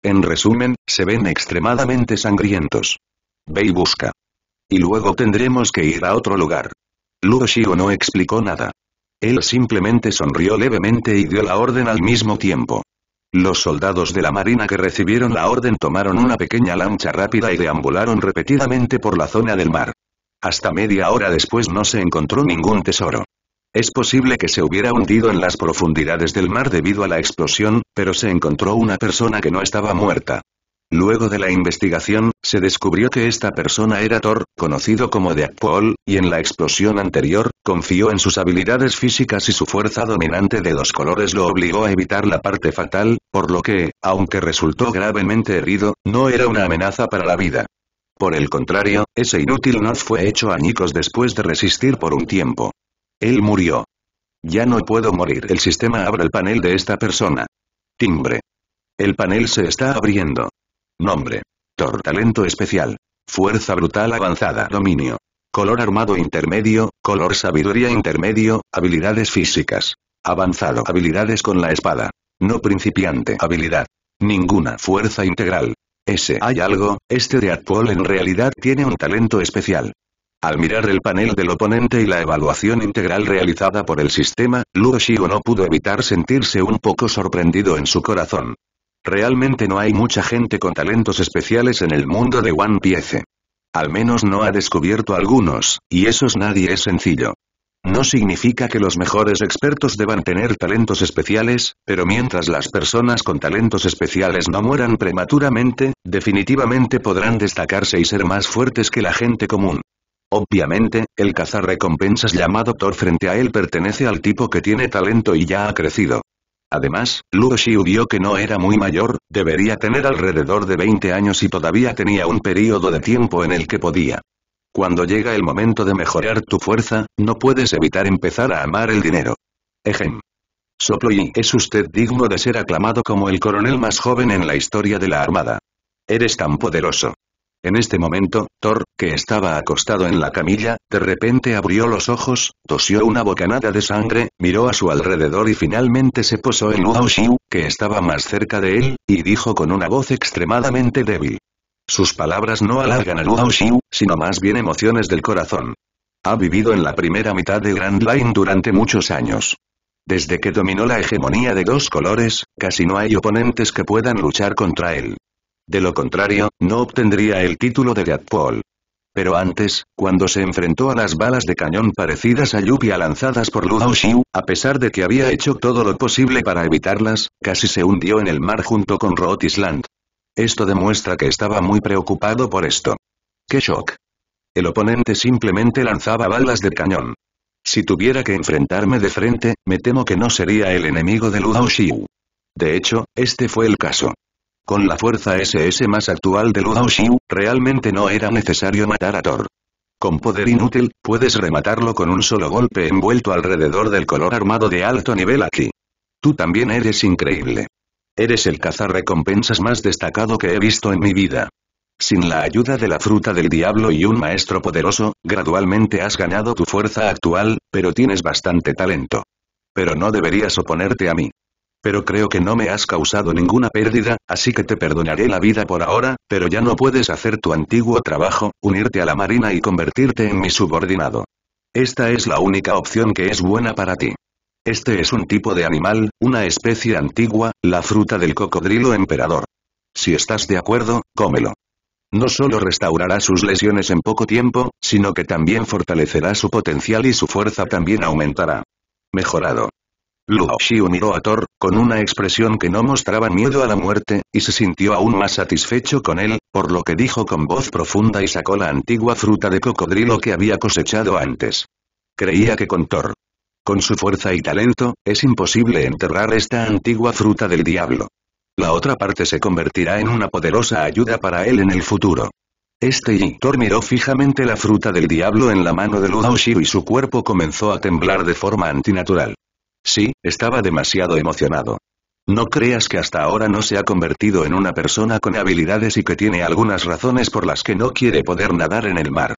En resumen, se ven extremadamente sangrientos. Ve y busca. Y luego tendremos que ir a otro lugar. Luo no explicó nada. Él simplemente sonrió levemente y dio la orden al mismo tiempo. Los soldados de la marina que recibieron la orden tomaron una pequeña lancha rápida y deambularon repetidamente por la zona del mar. Hasta media hora después no se encontró ningún tesoro. Es posible que se hubiera hundido en las profundidades del mar debido a la explosión, pero se encontró una persona que no estaba muerta. Luego de la investigación, se descubrió que esta persona era Thor, conocido como Deadpool, y en la explosión anterior, confió en sus habilidades físicas y su fuerza dominante de dos colores lo obligó a evitar la parte fatal, por lo que, aunque resultó gravemente herido, no era una amenaza para la vida. Por el contrario, ese inútil nos fue hecho añicos después de resistir por un tiempo. Él murió. Ya no puedo morir. El sistema abre el panel de esta persona. Timbre. El panel se está abriendo. Nombre. Tor. Talento especial. Fuerza brutal avanzada. Dominio. Color armado intermedio, color sabiduría intermedio, habilidades físicas. Avanzado. Habilidades con la espada. No principiante. Habilidad. Ninguna. Fuerza integral. S. Hay algo, este de Paul en realidad tiene un talento especial. Al mirar el panel del oponente y la evaluación integral realizada por el sistema, Luo Shigo no pudo evitar sentirse un poco sorprendido en su corazón. Realmente no hay mucha gente con talentos especiales en el mundo de One Piece. Al menos no ha descubierto algunos, y esos nadie es sencillo. No significa que los mejores expertos deban tener talentos especiales, pero mientras las personas con talentos especiales no mueran prematuramente, definitivamente podrán destacarse y ser más fuertes que la gente común. Obviamente, el cazarrecompensas llamado Thor frente a él pertenece al tipo que tiene talento y ya ha crecido. Además, Luo Xiu vio que no era muy mayor, debería tener alrededor de 20 años y todavía tenía un período de tiempo en el que podía cuando llega el momento de mejorar tu fuerza, no puedes evitar empezar a amar el dinero. Ejem. Soplo y es usted digno de ser aclamado como el coronel más joven en la historia de la Armada. Eres tan poderoso. En este momento, Thor, que estaba acostado en la camilla, de repente abrió los ojos, tosió una bocanada de sangre, miró a su alrededor y finalmente se posó en Luo Xiu, que estaba más cerca de él, y dijo con una voz extremadamente débil. Sus palabras no alargan a Luo Xiu, sino más bien emociones del corazón. Ha vivido en la primera mitad de Grand Line durante muchos años. Desde que dominó la hegemonía de dos colores, casi no hay oponentes que puedan luchar contra él. De lo contrario, no obtendría el título de Deadpool. Pero antes, cuando se enfrentó a las balas de cañón parecidas a lluvia lanzadas por Luo Xiu, a pesar de que había hecho todo lo posible para evitarlas, casi se hundió en el mar junto con Rotisland. Island. Esto demuestra que estaba muy preocupado por esto. ¡Qué shock! El oponente simplemente lanzaba balas de cañón. Si tuviera que enfrentarme de frente, me temo que no sería el enemigo de Lu Xiu. De hecho, este fue el caso. Con la fuerza SS más actual de Lu Xiu, realmente no era necesario matar a Thor. Con poder inútil, puedes rematarlo con un solo golpe envuelto alrededor del color armado de alto nivel aquí. Tú también eres increíble. Eres el recompensas más destacado que he visto en mi vida. Sin la ayuda de la fruta del diablo y un maestro poderoso, gradualmente has ganado tu fuerza actual, pero tienes bastante talento. Pero no deberías oponerte a mí. Pero creo que no me has causado ninguna pérdida, así que te perdonaré la vida por ahora, pero ya no puedes hacer tu antiguo trabajo, unirte a la marina y convertirte en mi subordinado. Esta es la única opción que es buena para ti. Este es un tipo de animal, una especie antigua, la fruta del cocodrilo emperador. Si estás de acuerdo, cómelo. No solo restaurará sus lesiones en poco tiempo, sino que también fortalecerá su potencial y su fuerza también aumentará. Mejorado. Luo miró a Thor, con una expresión que no mostraba miedo a la muerte, y se sintió aún más satisfecho con él, por lo que dijo con voz profunda y sacó la antigua fruta de cocodrilo que había cosechado antes. Creía que con Thor, con su fuerza y talento, es imposible enterrar esta antigua fruta del diablo. La otra parte se convertirá en una poderosa ayuda para él en el futuro. Este yitor miró fijamente la fruta del diablo en la mano de Xiu y su cuerpo comenzó a temblar de forma antinatural. Sí, estaba demasiado emocionado. No creas que hasta ahora no se ha convertido en una persona con habilidades y que tiene algunas razones por las que no quiere poder nadar en el mar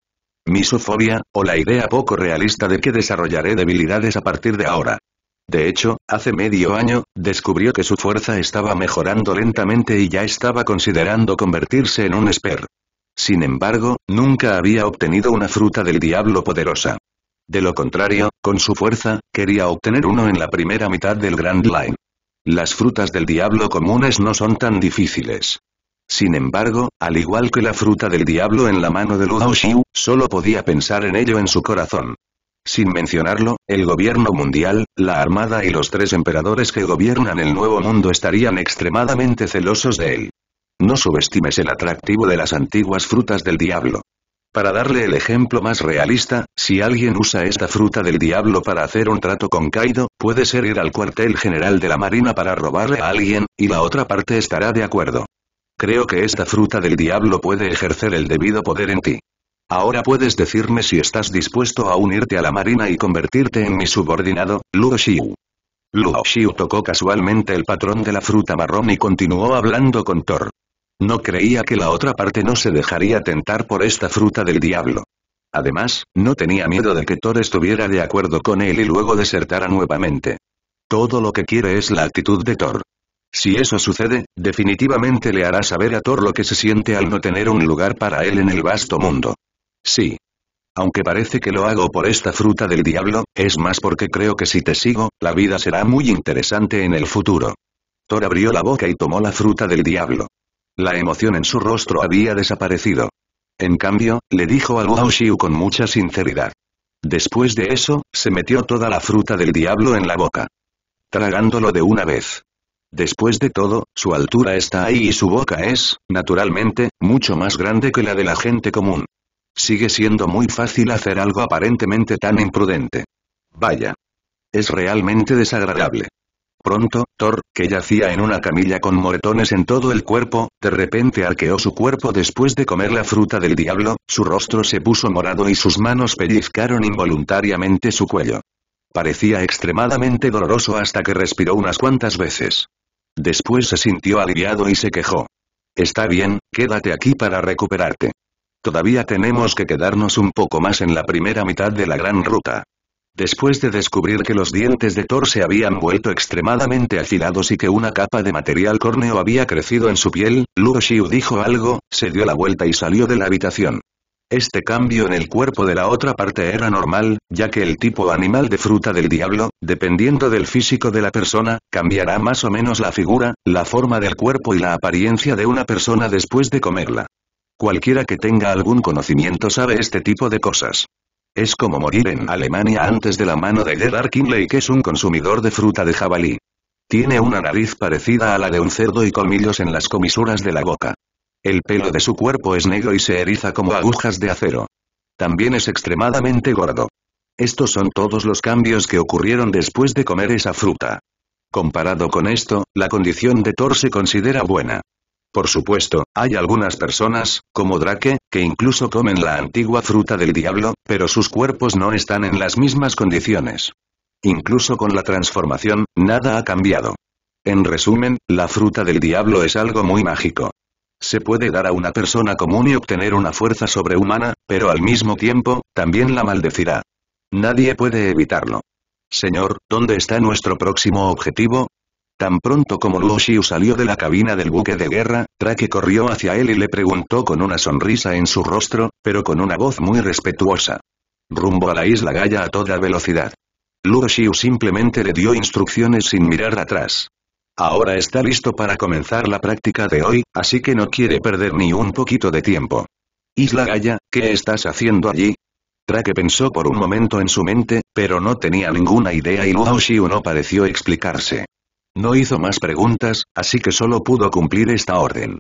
misofobia, o la idea poco realista de que desarrollaré debilidades a partir de ahora. De hecho, hace medio año, descubrió que su fuerza estaba mejorando lentamente y ya estaba considerando convertirse en un esper. Sin embargo, nunca había obtenido una fruta del diablo poderosa. De lo contrario, con su fuerza, quería obtener uno en la primera mitad del Grand Line. Las frutas del diablo comunes no son tan difíciles. Sin embargo, al igual que la fruta del diablo en la mano de Lu solo podía pensar en ello en su corazón. Sin mencionarlo, el gobierno mundial, la armada y los tres emperadores que gobiernan el nuevo mundo estarían extremadamente celosos de él. No subestimes el atractivo de las antiguas frutas del diablo. Para darle el ejemplo más realista, si alguien usa esta fruta del diablo para hacer un trato con Kaido, puede ser ir al cuartel general de la marina para robarle a alguien, y la otra parte estará de acuerdo. Creo que esta fruta del diablo puede ejercer el debido poder en ti. Ahora puedes decirme si estás dispuesto a unirte a la marina y convertirte en mi subordinado, Luo Xiu. Luo tocó casualmente el patrón de la fruta marrón y continuó hablando con Thor. No creía que la otra parte no se dejaría tentar por esta fruta del diablo. Además, no tenía miedo de que Thor estuviera de acuerdo con él y luego desertara nuevamente. Todo lo que quiere es la actitud de Thor. Si eso sucede, definitivamente le hará saber a Thor lo que se siente al no tener un lugar para él en el vasto mundo. Sí. Aunque parece que lo hago por esta fruta del diablo, es más porque creo que si te sigo, la vida será muy interesante en el futuro. Thor abrió la boca y tomó la fruta del diablo. La emoción en su rostro había desaparecido. En cambio, le dijo a Guao con mucha sinceridad. Después de eso, se metió toda la fruta del diablo en la boca. Tragándolo de una vez. Después de todo, su altura está ahí y su boca es, naturalmente, mucho más grande que la de la gente común. Sigue siendo muy fácil hacer algo aparentemente tan imprudente. Vaya. Es realmente desagradable. Pronto, Thor, que yacía en una camilla con moretones en todo el cuerpo, de repente arqueó su cuerpo después de comer la fruta del diablo, su rostro se puso morado y sus manos pellizcaron involuntariamente su cuello. Parecía extremadamente doloroso hasta que respiró unas cuantas veces. Después se sintió aliviado y se quejó. Está bien, quédate aquí para recuperarte. Todavía tenemos que quedarnos un poco más en la primera mitad de la gran ruta. Después de descubrir que los dientes de Thor se habían vuelto extremadamente afilados y que una capa de material córneo había crecido en su piel, Luo dijo algo, se dio la vuelta y salió de la habitación. Este cambio en el cuerpo de la otra parte era normal, ya que el tipo animal de fruta del diablo, dependiendo del físico de la persona, cambiará más o menos la figura, la forma del cuerpo y la apariencia de una persona después de comerla. Cualquiera que tenga algún conocimiento sabe este tipo de cosas. Es como morir en Alemania antes de la mano de Gerard Kinley que es un consumidor de fruta de jabalí. Tiene una nariz parecida a la de un cerdo y colmillos en las comisuras de la boca. El pelo de su cuerpo es negro y se eriza como agujas de acero. También es extremadamente gordo. Estos son todos los cambios que ocurrieron después de comer esa fruta. Comparado con esto, la condición de Thor se considera buena. Por supuesto, hay algunas personas, como Drake, que incluso comen la antigua fruta del diablo, pero sus cuerpos no están en las mismas condiciones. Incluso con la transformación, nada ha cambiado. En resumen, la fruta del diablo es algo muy mágico. Se puede dar a una persona común y obtener una fuerza sobrehumana, pero al mismo tiempo, también la maldecirá. Nadie puede evitarlo. Señor, ¿dónde está nuestro próximo objetivo? Tan pronto como Luo Xiu salió de la cabina del buque de guerra, Trake corrió hacia él y le preguntó con una sonrisa en su rostro, pero con una voz muy respetuosa. Rumbo a la isla Gaya a toda velocidad. Luo Xiu simplemente le dio instrucciones sin mirar atrás. Ahora está listo para comenzar la práctica de hoy, así que no quiere perder ni un poquito de tiempo. Isla Gaya, ¿qué estás haciendo allí? Trake pensó por un momento en su mente, pero no tenía ninguna idea y Luo Xiu no pareció explicarse. No hizo más preguntas, así que solo pudo cumplir esta orden.